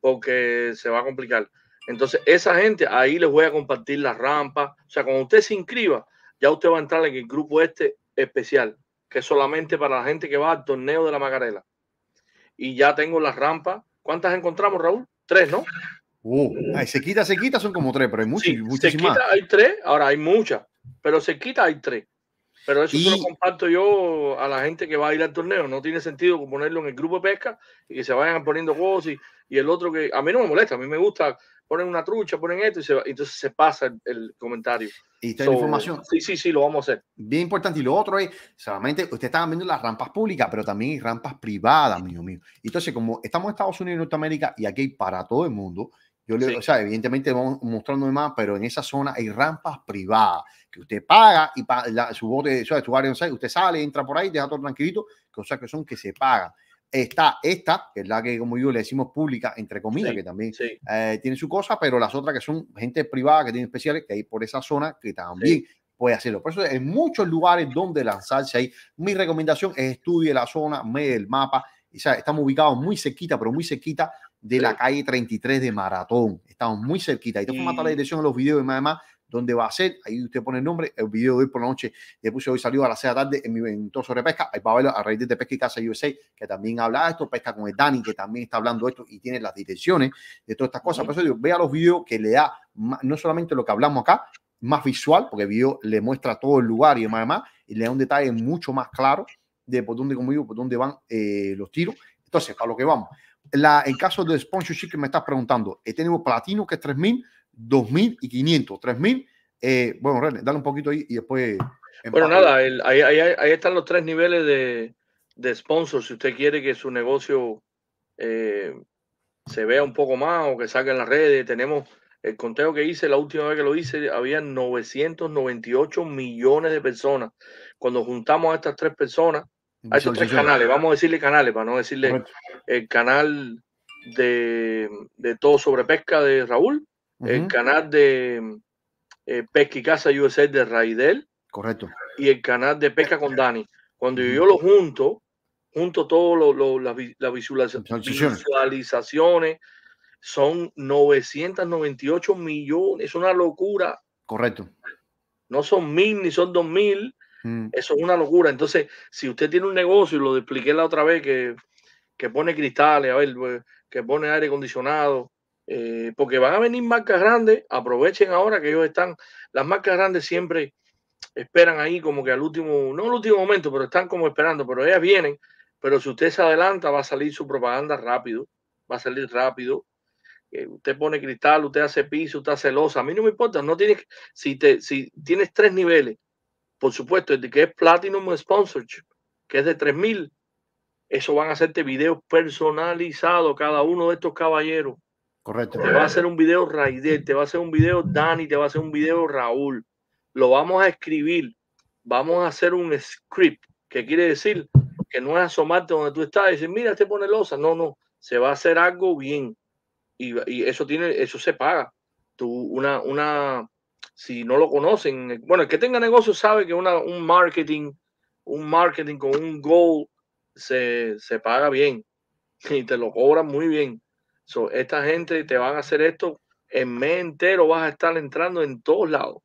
porque se va a complicar. Entonces, esa gente, ahí les voy a compartir la rampa, O sea, cuando usted se inscriba, ya usted va a entrar en el grupo este especial que es solamente para la gente que va al torneo de la Macarela. Y ya tengo las rampas. ¿Cuántas encontramos, Raúl? Tres, ¿no? Uh, se quita, se quita, son como tres, pero hay muchas. Sí, quita, hay tres, ahora hay muchas, pero se quita, hay tres. Pero eso lo comparto yo a la gente que va a ir al torneo. No tiene sentido ponerlo en el grupo de pesca y que se vayan poniendo cosas y, y el otro que a mí no me molesta, a mí me gusta ponen una trucha, ponen esto y entonces se pasa el, comentario. Y esta información. Sí, sí, sí, lo vamos a hacer. Bien importante. Y lo otro es, solamente usted estaba viendo las rampas públicas, pero también hay rampas privadas, mío mío. Entonces, como estamos en Estados Unidos y Norteamérica y aquí hay para todo el mundo, yo le, o sea, evidentemente vamos mostrando más, pero en esa zona hay rampas privadas que usted paga y su bote, su área, usted sale, entra por ahí, deja todo tranquilito, cosas que son que se pagan. Está esta, que es la que, como yo le decimos, pública, entre comillas, que también eh, tiene su cosa, pero las otras que son gente privada, que tiene especiales, que hay por esa zona, que también puede hacerlo. Por eso, en muchos lugares donde lanzarse ahí, mi recomendación es estudie la zona, me el mapa. O sea, estamos ubicados muy cerquita, pero muy cerquita de la calle 33 de Maratón. Estamos muy cerquita. Y te que matar la dirección en los videos y más, además, dónde va a ser. Ahí usted pone el nombre. El video de hoy por la noche después puse hoy salió a las 6 de la tarde en mi evento sobre pesca. Ahí va a verlo a raíz de Pesca y Casa USA, que también habla de esto. Pesca con el Dani, que también está hablando de esto y tiene las direcciones de todas estas cosas. Por eso digo, vea los videos que le da no solamente lo que hablamos acá, más visual, porque el video le muestra todo el lugar y demás, y le da un detalle mucho más claro de por dónde, como digo, por dónde van eh, los tiros. Entonces, para lo que vamos. La, caso de sponsorship que me estás preguntando, eh, tenemos platino que es 3000, 2500, 3.000. Eh, bueno, René, dale un poquito ahí y después... Bueno, nada, ahí, están los tres niveles de, de, sponsor. Si usted quiere que su negocio eh, se vea un poco más o que salga en las redes, tenemos el conteo que hice, la última vez que lo hice, había 998 millones de personas. Cuando juntamos a estas tres personas, a esos tres canales, vamos a decirle canales para no decirle el canal de todo sobre pesca de Raúl, el canal de eh, Pesca y Casa USA de Raidel. Correcto. Y el canal de Pesca con Dani. Cuando yo lo junto, junto todas las la visualizaciones, son 998 millones, es una locura. Correcto. No son mil ni son dos mil, mm. eso es una locura. Entonces, si usted tiene un negocio, y lo expliqué la otra vez, que, que pone cristales, a ver, pues, que pone aire acondicionado, eh, porque van a venir marcas grandes, aprovechen ahora que ellos están, las marcas grandes siempre esperan ahí como que al último, no al último momento, pero están como esperando, pero ellas vienen, pero si usted se adelanta va a salir su propaganda rápido, va a salir rápido. Eh, usted pone cristal, usted hace piso, usted hace losa, a mí no me importa, no tienes, si, te, si tienes tres niveles, por supuesto, el que es Platinum Sponsorship, que es de 3000, eso van a hacerte videos personalizados cada uno de estos caballeros Correcto. Te va a hacer un video Raider, te va a hacer un video Dani, te va a hacer un video Raúl. Lo vamos a escribir. Vamos a hacer un script, que quiere decir que no es asomarte donde tú estás y decir, mira, este pone losa. No, no, se va a hacer algo bien. Y, eso tiene, eso se paga. Tú, una, una, si no lo conocen, bueno, el que tenga negocio sabe que una, un marketing, un marketing con un goal se, se paga bien y te lo cobran muy bien. So, esta gente te van a hacer esto en mes entero, vas a estar entrando en todos lados.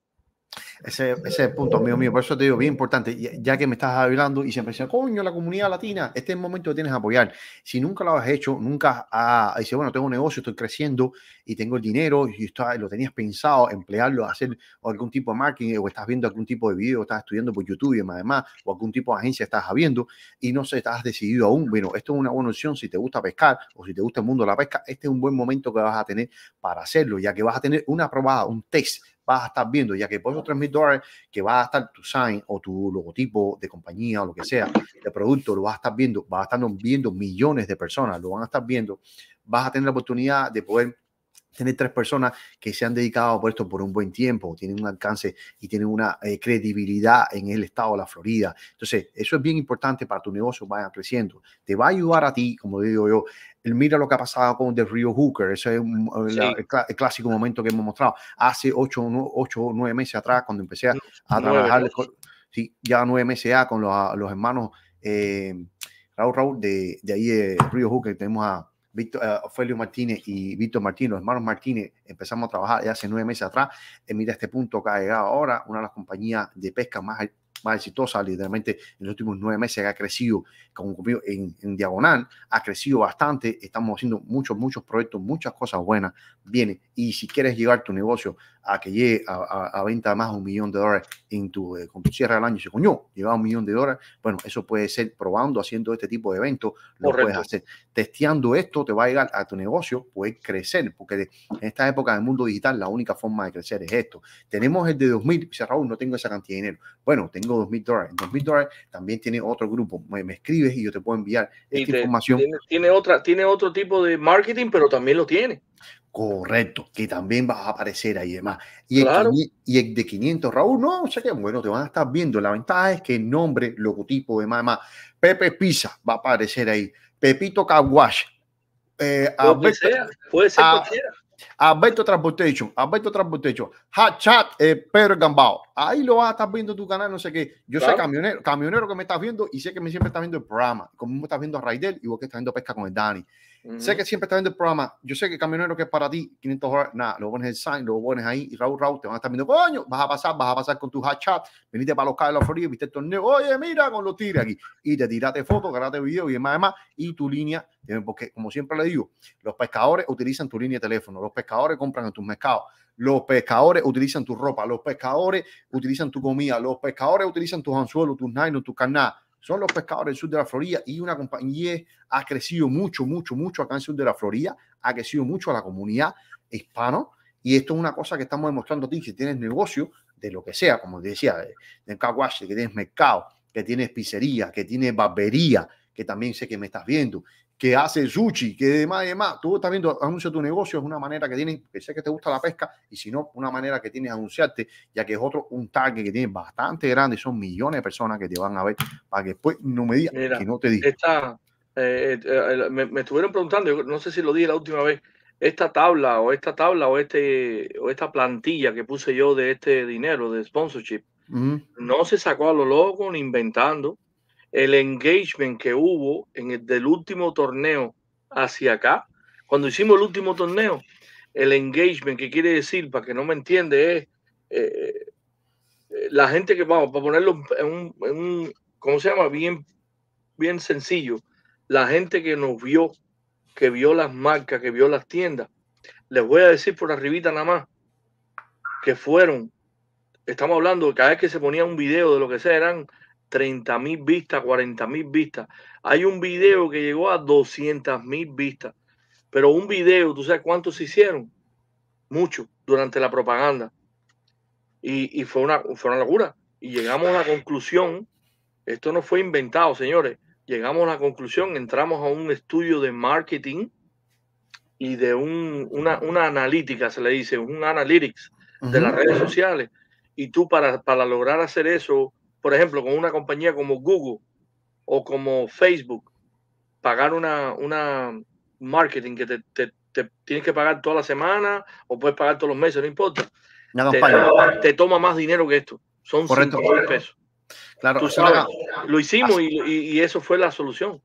Ese, ese punto mío, mío, por eso te digo, bien importante, ya que me estás hablando y siempre dicen, coño, la comunidad latina, este es el momento que tienes que apoyar. Si nunca lo has hecho, nunca ah, dice bueno, tengo un negocio, estoy creciendo y tengo el dinero y lo tenías pensado, emplearlo, hacer algún tipo de marketing o estás viendo algún tipo de video, estás estudiando por YouTube y además, o algún tipo de agencia estás viendo y no sé, estás decidido aún. Bueno, esto es una buena opción si te gusta pescar o si te gusta el mundo de la pesca, este es un buen momento que vas a tener para hacerlo, ya que vas a tener una probada, un test vas a estar viendo, ya que por esos 3 dólares que va a estar tu sign o tu logotipo de compañía o lo que sea, de producto, lo vas a estar viendo, vas a estar viendo millones de personas, lo van a estar viendo, vas a tener la oportunidad de poder tener tres personas que se han dedicado por esto por un buen tiempo, tienen un alcance y tienen una eh, credibilidad en el estado de la Florida. Entonces, eso es bien importante para tu negocio vaya creciendo. Te va a ayudar a ti, como digo yo, mira lo que ha pasado con The Rio Hooker, ese es un, el, clásico momento que hemos mostrado. Hace ocho o nueve meses atrás, cuando empecé a, trabajar, sí, ya nueve meses ya con los, hermanos eh, Raúl Raúl de, de ahí de Rio Hooker, tenemos a Víctor, eh, Ofelio Martínez y Víctor Martínez, los hermanos Martínez, empezamos a trabajar ya hace nueve meses atrás. Eh, mira este punto que ha llegado ahora, una de las compañías de pesca más, más exitosa, literalmente en los últimos nueve meses ha crecido, como un en, diagonal, ha crecido bastante. Estamos haciendo muchos, muchos proyectos, muchas cosas buenas. Viene, y si quieres llevar tu negocio a que llegue a, a venta más de un millón de dólares, en tu, eh, con cierre del año se coño, lleva un millón de dólares. Bueno, eso puede ser probando, haciendo este tipo de eventos, lo puedes hacer. Testeando esto te va a llegar a tu negocio, Puede crecer, porque en esta época del mundo digital la única forma de crecer es esto. Tenemos el de 2.000, dice Raúl, no tengo esa cantidad de dinero. Bueno, tengo 2.000 dólares. 2.000 dólares también tiene otro grupo. Me, escribes y yo te puedo enviar esta información. Tiene, tiene, otra, tiene otro tipo de marketing, pero también lo tiene. Correcto, que también va a aparecer ahí además. Y, el, de 500, Raúl, no, sé qué, bueno, te van a estar viendo. La ventaja es que el nombre, logotipo, demás, demás. Pepe Pisa va a aparecer ahí. Pepito Caguash. Eh, puede ser ah, cualquiera. Alberto Transportation, Alberto Transportation, Hachat, eh, Pedro Gambao. Ahí lo vas a estar viendo tu canal, no sé qué. Yo soy camionero, camionero que me estás viendo y sé que me siempre estás viendo el programa, como me estás viendo a Raidel y vos que estás viendo Pesca con el Dani. Sé que siempre está viendo el programa. Yo sé que camionero que es para ti, 500 horas, nada, lo pones en sign, lo pones ahí y Raúl Raúl te van a estar viendo, coño, vas a pasar, vas a pasar con tu hashtag, veniste para los cables de la Florida, viste el torneo, oye, mira con los tires aquí. Y te tiraste fotos, grabaste videos y demás, y tu línea, porque como siempre le digo, los pescadores utilizan tu línea de teléfono, los pescadores compran en tus mercados, los pescadores utilizan tu ropa, los pescadores utilizan tu comida, los pescadores utilizan tus anzuelos, tus nylon, tus carnadas son los pescadores del sur de la Florida y una compañía ha crecido mucho, mucho, mucho acá en el sur de la Florida, ha crecido mucho a la comunidad hispano y esto es una cosa que estamos demostrando a ti, si tienes negocio de lo que sea, como te decía, de, caguache, que tienes mercado, que tienes pizzería, que tienes barbería, que también sé que me estás viendo, que hace sushi, que demás, demás. Tú estás viendo anuncia tu negocio, es una manera que tienes, que que te gusta la pesca, y si no, una manera que tienes anunciarte, ya que es otro, un target que tienes bastante grande, son millones de personas que te van a ver, para que después no me digas que no te dije. Eh, eh, eh, me, estuvieron preguntando, no sé si lo dije la última vez, esta tabla o esta tabla o, este, o esta plantilla que puse yo de este dinero, de sponsorship, no se sacó a lo loco ni inventando el engagement que hubo en el del último torneo hacia acá, cuando hicimos el último torneo, el engagement, que quiere decir, para que no me entiende, es eh, eh, la gente que, vamos, para ponerlo en un, ¿cómo se llama? Bien, bien sencillo, la gente que nos vio, que vio las marcas, que vio las tiendas, les voy a decir por arribita nada más, que fueron, estamos hablando, cada vez que se ponía un video de lo que sea, eran 30 mil vistas, 40 mil vistas. Hay un video que llegó a 200.000 mil vistas. Pero un video, ¿tú sabes cuántos se hicieron? Muchos durante la propaganda. Y, fue, una, locura. Y llegamos a la conclusión, esto no fue inventado, señores. Llegamos a la conclusión, entramos a un estudio de marketing y de una, analítica, se le dice, un analytics de las redes sociales. Y tú para, para lograr hacer eso, por ejemplo, con una compañía como Google o como Facebook, pagar una, una marketing que te, tienes que pagar toda la semana o puedes pagar todos los meses, no importa. te, toma, más dinero que esto. Son correcto, pesos. Claro, lo hicimos y, eso fue la solución.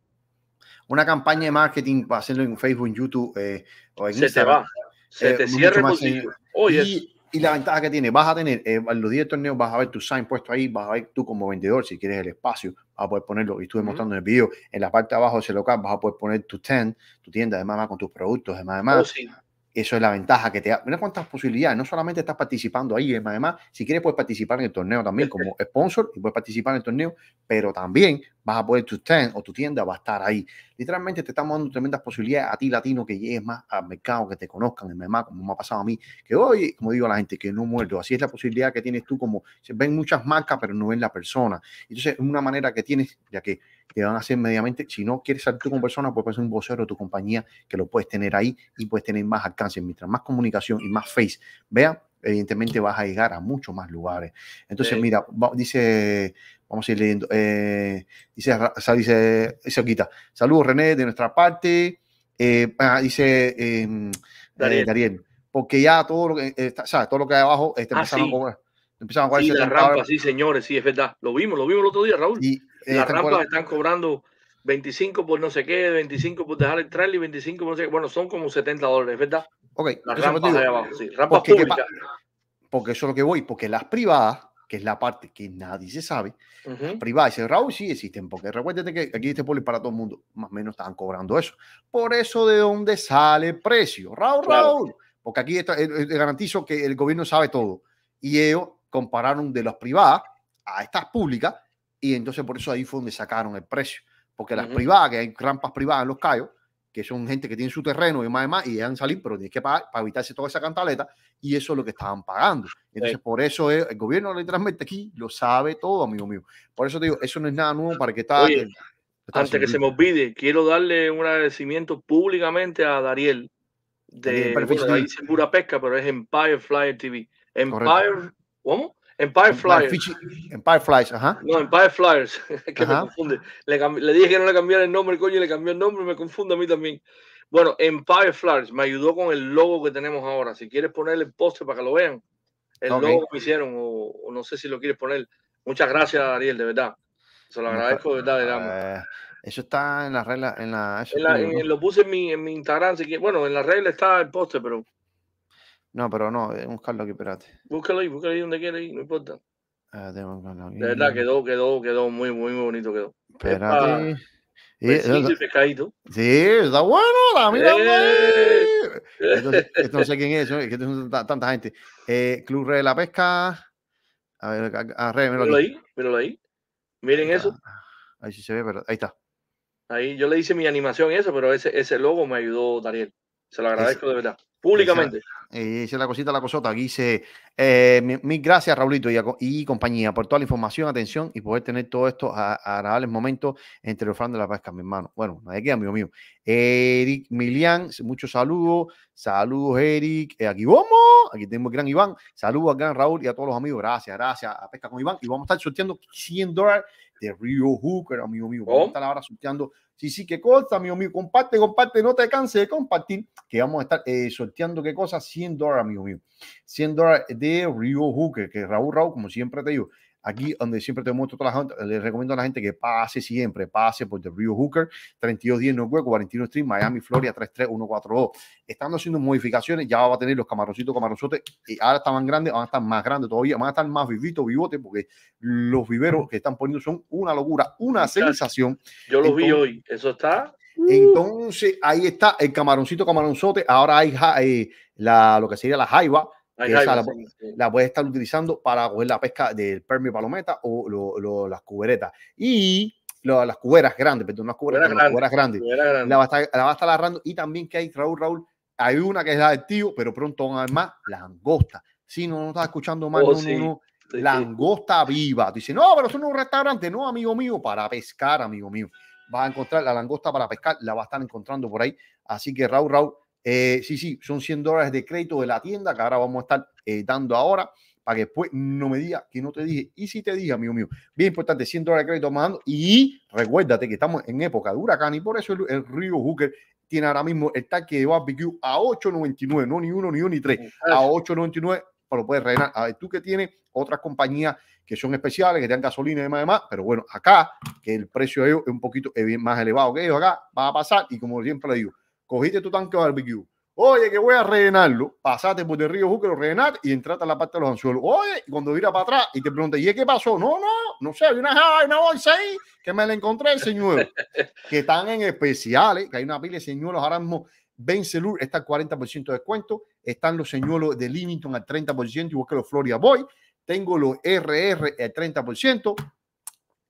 Una campaña de marketing para hacerlo en Facebook, YouTube eh, o en Se te va. Se eh, te cierra el Oye, y la ventaja que tiene, vas a tener, eh, los 10 torneos vas a ver tu sign puesto ahí, vas a ver tú como vendedor, si quieres el espacio, vas a poder ponerlo, y estuve mostrando en el video, en la parte de abajo de ese local vas a poder poner tu stand tu tienda, además más con tus productos, además, además. Oh, Eso es la ventaja que te da. Mira cuántas posibilidades. No solamente estás participando ahí, además, si quieres puedes participar en el torneo también como sponsor y puedes participar en el torneo, pero también vas a poder tu stand o tu tienda va a estar ahí. Literalmente te estamos dando tremendas posibilidades a ti latino que llegues más al mercado, que te conozcan, en más como me ha pasado a mí, que hoy, como digo a la gente, que no muerto así es la posibilidad que tienes tú, como se ven muchas marcas, pero no ven la persona. Entonces, es una manera que tienes, ya que te van a hacer mediamente, si no quieres salir tú con persona, pues puedes ser un vocero de tu compañía que lo puedes tener ahí y puedes tener más alcance. Mientras más comunicación y más face, vea, evidentemente vas a llegar a muchos más lugares. Entonces, mira, dice, vamos a ir leyendo, eh, dice, o dice, saludos René de nuestra parte, eh, ah, dice em, eh, Dariel. porque ya todo lo que, está, Todo lo que hay abajo está a cobrar sí, señores, sí, es verdad. Lo vimos, lo vimos el otro día, Raúl. Y, las rampas están cobrando 25 por no sé qué, 25 por dejar el trailer y 25 por no sé qué. Bueno, son como 70 dólares, verdad. Ok. rampas porque, Porque eso es lo que voy, porque las privadas, que es la parte que nadie se sabe, privadas Raúl sí existen, porque recuérdate que aquí este poli para todo el mundo, más o menos estaban cobrando eso. Por eso de dónde sale el precio. Raúl, Raúl. Porque aquí está, eh, eh, garantizo que el gobierno sabe todo. Y ellos compararon de las privadas a estas públicas, y entonces por eso ahí fue donde sacaron el precio. Porque las privadas, que hay rampas privadas en los callos, que son gente que tiene su terreno y más y más, y dejan salir, pero tienes que pagar para evitarse toda esa cantaleta, y eso es lo que estaban pagando. Entonces, por eso el gobierno literalmente aquí lo sabe todo, amigo mío. Por eso te digo, eso no es nada nuevo para que está... Oye, antes que se me olvide, quiero darle un agradecimiento públicamente a Dariel, de, Pura Pesca, pero es Empire Flyer TV. Empire, ¿cómo? Empire Flyers. Empire Flyers, ajá. No, Empire Flyers, que me confunde. Le, dije que no le cambiara el nombre, coño, le cambió el nombre, me confundo a mí también. Bueno, Empire Flyers me ayudó con el logo que tenemos ahora. Si quieres ponerle el postre para que lo vean, el logo que me hicieron, o, no sé si lo quieres poner. Muchas gracias, Ariel, de verdad. Se lo pues, agradezco de verdad, de eh, Eso está en En la, en lo puse en mi, en mi Instagram. bueno, en la regla está el postre, pero no, pero no, eh, buscarlo aquí, espérate. Búscalo ahí, búscalo ahí donde quiera, ir, no importa. De verdad, quedó, quedó, quedó muy, muy, muy bonito. Quedó. Espérate. Pues sí, pescadito. Sí, está bueno, la mira. Eh. esto no sé quién es, es que tanta gente. Eh, Club Rey de la Pesca. A ver, a, míralo, ahí, míralo ahí. Miren eso. Ahí sí se ve, pero ahí está. Ahí yo le hice mi animación y eso, pero ese, ese logo me ayudó Daniel. Se lo agradezco de verdad. Públicamente dice eh, la cosita, la cosota. Aquí dice, eh, mil gracias Raulito y, compañía por toda la información, atención y poder tener todo esto a, a agradables momentos entre los fans de la pesca, mi hermano. Bueno, nadie queda, amigo mío. Eric Milian, muchos saludos. Saludos, Eric. Eh, aquí vamos. Aquí tenemos el gran Iván. Saludos al gran Raúl y a todos los amigos. Gracias, gracias a Pesca con Iván. Y vamos a estar sorteando 100 dólares de Rio Hooker, amigo mío. Vamos a oh. estar ahora sorteando. Sí, sí, qué cosa, amigo mío. Comparte, comparte, no te canses de compartir. Que vamos a estar sorteando qué cosa, 100 100 dólares, amigo mío. 100 dólares de Rio Hooker, que Raúl, Raúl, como siempre te digo, aquí donde siempre te muestro toda la gente, les recomiendo a la gente que pase siempre, pase por el Rio Hooker, 3210 No Hueco, 41 Street, Miami, Florida, 33142. están haciendo modificaciones, ya va a tener los camarocitos, camarosotes y ahora más grandes, van a estar más grandes todavía, van a estar más vivitos, vivotes, porque los viveros que están poniendo son una locura, una sensación. Yo los vi hoy, eso está Mm. Entonces, ahí está el camaroncito camaronzote. Ahora hay eh, la, lo que sería la jaiba. la, puedes estar utilizando para coger la pesca del permio palometa o las cuberetas. Y las cuberas grandes, perdón, las cuberas, las cuberas grandes. La, va a estar, la agarrando. Y también que hay, Raúl, Raúl, hay una que es la del tío, pero pronto van a haber más, la Si no, no estás escuchando más, oh, langosta no, viva. Dice, no, pero son no es un restaurante. No, amigo mío, para pescar, amigo mío vas a encontrar la langosta para pescar, la vas a estar encontrando por ahí. Así que, Raúl, Raúl, eh, sí, sí, son 100 dólares de crédito de la tienda que ahora vamos a estar eh, dando ahora para que después no me diga que no te dije. Y si te dije, amigo mío, bien importante, 100 dólares de crédito mandando. Y recuérdate que estamos en época de huracán y por eso el, río Hooker tiene ahora mismo el tanque de bbq a 8.99, no ni uno, ni uno, ni tres, a 8.99, pero puedes rellenar. A ver, tú que tienes otras compañías que son especiales, que tengan gasolina y demás, demás. Pero bueno, acá, que el precio de ellos es un poquito más elevado que ellos, acá va a pasar. Y como siempre le digo, cogiste tu tanque barbecue. Oye, que voy a rellenarlo. Pasate por el río Juque, lo y entraste a la parte de los anzuelos. Oye, cuando vira para atrás y te pregunté, ¿y qué pasó? No, no, no sé, hay una una bolsa ahí que me la encontré, señor. que están en especiales, que hay una pila de señuelos ahora mismo. Bencelur está al 40% de descuento. Están los señuelos de limington al 30% y Florida Boy. Tengo los RR al 30%.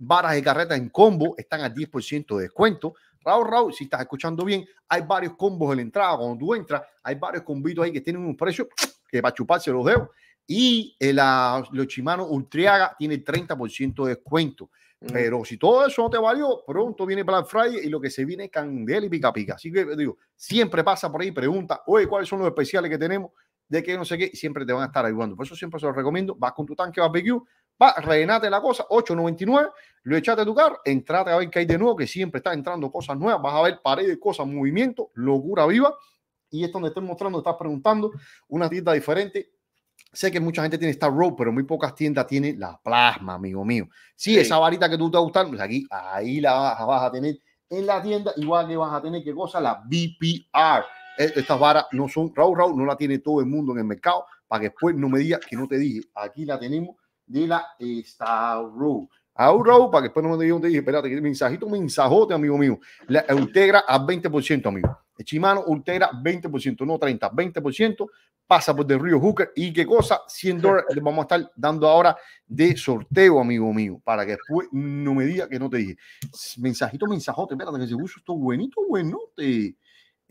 Varas de carretas en combo están al 10% de descuento. Raúl, Raúl, si estás escuchando bien, hay varios combos en la entrada. Cuando tú entras, hay varios combitos ahí que tienen un precio que para chuparse los dedos. Y el, eh, los chimanos Ultriaga tiene 30% de descuento. Mm. Pero si todo eso no te valió, pronto viene Black Friday y lo que se viene es candela y pica pica. Así que digo, siempre pasa por ahí, pregunta, oye, ¿cuáles son los especiales que tenemos? de que no sé qué, siempre te van a estar ayudando. Por eso siempre se los recomiendo. Vas con tu tanque barbecue, va, rellenate la cosa, 8.99, lo echate a tu carro, entrate a ver qué hay de nuevo, que siempre está entrando cosas nuevas, vas a ver paredes, cosas, movimiento, locura viva. Y esto donde estoy mostrando, estás preguntando, una tienda diferente, Sé que mucha gente tiene esta road, pero muy pocas tiendas tienen la plasma, amigo mío. Sí, esa varita que tú te va pues aquí, ahí la vas, vas, a tener en la tienda, igual que vas a tener, que cosa? La BPR. E, estas varas no son raw, raw, no la tiene todo el mundo en el mercado, para que después no me diga que no te dije. Aquí la tenemos de la Starrow. Auro, para que después no me diga te dije, espérate, mensajito, mensajote, amigo mío. La Ultegra a 20%, amigo. El Chimano Ultegra 20%, no 30, 20%. Pasa por el Río Hooker. ¿Y qué cosa? 100 dólares les vamos a estar dando ahora de sorteo, amigo mío, para que después no me diga que no te dije. Mensajito, mensajote, espérate, que se puso esto buenito, buenote.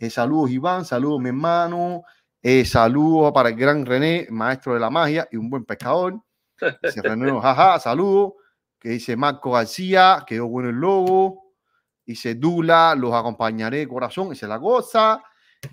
Eh, saludos Iván, saludos mi hermano, eh, saludos para el gran René, maestro de la magia y un buen pescador. jaja, saludos. Que dice Marco García, quedó bueno el logo. Dice Dula, los acompañaré de corazón, esa es la cosa.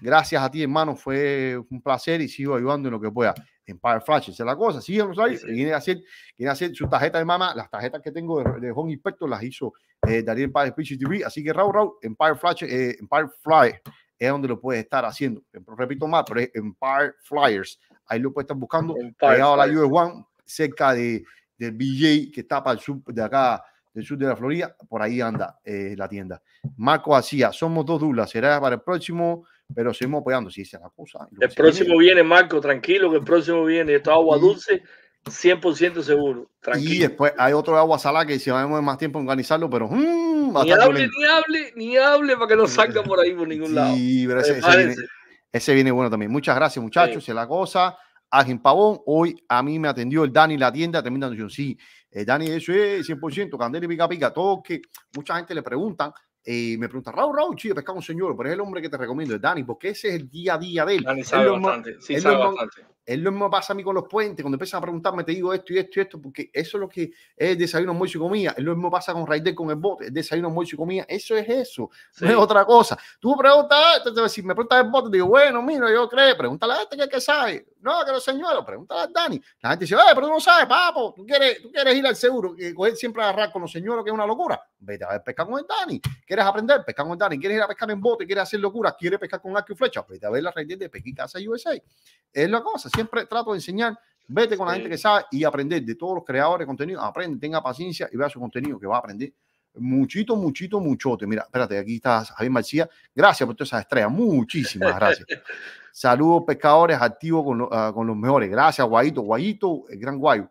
Gracias a ti, hermano, fue un placer y sigo ayudando en lo que pueda. Empire Flash, esa es la cosa. Sí, Viene, a hacer, su tarjeta de mamá, Las tarjetas que tengo de, de Home Inspector las hizo eh, Daniel Empire Speech TV. Así que, Raúl, Raúl, Empire Flash, eh, Empire Fly, es donde lo puedes estar haciendo. Repito más, pero es Empire Flyers. Ahí lo puedes estar buscando. a la US One, cerca de, del BJ que está para el sur de acá, del sur de la Florida. Por ahí anda eh, la tienda. Marco hacía somos dos dudas. Será para el próximo, pero seguimos apoyando. Si se la El próximo viene. Marco, tranquilo, que el próximo viene. Esta agua dulce. 100% seguro. Tranquilo. Y después hay otro agua salada que si vamos más tiempo a organizarlo, pero mm, ni hable, ni hable, ni hable para que no salga por ahí por ningún lado. ese, viene, bueno también. Muchas gracias, muchachos. Se la goza. Agen Pavón, hoy a mí me atendió el Dani la tienda, terminando sí, eh, Dani, eso es 100%, candela y pica pica, todo que mucha gente le pregunta. y eh, me pregunta, Raúl, Raúl, chido, pescado un señor, pero es el hombre que te recomiendo, el Dani, porque ese es el día a día de él. sabe bastante, bastante. Es lo mismo que pasa a mí con los puentes. Cuando empiezan a preguntarme, te digo esto y esto y esto, porque eso es lo que es desayuno, almuerzo y comida. Es lo mismo que pasa con Raider con el bote. es desayuno, almuerzo y comida. Eso es eso. No es otra cosa. Tú preguntas, ah, si me preguntas el bote, digo, bueno, mira, yo creo, pregúntale a este que, que sabe. No, que los señores pregúntale a Dani. La gente dice, pero tú no sabes, papo. Tú quieres, tú quieres ir al seguro, que coger siempre agarrar con los señores, que es una locura. Vete a ver pescar con el Dani. ¿Quieres aprender? Pescar con el Dani. ¿Quieres ir a pescar en bote? ¿Quieres hacer locura? ¿Quieres pescar con arco y flecha? Vete a ver la Raider de Pesquita USA. Es la cosa siempre trato de enseñar, vete con la gente que sabe y aprende de todos los creadores de contenido, aprende, tenga paciencia y vea su contenido que va a aprender muchito, muchito, muchote. Mira, espérate, aquí está Javier Marcía. Gracias por todas esas estrellas, muchísimas gracias. Saludos, pescadores, activos ah, con, los mejores. Gracias, Guayito, Guayito, el gran Guayo.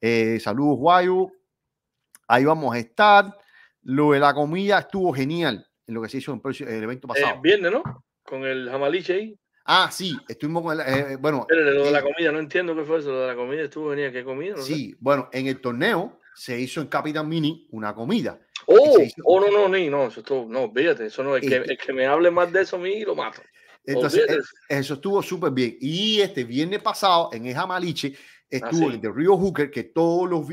Eh, saludos, Guayo. Ahí vamos a estar. Lo de la comida estuvo genial en lo que se hizo en el evento eh, pasado. Eh, ¿no? Con el jamaliche ahí. Ah, sí, estuvimos con el, eh, eh bueno. Pero lo de eh, la comida, no entiendo qué fue eso, lo de la comida, estuvo venía, ¿qué comida? No sí, bueno, en el torneo se hizo en Capitán Mini una comida. Oh, oh no, no, ni, no, eso estuvo, no, fíjate, eso no, el, que, este que me hable más de eso a mí lo mato. Entonces, e, eso estuvo súper bien. Y este viernes pasado, en el Jamaliche, estuvo ah, el de The Rio Hooker, que todos los,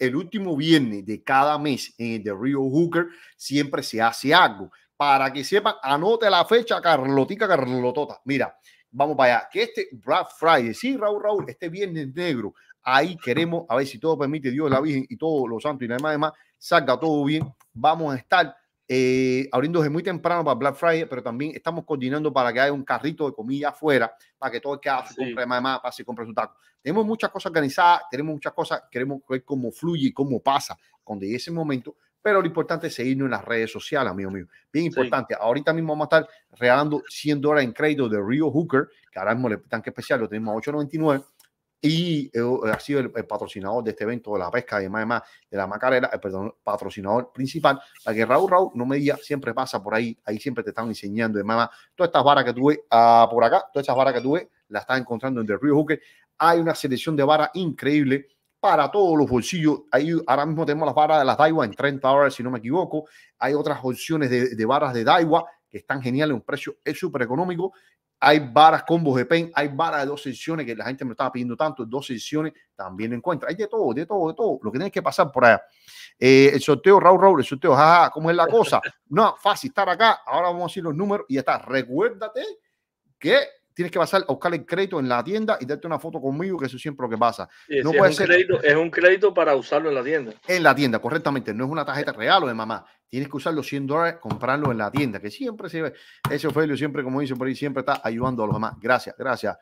el último viernes de cada mes en el de Rio Hooker siempre se hace algo para que sepan, anote la fecha, Carlotica Carlotota. Mira, vamos para allá. Que este Black Friday, sí, Raúl, Raúl, este viernes negro, ahí queremos, a ver si todo permite Dios, la Virgen y todos los santos y nada más, además, salga todo bien. Vamos a estar eh, abriendo muy temprano para Black Friday, pero también estamos coordinando para que haya un carrito de comida afuera, para que todo el que hace sí. compre más, más, pase compre su taco. Tenemos muchas cosas organizadas, tenemos muchas cosas, queremos ver cómo fluye, y cómo pasa. Cuando ese momento, pero lo importante es seguirnos en las redes sociales, amigo mío. Bien importante. Ahorita mismo vamos a estar regalando 100 dólares en crédito de Rio Hooker, que ahora mismo el tanque especial lo tenemos a 8.99 y eh, oh, ha sido el, patrocinador de este evento de la pesca y además, de la macarena, el eh, perdón, patrocinador principal, La que Raúl Raúl no me diga, siempre pasa por ahí, ahí siempre te están enseñando, mamá, todas estas varas que tuve ah, por acá, todas estas varas que tuve, las estás encontrando en The Rio Hooker, hay una selección de varas increíble, para todos los bolsillos. Ahí ahora mismo tenemos las barras de las Daiwa en 30 horas si no me equivoco. Hay otras opciones de, barras de Daiwa que están geniales, un precio es súper económico. Hay varas combos de pen, hay varas de dos sesiones que la gente me estaba pidiendo tanto, dos sesiones también encuentra. Hay de todo, de todo, de todo. Lo que tienes que pasar por allá. Eh, el sorteo, Raúl, Raúl, el sorteo, jaja, ¿cómo es la cosa? No, fácil estar acá. Ahora vamos a decir los números y está. Recuérdate que tienes que pasar a buscar el crédito en la tienda y darte una foto conmigo, que eso siempre lo que pasa. no puede es, un ser... crédito, es un crédito para usarlo en la tienda. En la tienda, correctamente. No es una tarjeta real o de mamá. Tienes que usar los 100 dólares, comprarlo en la tienda, que siempre se ve. Ese Ofelio siempre, como dice por ahí, siempre está ayudando a los demás. Gracias, gracias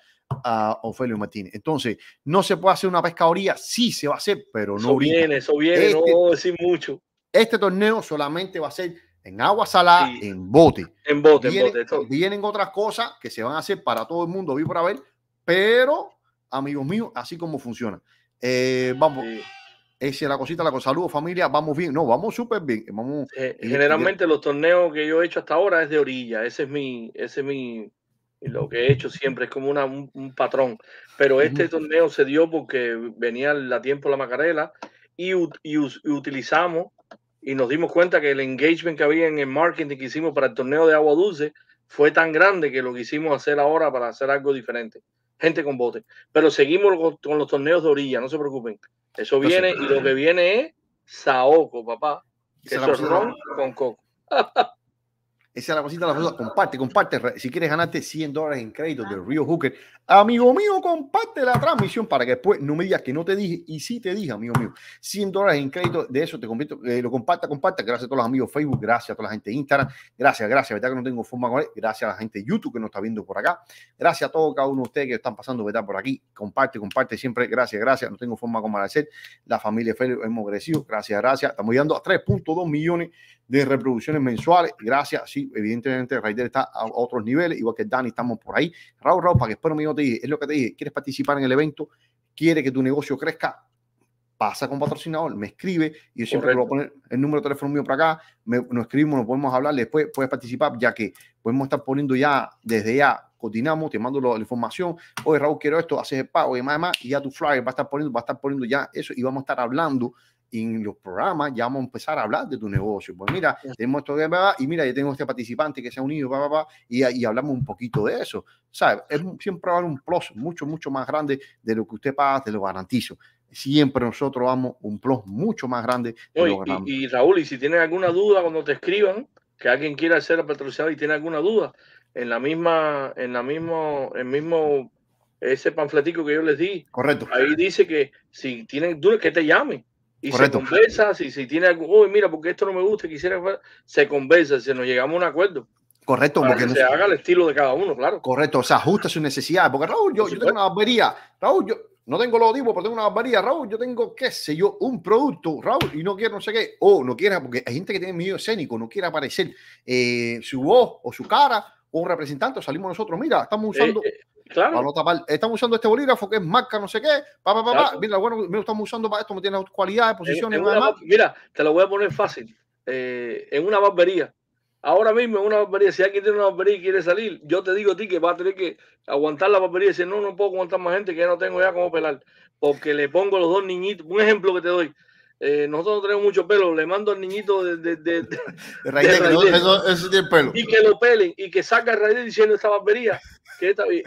a Ofelio Martínez. Entonces, ¿no se puede hacer una pescadoría? Sí, se va a hacer, pero no. Eso viene, eso viene, este no decir mucho. Este torneo solamente va a ser en agua salada, en bote. En bote, vienen, en bote. Vienen otras cosas que se van a hacer para todo el mundo, vi por ver, pero, amigos míos, así como funciona. Eh, vamos. Esa es la cosita, la con Saludos, familia. Vamos bien. No, vamos súper bien. Vamos, eh, generalmente, los torneos que yo he hecho hasta ahora es de orilla. Ese es mi, ese es mi, lo que he hecho siempre. Es como una, un, patrón. Pero este torneo se dio porque venía la tiempo la macarela y, y utilizamos y nos dimos cuenta que el engagement que había en el marketing que hicimos para el torneo de agua dulce fue tan grande que lo quisimos hacer ahora para hacer algo diferente. Gente con bote. Pero seguimos con, los torneos de orilla, no se preocupen. Eso viene y lo que viene es Saoco, papá. eso es ron con coco. Esa es la cosita, la ah, cosa. Comparte, comparte. Si quieres ganarte 100 dólares en crédito ah. de Rio Hooker, amigo mío, comparte la transmisión para que después no me digas que no te dije. Y sí te dije, amigo mío, 100 dólares en crédito. De eso te convierto. Eh, lo comparta, comparte. Gracias a todos los amigos Facebook, gracias a toda la gente de Instagram. Gracias, gracias. ¿Verdad que no tengo forma con él? Gracias a la gente de YouTube que nos está viendo por acá. Gracias a todos, cada uno de ustedes que están pasando, ¿verdad? Por aquí. Comparte, comparte siempre. Gracias, gracias. No tengo forma con agradecer. La familia Félix hemos crecido. Gracias, gracias. Estamos llegando a 3.2 millones de reproducciones mensuales. Gracias, sí, evidentemente Raider está a otros niveles, igual que Dani, estamos por ahí. Raúl, Raúl, para que espero no te dije, es lo que te dije, ¿quieres participar en el evento? ¿Quiere que tu negocio crezca? Pasa con patrocinador, me escribe, y yo siempre lo voy a poner el número de teléfono mío para acá, me, nos escribimos, nos podemos hablar, después puedes participar, ya que podemos estar poniendo ya, desde ya, continuamos, te mando la información, oye Raúl, quiero esto, haces el pago, y más, y ya tu flyer va a estar poniendo, va a estar poniendo ya eso, y vamos a estar hablando en los programas ya vamos a empezar a hablar de tu negocio. Pues mira, tenemos esto que y mira, yo tengo este participante que se ha unido, y, y, hablamos un poquito de eso. ¿Sabes? siempre va a haber un plus mucho, mucho más grande de lo que usted paga, te lo garantizo. Siempre nosotros vamos un plus mucho más grande. Y, Raúl, y si tienen alguna duda cuando te escriban, que alguien quiera la patrocinado y tiene alguna duda, en la misma, en la mismo, en mismo ese panfletico que yo les di. Correcto. Ahí dice que si tienen dudas, que te llamen. Y se conversa, si, tiene algo, uy, mira, porque esto no me gusta, quisiera se conversa, si nos llegamos a un acuerdo. Correcto, porque se haga el estilo de cada uno, claro. Correcto, o se ajusta sus necesidades, Porque Raúl, yo, tengo una barbería. Raúl, yo no tengo lo digo, pero tengo una barbería. Raúl, yo tengo, qué sé yo, un producto, Raúl, y no quiero no sé qué. O no quiera, porque hay gente que tiene miedo escénico, no quiere aparecer eh, su voz o su cara o un representante. Salimos nosotros, mira, estamos eh, usando. Eh, Claro. Estamos usando este bolígrafo que es marca, no sé qué. Mira, bueno, me estamos usando para esto, me tiene cualidades, eh, posiciones. mira, te lo voy a poner fácil. Eh, en una barbería. Ahora mismo en una barbería, si alguien tiene una barbería y quiere salir, yo te digo a ti que va a tener que aguantar la barbería y decir, no, no puedo aguantar más gente que ya no tengo ya cómo pelar. Porque le pongo los dos niñitos. Un ejemplo que te doy eh, nosotros no tenemos mucho pelo, le mando al niñito de, de, de, eso, tiene pelo. Y que lo pelen y que saque a diciendo esta barbería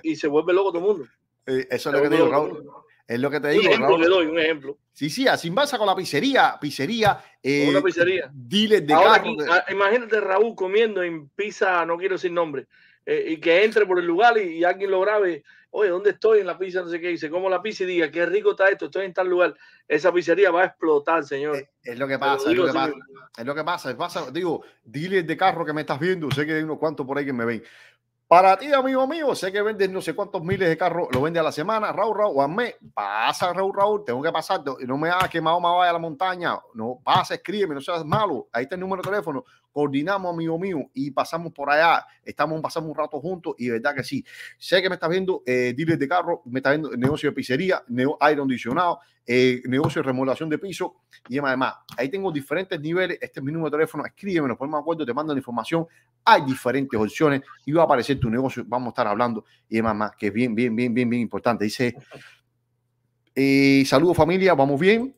y, se vuelve loco todo el mundo. eso es lo que te digo, Raúl. Es lo que te digo. Raúl. le doy un ejemplo. Sí, sí, así pasa con la pizzería, pizzería. Eh, una pizzería. de carro, a, ah, Imagínate Raúl comiendo en pizza, no quiero decir nombre, eh, y que entre por el lugar y alguien lo grabe oye, ¿dónde estoy? En la pizza, no sé qué. dice. como la pizza y diga, qué rico está esto, estoy en tal lugar. Esa pizzería va a explotar, señor. Eh, es, lo que pasa, es, lo que pasa es pasa. Digo, dile de carro que me estás viendo, sé que hay unos cuantos por ahí que me ven. Para ti, amigo mío, sé que vendes no sé cuántos miles de carros, lo vendes a la semana, Raúl, Raúl, mí. pasa, Raúl, Raúl, tengo que pasar, no me hagas quemado más vaya a la montaña, no, pasa, escríbeme, no seas malo, ahí está el número de teléfono, coordinamos, amigo mío, y pasamos por allá, estamos, pasamos un rato juntos y verdad que sí. Sé que me estás viendo eh, de carro, me estás viendo negocio de pizzería, aire acondicionado, eh, negocio de remodelación de piso y además, Ahí tengo diferentes niveles, este es mi número de teléfono, escríbeme, nos ponemos acuerdo, te mando la información, hay diferentes opciones y va a aparecer tu negocio, vamos a estar hablando y demás, que es bien, bien, bien, bien, bien importante. Dice, eh, saludos familia, vamos bien.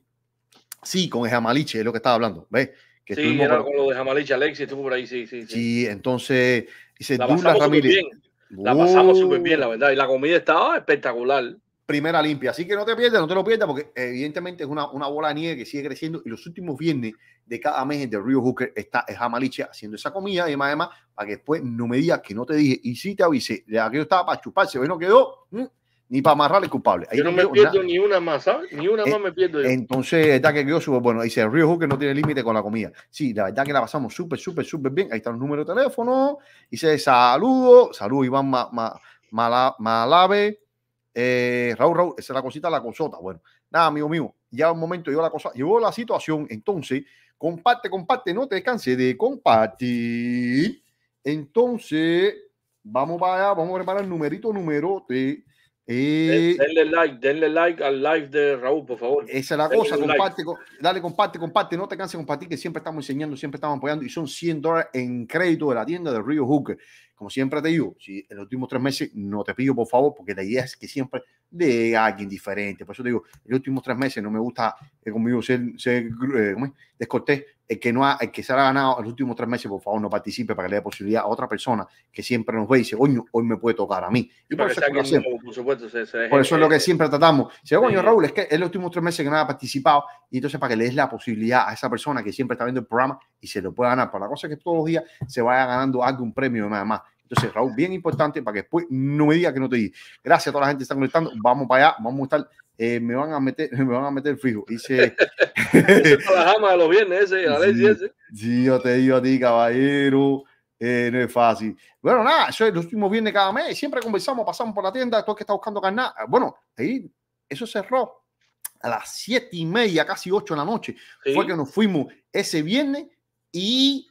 Sí, con el jamaliche, es lo que estaba hablando, ¿ves? sí, era con lo de Jamalich Alexis, estuvo por ahí, sí, sí. Sí, sí entonces, dice la La pasamos súper bien, la verdad. Y la comida estaba espectacular. Primera limpia. Así que no te pierdas, no te lo pierdas, porque evidentemente es una, una bola de nieve que sigue creciendo. Y los últimos viernes de cada mes en The Rio Hooker está Jamaliche haciendo esa comida. Y además, además, para que después no me digas que no te dije. Y sí te avisé, de aquello estaba para chuparse, bueno no quedó ni para amarrar el culpable. yo no, me pierdo ni una más, ¿sabes? Ni una eh, más me pierdo. Yo. Entonces, ya que yo subo, bueno, dice Río que no tiene límite con la comida. Sí, la verdad que la pasamos súper, súper, súper bien. Ahí está el número de teléfono. Dice saludo, saludo Iván ma, ma, mala, Malave. Eh, Raúl, Raúl, esa es la cosita, la cosota. Bueno, nada, amigo mío, ya un momento yo la cosa, llegó la situación. Entonces, comparte, comparte, no te descanses de compartir. Entonces, vamos para allá, vamos a preparar el numerito, número de denle like, denle like al live de Raúl, por favor. Esa es la cosa, comparte, dale, comparte, comparte, no te canses de compartir, que siempre estamos enseñando, siempre estamos apoyando y son 100 dólares en crédito de la tienda de Río Hooker. Como siempre te digo, si en los últimos tres meses no te pido, por favor, porque la idea es que siempre de alguien diferente. Por eso te digo, en los últimos tres meses no me gusta eh, conmigo ser, ser eh, descortés el que, no ha, que se ha ganado en los últimos tres meses, por favor, no participe para que le dé posibilidad a otra persona que siempre nos ve y dice, coño, hoy me puede tocar a mí. por, eso, es lo que siempre tratamos. Se, coño, Raúl, es que en los últimos tres meses que no ha participado, y entonces para que le des la posibilidad a esa persona que siempre está viendo el programa y se lo pueda ganar. Para la cosa es que todos los días se vaya ganando algo, un premio y nada más. Entonces, Raúl, bien importante para que después no me diga que no te di. Gracias a toda la gente que está conectando. Vamos para allá, vamos a estar eh, me van a meter, me van a meter fijo. Dice. la jama de los viernes, ese, ¿eh? yo te digo a ti, caballero. Eh, no es fácil. Bueno, nada, eso es los últimos viernes cada mes. Siempre conversamos, pasamos por la tienda, todo el que está buscando carnada Bueno, ahí eso cerró a las siete y media, casi ocho de la noche. Fue que nos fuimos ese viernes y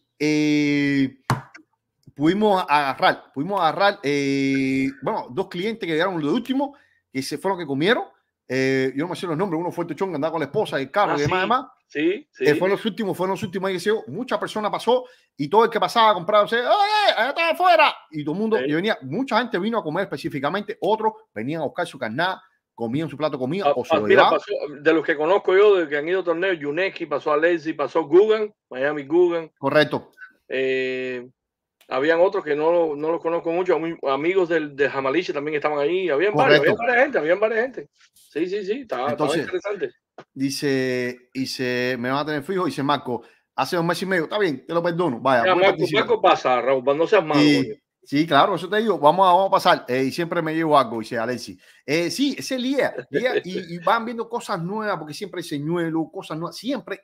pudimos agarrar, pudimos agarrar, bueno, dos clientes que llegaron los últimos, que se fueron que comieron eh, yo no me sé los nombres, uno fue el que andaba con la esposa, el carro ah, y demás, sí, demás. Sí, sí. Eh, fue los últimos, fue los últimos, y mucha persona pasó y todo el que pasaba compraba, ¡ay, allá está afuera. Y todo el mundo, venía, mucha gente vino a comer específicamente, otros venían a buscar su carnada, comían su plato comían ah, o ah, De los que conozco yo, de que han ido a torneos, Yuneki, pasó a Lazy, pasó Gugan, Miami Gugan. Correcto. Eh, habían otros que no, no los conozco mucho, amigos del, de Jamaliche también estaban ahí, habían varios, había varias gente, habían varias gente. Sí, sí, sí, estaba, interesante. Dice, dice, me van a tener fijo, dice Marco, hace dos meses y medio, está bien, te lo perdono, vaya. Marco, Marco, pasa, Raúl, no seas malo. sí, claro, eso te digo, vamos a, vamos a pasar, eh, y siempre me llevo algo, dice Alexi. Eh, sí, ese lía y, y, van viendo cosas nuevas, porque siempre hay señuelo, cosas nuevas, siempre.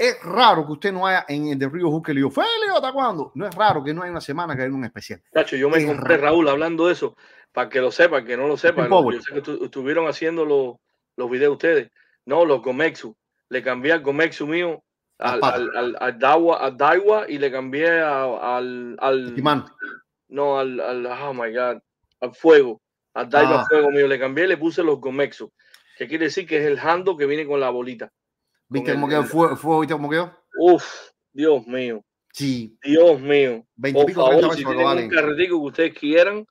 Es raro que usted no haya en el de Río Juque le digo, Félix, ¿hasta cuándo? No es raro que no haya una semana que haya un especial. yo me encontré, Raúl, hablando eso, para que lo sepan, que no lo sepan. sé que estuvieron haciendo los, los videos ustedes. No, los Gomexu. Le cambié al Gomexu mío al, al, al, Dawa, Daiwa y le cambié al. al no, al, al. Oh my God. Al fuego. Al Daiwa ah. Fuego mío. Le cambié le puse los Gomexu. Que quiere decir que es el hando que viene con la bolita. ¿Viste cómo quedó? ¿Fue, fue, ¿Viste cómo Uf, Dios mío. Sí. Dios mío. 20 Por favor, si tienen un carretico que ustedes quieran.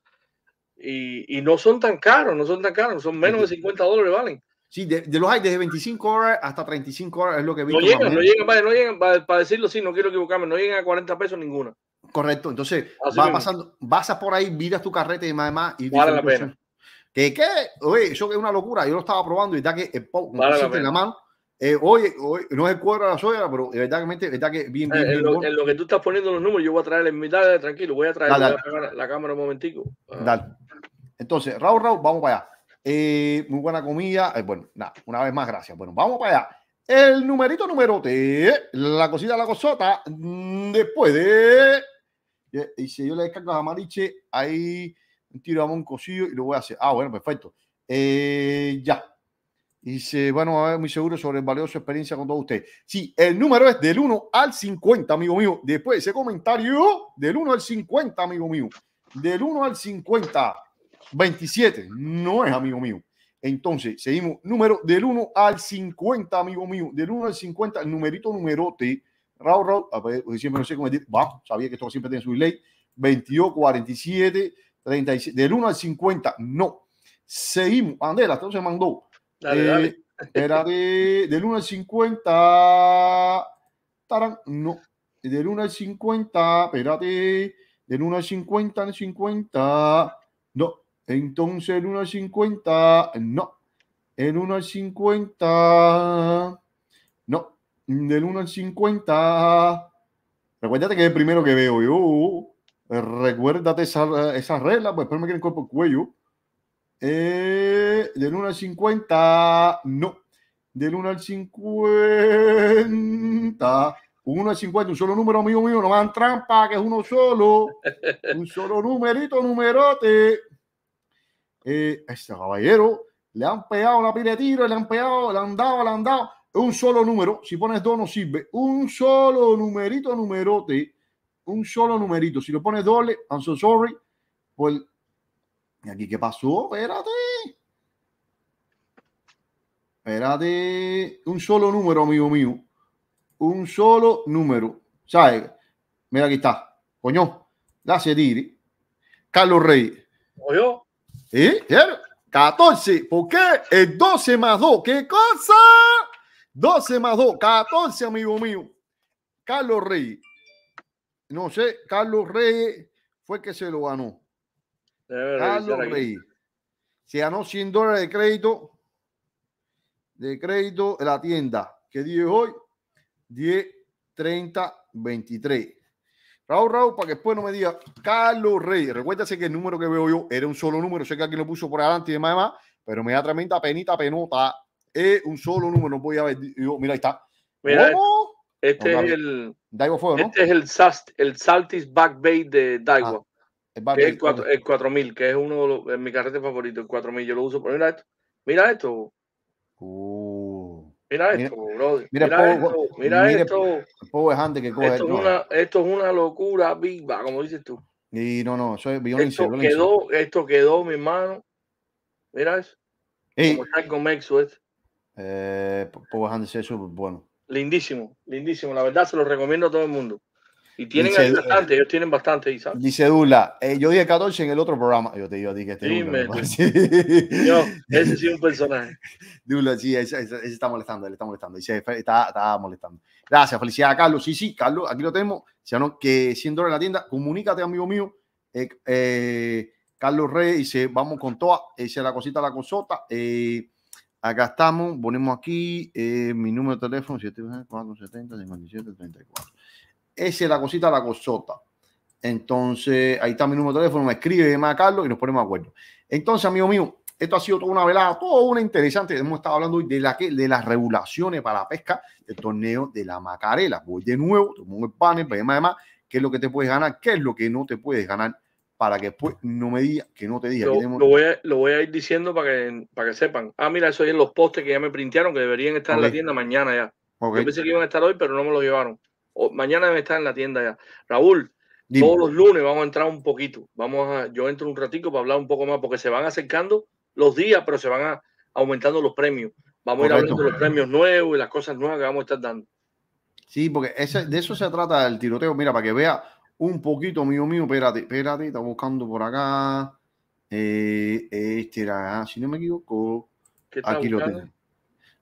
Y, y, no son tan caros, no son tan caros, son menos de 50 dólares, valen. Sí, de, los hay desde 25 horas hasta 35 horas es lo que vi. No llegan, no llegan, no llegan, para, decirlo así, no quiero equivocarme, no llegan a 40 pesos ninguna. Correcto, entonces vas pasando, vas a por ahí, miras tu carrete y más, y la pena. qué, oye, eso es una locura, yo lo estaba probando y da que el pop, vale la, En la mano, hoy, eh, hoy, no es el cuadro de la soya, pero evidentemente verdad que bien, bien, eh, en, lo, que tú estás poniendo los números, yo voy a traer en mitad, tranquilo, voy a traer la cámara un momentico. Ah. Dale. Entonces, Raúl, Raúl, vamos para allá. Eh, muy buena comida. bueno, nada, una vez más, gracias. Bueno, vamos para allá. El numerito número T, la cosita, la cosota, después de... Y si yo le descargo a Mariche, ahí un un cosillo y lo voy a hacer. Ah, bueno, perfecto. ya, Dice, bueno, a ver muy seguro sobre el valioso experiencia con todos ustedes. Sí, el número es del 1 al 50, amigo mío. Después de ese comentario, del 1 al 50, amigo mío. Del 1 al 50, 27. No es, amigo mío. Entonces, seguimos. Número del 1 al 50, amigo mío. Del 1 al 50, el numerito numerote. Raúl, Raúl, siempre no sé cómo decir. Vamos, sabía que esto siempre tiene su ley. 22, 47, 36 Del 1 al 50, no. Seguimos. Andela, entonces mandó espérate, del 1 al 50. no. Del 1 al 50, espérate. Del 1 al 50, al 50. No. Entonces el 1 al 50, no. El 1 al 50, no. Del 1 al 50. Recuérdate que es el primero que veo yo. Recuérdate esa, reglas regla, pues después me quieren cuerpo el cuello. Eh, del 1 al 50, no. Del 1 al 50, 1 al 50, un solo número, amigo mío, no me dan trampa, que es uno solo. Un solo numerito, numerote. Eh, este caballero, le han pegado la pila tiro, le han pegado, le han dado, le han dado. Un solo número, si pones dos no sirve. Un solo numerito, numerote. Un solo numerito. Si lo pones doble, I'm so sorry. Pues ¿Y aquí qué pasó? Espérate. Espérate. Un solo número, amigo mío. Un solo número. ¿Sabes? Mira, aquí está. Coño. Gracias, Diri. Carlos Rey. ¿Oye? ¿Eh? 14. ¿Por qué? El 12 más 2. ¿Qué cosa? 12 más 2. 14, amigo mío. Carlos Rey. No sé, Carlos Rey fue que se lo ganó. Carlos Rey Se ganó 100 dólares de crédito, de crédito en la tienda. ¿Qué día hoy? 10, 30, 23. Raúl, Raúl, para que después no me diga Carlos Rey Recuérdese que el número que veo yo era un solo número. Sé que aquí lo puso por adelante y demás, pero me da tremenda penita, penota. Es un solo número, voy a ver. mira, ahí está. Este, este, es el, el, Saltis Back Bay de ah, Daigo el, 4000, que es uno de los, es mi carrete favorito, el 4000. Yo lo uso. Pero mira esto. Mira esto. Uh. mira esto, brother. Mira, esto. mira que coge, esto, es una, esto es una locura viva, como dices tú. Y no, no, soy violencia. Esto violencia. quedó, esto quedó, mi hermano. Mira eso. Y, Como este. Eh, Power Hand es bueno. Lindísimo, lindísimo. La verdad se lo recomiendo a todo el mundo. Y tienen bastante, eh, ellos tienen bastante, Dice Dula, eh, yo dije 14 en el otro programa. Yo te digo a ti que este Dime, Dula, sí. yo, ese es un personaje. Dula, sí, ese, está molestando, le está molestando. Dice, está, está molestando. Gracias, felicidades a Carlos. Sí, sí, Carlos, aquí lo tenemos. Si no, que 100 dólares en la tienda, comunícate, amigo mío. Eh, eh, Carlos Reyes dice, vamos con toda, es la cosita, la cosota. acá estamos, ponemos aquí mi número de teléfono, 7470 5734 esa es la cosita, la cosota. Entonces, ahí está mi número de teléfono, me escribe, llama a Carlos y nos ponemos de acuerdo. Entonces, amigo mío, esto ha sido toda una velada, toda una interesante. Hemos estado hablando hoy de, la que, de las regulaciones para la pesca del torneo de la Macarela. Voy de nuevo, tomo el panel, además, además, qué es lo que te puedes ganar, qué es lo que no te puedes ganar, para que después no me diga que no te diga. Lo, voy, a, ir diciendo para que, para que sepan. Ah, mira, eso ahí en los postes que ya me printearon, que deberían estar en la tienda mañana ya. Yo pensé que iban a estar hoy, pero no me lo llevaron mañana está en la tienda ya. Raúl, todos los lunes vamos a entrar un poquito. Vamos a, yo entro un ratico para hablar un poco más, porque se van acercando los días, pero se van aumentando los premios. Vamos a ir hablando de los premios nuevos y las cosas nuevas que vamos a estar dando. Sí, porque de eso se trata el tiroteo. Mira, para que vea un poquito mío mío, espérate, espérate, está buscando por acá. Eh, este era, ah, si no me equivoco, aquí lo tengo.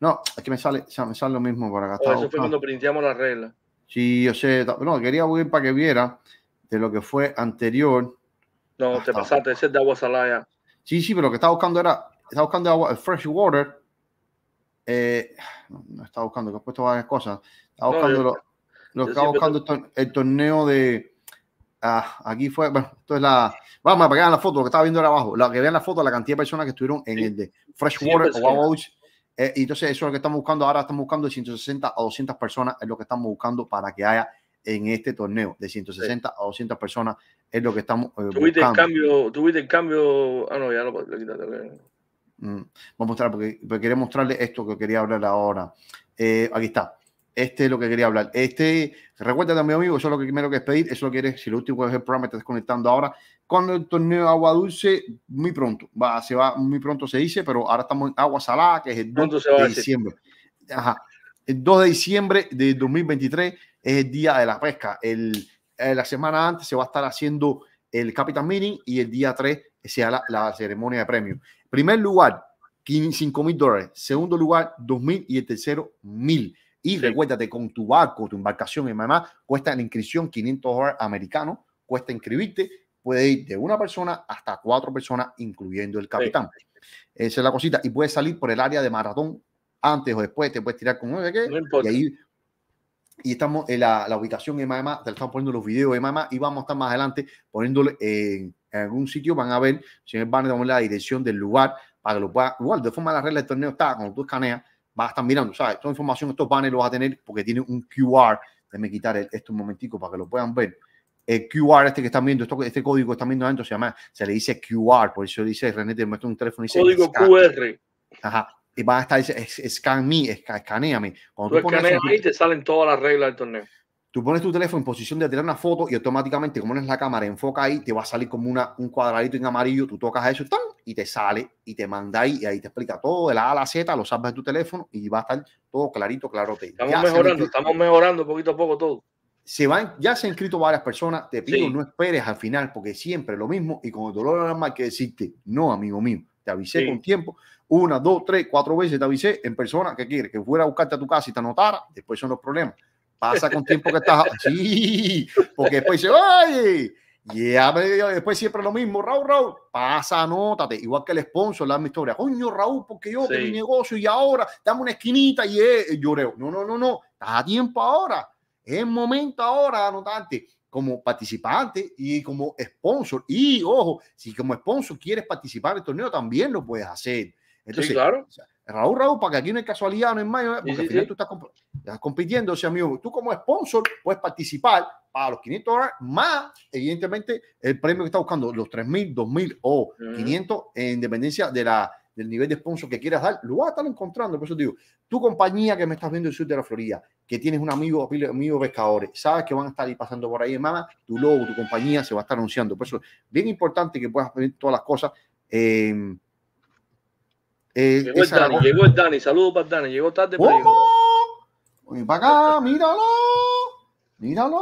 No, es que me sale, me sale lo mismo por acá. Oh, eso fue cuando printamos la regla. Sí, yo sé, no, quería ver para que viera de lo que fue anterior. No, te pasaste, ese de agua salada. Sí, sí, pero lo que estaba buscando era, estaba buscando agua, fresh water. Eh, no estaba buscando, que he puesto varias cosas. Estaba buscando el torneo de. Ah, aquí fue, bueno, esto es la. Vamos, para que la foto, lo que estaba viendo era abajo. La que vean la foto, la cantidad de personas que estuvieron en el de Freshwater water. o Agua eh, y entonces eso es lo que estamos buscando ahora, estamos buscando de 160 a 200 personas, es lo que estamos buscando para que haya en este torneo, de 160 a 200 personas, es lo que estamos eh, buscando. cambio, ¿Tuviste el cambio? Ah, no, ya lo, mm, Vamos a mostrar, porque, quería mostrarle esto que quería hablar ahora. Eh, aquí está. Este es lo que quería hablar. Este, recuerda también, amigo, eso es lo primero que es pedir. Eso lo quieres, si lo último es el programa, te estás conectando ahora con el torneo de agua dulce muy pronto. Va, se va muy pronto, se dice, pero ahora estamos en agua salada, que es el 2 de diciembre. Ajá. El 2 de diciembre de 2023 es el día de la pesca. El, eh, la semana antes se va a estar haciendo el Capital Meeting y el día 3 sea la, la ceremonia de premio. Primer lugar, 5 mil dólares. Segundo lugar, 2 mil. Y el tercero, mil. Y recuérdate, con tu barco, tu embarcación y mamá cuesta la inscripción 500 dólares americanos. Cuesta inscribirte puede ir de una persona hasta cuatro personas, incluyendo el capitán. Esa es la cosita. Y puedes salir por el área de maratón antes o después, te puedes tirar con uno de qué. No y Y estamos en la, ubicación de mamá, te estamos poniendo los videos de mamá y vamos a estar más adelante poniéndole en, algún sitio, van a ver, si van a tomar la dirección del lugar para que lo puedan, igual de forma la regla del torneo está, cuando tú escaneas, vas a estar mirando, ¿sabes? Toda información, estos banners los vas a tener porque tiene un QR, me quitar esto un momentico para que lo puedan ver, el eh, QR este que están viendo, este código que están viendo adentro se llama, se le dice QR, por eso dice René, te muestro un teléfono y dice Código QR. Ajá. Y va a estar, dice, scan me, escaneame. Cuando tú, pones ahí, te salen todas las reglas del torneo. Tú pones tu teléfono en posición de tirar una foto y automáticamente, como es la cámara, enfoca ahí, te va a salir como una, un cuadradito en amarillo, tú tocas eso y te sale y te manda ahí y ahí te explica todo, de la A a la Z, lo sabes de tu teléfono y va a estar todo clarito, claro. Estamos mejorando, estamos mejorando poquito a poco todo se van, ya se han inscrito varias personas, te pido no esperes al final porque siempre lo mismo y con el dolor de alma que decirte, no, amigo mío, te avisé con tiempo, una, dos, tres, cuatro veces te avisé en persona que quiere que fuera a buscarte a tu casa y te anotara, después son los problemas. Pasa con tiempo que estás así, porque después se va y después siempre lo mismo, Raúl, Raúl, pasa, anótate, igual que el sponsor, la mi historia, coño, Raúl, porque yo, con mi negocio y ahora, dame una esquinita y lloreo. No, no, no, no, estás a tiempo ahora es momento ahora, anotante, como participante y como sponsor. Y ojo, si como sponsor quieres participar en el torneo, también lo puedes hacer. Entonces, claro. Raúl, Raúl, para que aquí no hay casualidad, no es mayo, porque al final tú estás, compitiendo, o sea, amigo, tú como sponsor puedes participar para los 500 dólares, más, evidentemente, el premio que está buscando, los 3.000, 2.000 o 500, en dependencia de la del nivel de sponsor que quieras dar, lo vas a estar encontrando. Por eso te digo, tu compañía que me estás viendo el sur de la Florida, que tienes un amigo, amigo pescadores, sabes que van a estar ahí pasando por ahí, hermana, tu logo, tu compañía se va a estar anunciando. Por eso, bien importante que puedas ver todas las cosas. Em, eh, eh, llegó, el Dani, saludos para el Dani, llegó tarde. Pero mira Oye, para acá, míralo, míralo.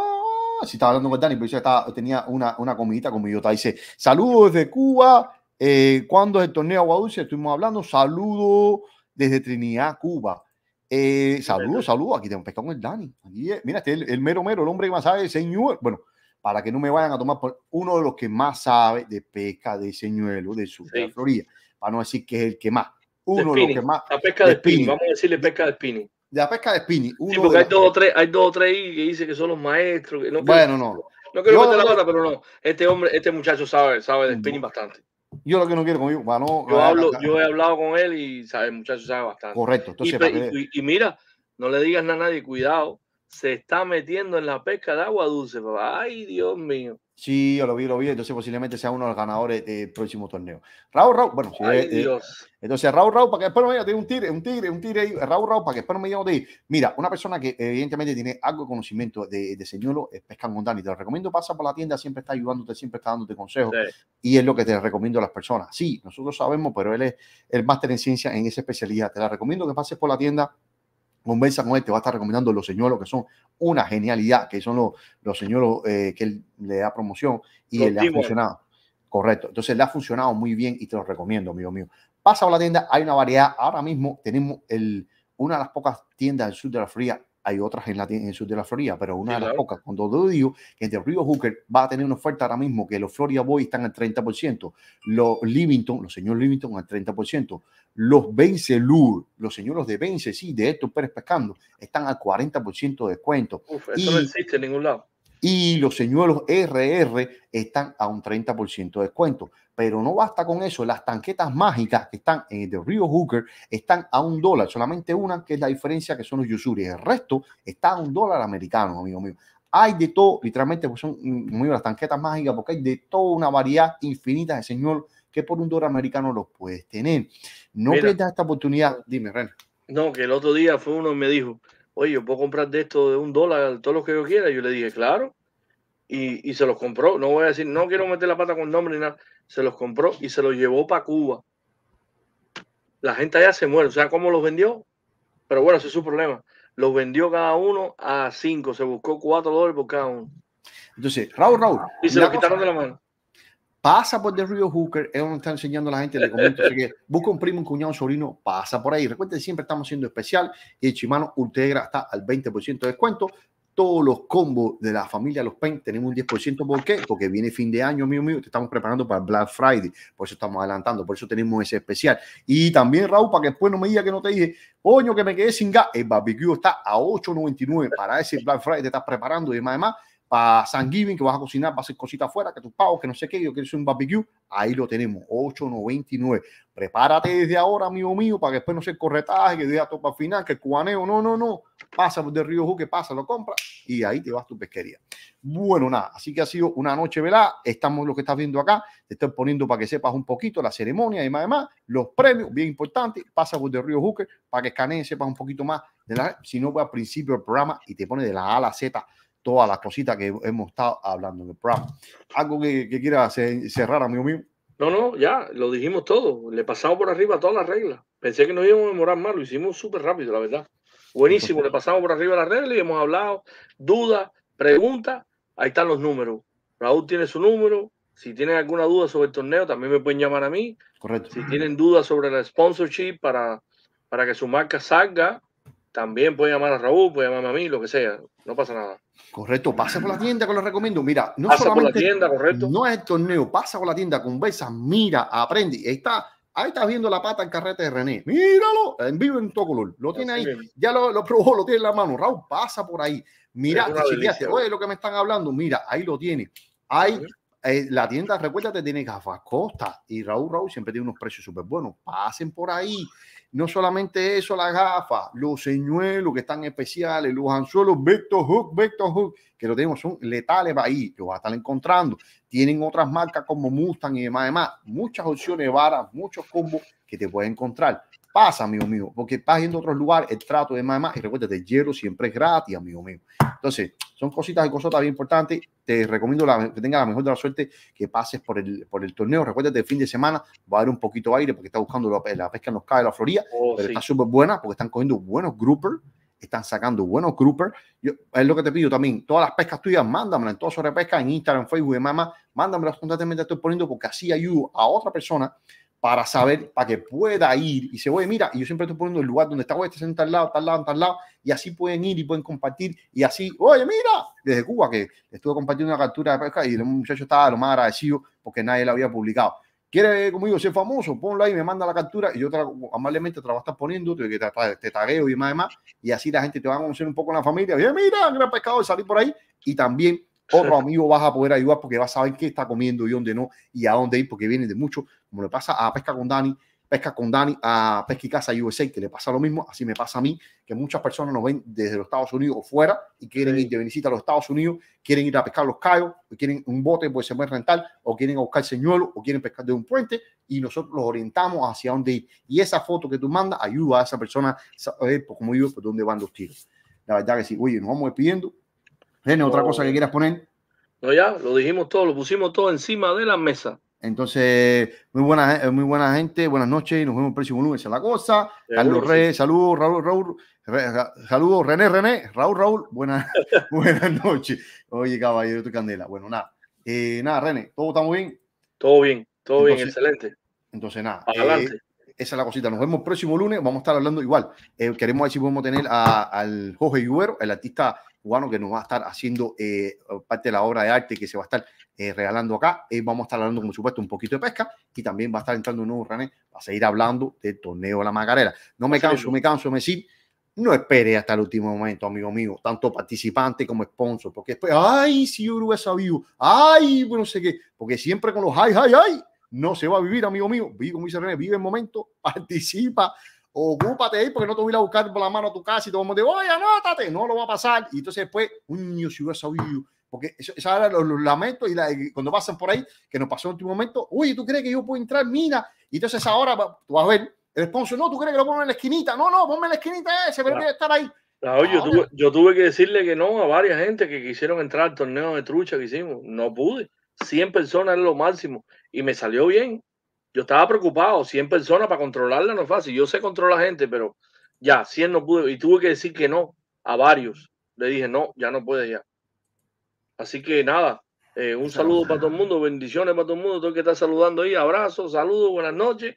Si estaba hablando con Dani, pero yo estaba, tenía una, una comidita conmigo. Dice, saludos de Cuba, eh, cuando es el torneo Aguadulce? Estuvimos hablando. Saludo desde Trinidad, Cuba. Eh, saludo, saludo. Aquí tengo pescado con el Dani. Eh, mira, este el, mero mero, el hombre que más sabe de señor, Bueno, para que no me vayan a tomar por uno de los que más sabe de pesca de señuelo de su Florida. Para no decir que es el que más. Uno de, los que más. La pesca de, de Vamos a decirle pesca de spinning. De la pesca de spinning. sí, porque hay, dos o tres, que dice que son los maestros. Que no bueno, no. No quiero meter la pata, pero no. Este hombre, este muchacho sabe, sabe de spinning bastante. Yo lo que no quiero conmigo, yo, hablo, yo he hablado con él y sabe, el muchacho sabe bastante. Correcto. y, mira, no le digas nada a nadie, cuidado, se está metiendo en la pesca de agua dulce, Ay, Dios mío. Sí, yo lo vi, lo vi. Entonces posiblemente sea uno de los ganadores del próximo torneo. Raúl, Raúl, bueno, eh, entonces Raúl, Raúl, para que después no me un tigre, un tigre, un tigre Raúl, Raúl, para que después diga, mira, una persona que evidentemente tiene algo de conocimiento de, señuelo es Pesca Montana te lo recomiendo, pasa por la tienda, siempre está ayudándote, siempre está dándote consejos y es lo que te recomiendo a las personas. Sí, nosotros sabemos, pero él es el máster en ciencia en esa especialidad. Te la recomiendo que pases por la tienda conversa con él, te va a estar recomendando los señuelos que son una genialidad, que son los, los eh, que él le da promoción y él le ha funcionado. Correcto. Entonces le ha funcionado muy bien y te lo recomiendo, amigo mío. Pasa a la tienda, hay una variedad. Ahora mismo tenemos el, una de las pocas tiendas del sur de la Fría hay otras en, la, el sur de la Florida, pero una de las pocas. Cuando yo digo que de Río Hooker va a tener una oferta ahora mismo, que los Florida Boys están al 30%, los Livington, los señores Livington al 30%, los Vence los señores de Vence, sí, de estos Pérez Pescando, están al 40% de descuento. Uf, eso no existe en ningún lado y los señuelos RR están a un 30% de descuento. Pero no basta con eso, las tanquetas mágicas que están en el Río Hooker están a un dólar, solamente una que es la diferencia que son los Yusuri, el resto está a un dólar americano, amigo mío. Hay de todo, literalmente, pues son muy las tanquetas mágicas, porque hay de toda una variedad infinita de señuelos que por un dólar americano los puedes tener. No pierdas esta oportunidad, dime, Ren. No, que el otro día fue uno y me dijo, oye, yo puedo comprar de esto de un dólar, todo lo que yo quiera. Yo le dije, claro. Y, se los compró. No voy a decir, no quiero meter la pata con nombre ni nada. Se los compró y se los llevó para Cuba. La gente allá se muere. O sea, ¿cómo los vendió? Pero bueno, ese es su problema. Los vendió cada uno a cinco. Se buscó cuatro dólares por cada uno. Entonces, Raúl, Raúl. Y se los quitaron de la mano pasa por The Rio Hooker, es donde está enseñando a la gente, le comento, que busca un primo, un cuñado, un sobrino, pasa por ahí. Recuerden, siempre estamos siendo especial y Chimano Ultegra está al 20% de descuento. Todos los combos de la familia Los Pen tenemos un 10%. ¿Por qué? Porque viene fin de año, mío mío. Te estamos preparando para Black Friday. Por eso estamos adelantando. Por eso tenemos ese especial. Y también, Raúl, para que después no me diga que no te dije, coño, que me quedé sin gas. El barbecue está a 8.99 para ese Black Friday. Te estás preparando y demás. demás para Given, que vas a cocinar, vas a hacer cositas afuera, que tus pagos, que no sé qué, yo quiero hacer un barbecue, ahí lo tenemos, 8.99. Prepárate desde ahora, amigo mío, para que después no sea corretaje, que diga topa final, que el cubaneo, no, no, no, pasa por Río Juque, pasa, lo compras y ahí te vas tu pesquería. Bueno, nada, así que ha sido una noche velada, estamos lo que estás viendo acá, te estoy poniendo para que sepas un poquito la ceremonia y más, además, los premios, bien importantes, pasa por del Río Juque para que escanees, sepas un poquito más, de la, si no, pues al principio del programa y te pone de la A a la Z todas las cositas que hemos estado hablando ¿Algo que, quiera cerrar, amigo mío? No, no, ya lo dijimos todo. Le pasamos por arriba todas las reglas. Pensé que nos íbamos a demorar más, lo hicimos súper rápido, la verdad. Buenísimo, le pasamos por arriba las reglas y hemos hablado. Dudas, preguntas, ahí están los números. Raúl tiene su número. Si tienen alguna duda sobre el torneo, también me pueden llamar a mí. Correcto. Si tienen dudas sobre la sponsorship para, para que su marca salga, también puede llamar a Raúl, puede llamarme a mí, lo que sea. No pasa nada. Correcto, pasa por la tienda que lo recomiendo. Mira, no pasa por la tienda, correcto. No es el torneo, pasa por la tienda, conversa, mira, aprende. Ahí está, ahí estás viendo la pata en carrete de René. Míralo, en vivo en todo color. Lo tiene ahí, ya lo, lo, probó, lo tiene en la mano. Raúl, pasa por ahí. Mira, te oye lo que me están hablando. Mira, ahí lo tiene. Ahí eh, la tienda, recuérdate, tiene gafas costa y Raúl Raúl siempre tiene unos precios súper buenos. Pasen por ahí. No solamente eso, las gafas, los señuelos que están especiales, los anzuelos Vector Hook, Vector Hook, que lo tenemos, son letales para ahí, que vas a estar encontrando. Tienen otras marcas como Mustang y demás, demás. Muchas opciones varas, muchos combos que te puedes encontrar pasa, amigo mío, porque vas yendo a otros lugares, el trato de mamá, y recuérdate, el hielo siempre es gratis, amigo mío. Entonces, son cositas y cosas bien importantes. Te recomiendo la, que tengas la mejor de la suerte, que pases por el, por el torneo. Recuérdate, este el fin de semana va a haber un poquito de aire porque está buscando la, pesca en los caes de la Florida, oh, pero está súper buena porque están cogiendo buenos grouper, están sacando buenos grouper, Yo, es lo que te pido también. Todas las pescas tuyas, mándamela en todo sobre pesca, en Instagram, en Facebook, de mamá, mándamelas constantemente. Estoy poniendo porque así ayudo a otra persona para saber, para que pueda ir y se voy mira, y yo siempre estoy poniendo el lugar donde está, oye, está sentado al lado, tal lado, tal lado, y así pueden ir y pueden compartir, y así, oye, mira, desde Cuba que estuve compartiendo una captura de pesca y el muchacho estaba lo más agradecido porque nadie la había publicado. quiere, como digo, ser famoso? Ponlo ahí, me manda la captura y yo amablemente te la a estar poniendo, te, te, tagueo y más, y así la gente te va a conocer un poco en la familia. Oye, mira, gran pescador, salir por ahí, y también otro amigo vas a poder ayudar porque vas a saber qué está comiendo y dónde no y a dónde ir porque viene de mucho, como le pasa a Pesca con Dani, Pesca con Dani, a Pesca y Casa USA, que le pasa lo mismo, así me pasa a mí, que muchas personas nos ven desde los Estados Unidos o fuera y quieren ir de visita a los Estados Unidos, quieren ir a pescar los cayos, quieren un bote pues se puede rentar, o quieren buscar señuelo, o quieren pescar de un puente, y nosotros los orientamos hacia dónde ir. Y esa foto que tú mandas ayuda a esa persona a saber, como digo, por dónde van los tiros. La verdad que sí, oye, nos vamos despidiendo. Gene, otra cosa que oh. quieras poner. No, ya, lo dijimos todo, lo pusimos todo encima de la mesa. Entonces, muy buena, eh, muy buena gente, buenas noches, nos vemos el próximo lunes es la cosa. Carlos Reyes, saludos, Raúl, Raúl, saludos, René, René, Raúl, Raúl, buenas, buenas noches. Oye, caballero, tu candela. Bueno, nada, eh, nada, René, ¿todo está muy bien? Todo bien, todo bien, excelente. Entonces, nada. Eh, Adelante. esa es la cosita. Nos vemos el próximo lunes. Vamos a estar hablando igual. queremos ver si podemos tener al Jorge Iguero, el artista que nos va a estar haciendo eh, parte de la obra de arte que se va a estar eh, regalando acá. Eh, vamos a estar hablando, como supuesto, un poquito de pesca y también va a estar entrando un nuevo René a seguir hablando del torneo de la Macarena. No me canso, me canso me decir, no espere hasta el último momento, amigo mío, tanto participante como sponsor, porque después, ay, si yo ay, bueno, sé qué, porque siempre con los ay, ay, ay, no se va a vivir, amigo mío. Vive, como dice René, vive el momento, participa ocúpate ahí porque no te voy a buscar por la mano a tu casa y todo el mundo oye, anótate, no lo va a pasar. Y entonces después, un niño si hubiera sabido, porque esa los, lamentos y, cuando pasan por ahí, que nos pasó en último momento, uy, ¿tú crees que yo puedo entrar? Mira, y entonces ahora tú vas a ver, el sponsor, no, ¿tú crees que lo pongo en la esquinita? No, no, ponme en la esquinita ese, pero debe estar ahí. yo, tuve, yo tuve que decirle que no a varias gente que quisieron entrar al torneo de trucha que hicimos. No pude. 100 personas es lo máximo. Y me salió bien yo estaba preocupado, 100 personas para controlarla no es fácil, yo sé controlar gente, pero ya, 100 no pude, y tuve que decir que no a varios, le dije, no, ya no puede ya. Así que nada, eh, un saludo para todo el mundo, bendiciones para todo el mundo, todo el que está saludando ahí, abrazos, saludos, buenas noches.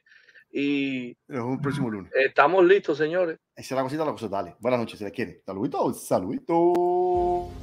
Y un próximo lunes. Estamos listos, señores. Esa es la cosita, la cosa, dale. Buenas noches, si les quiere. Saludito, saludito.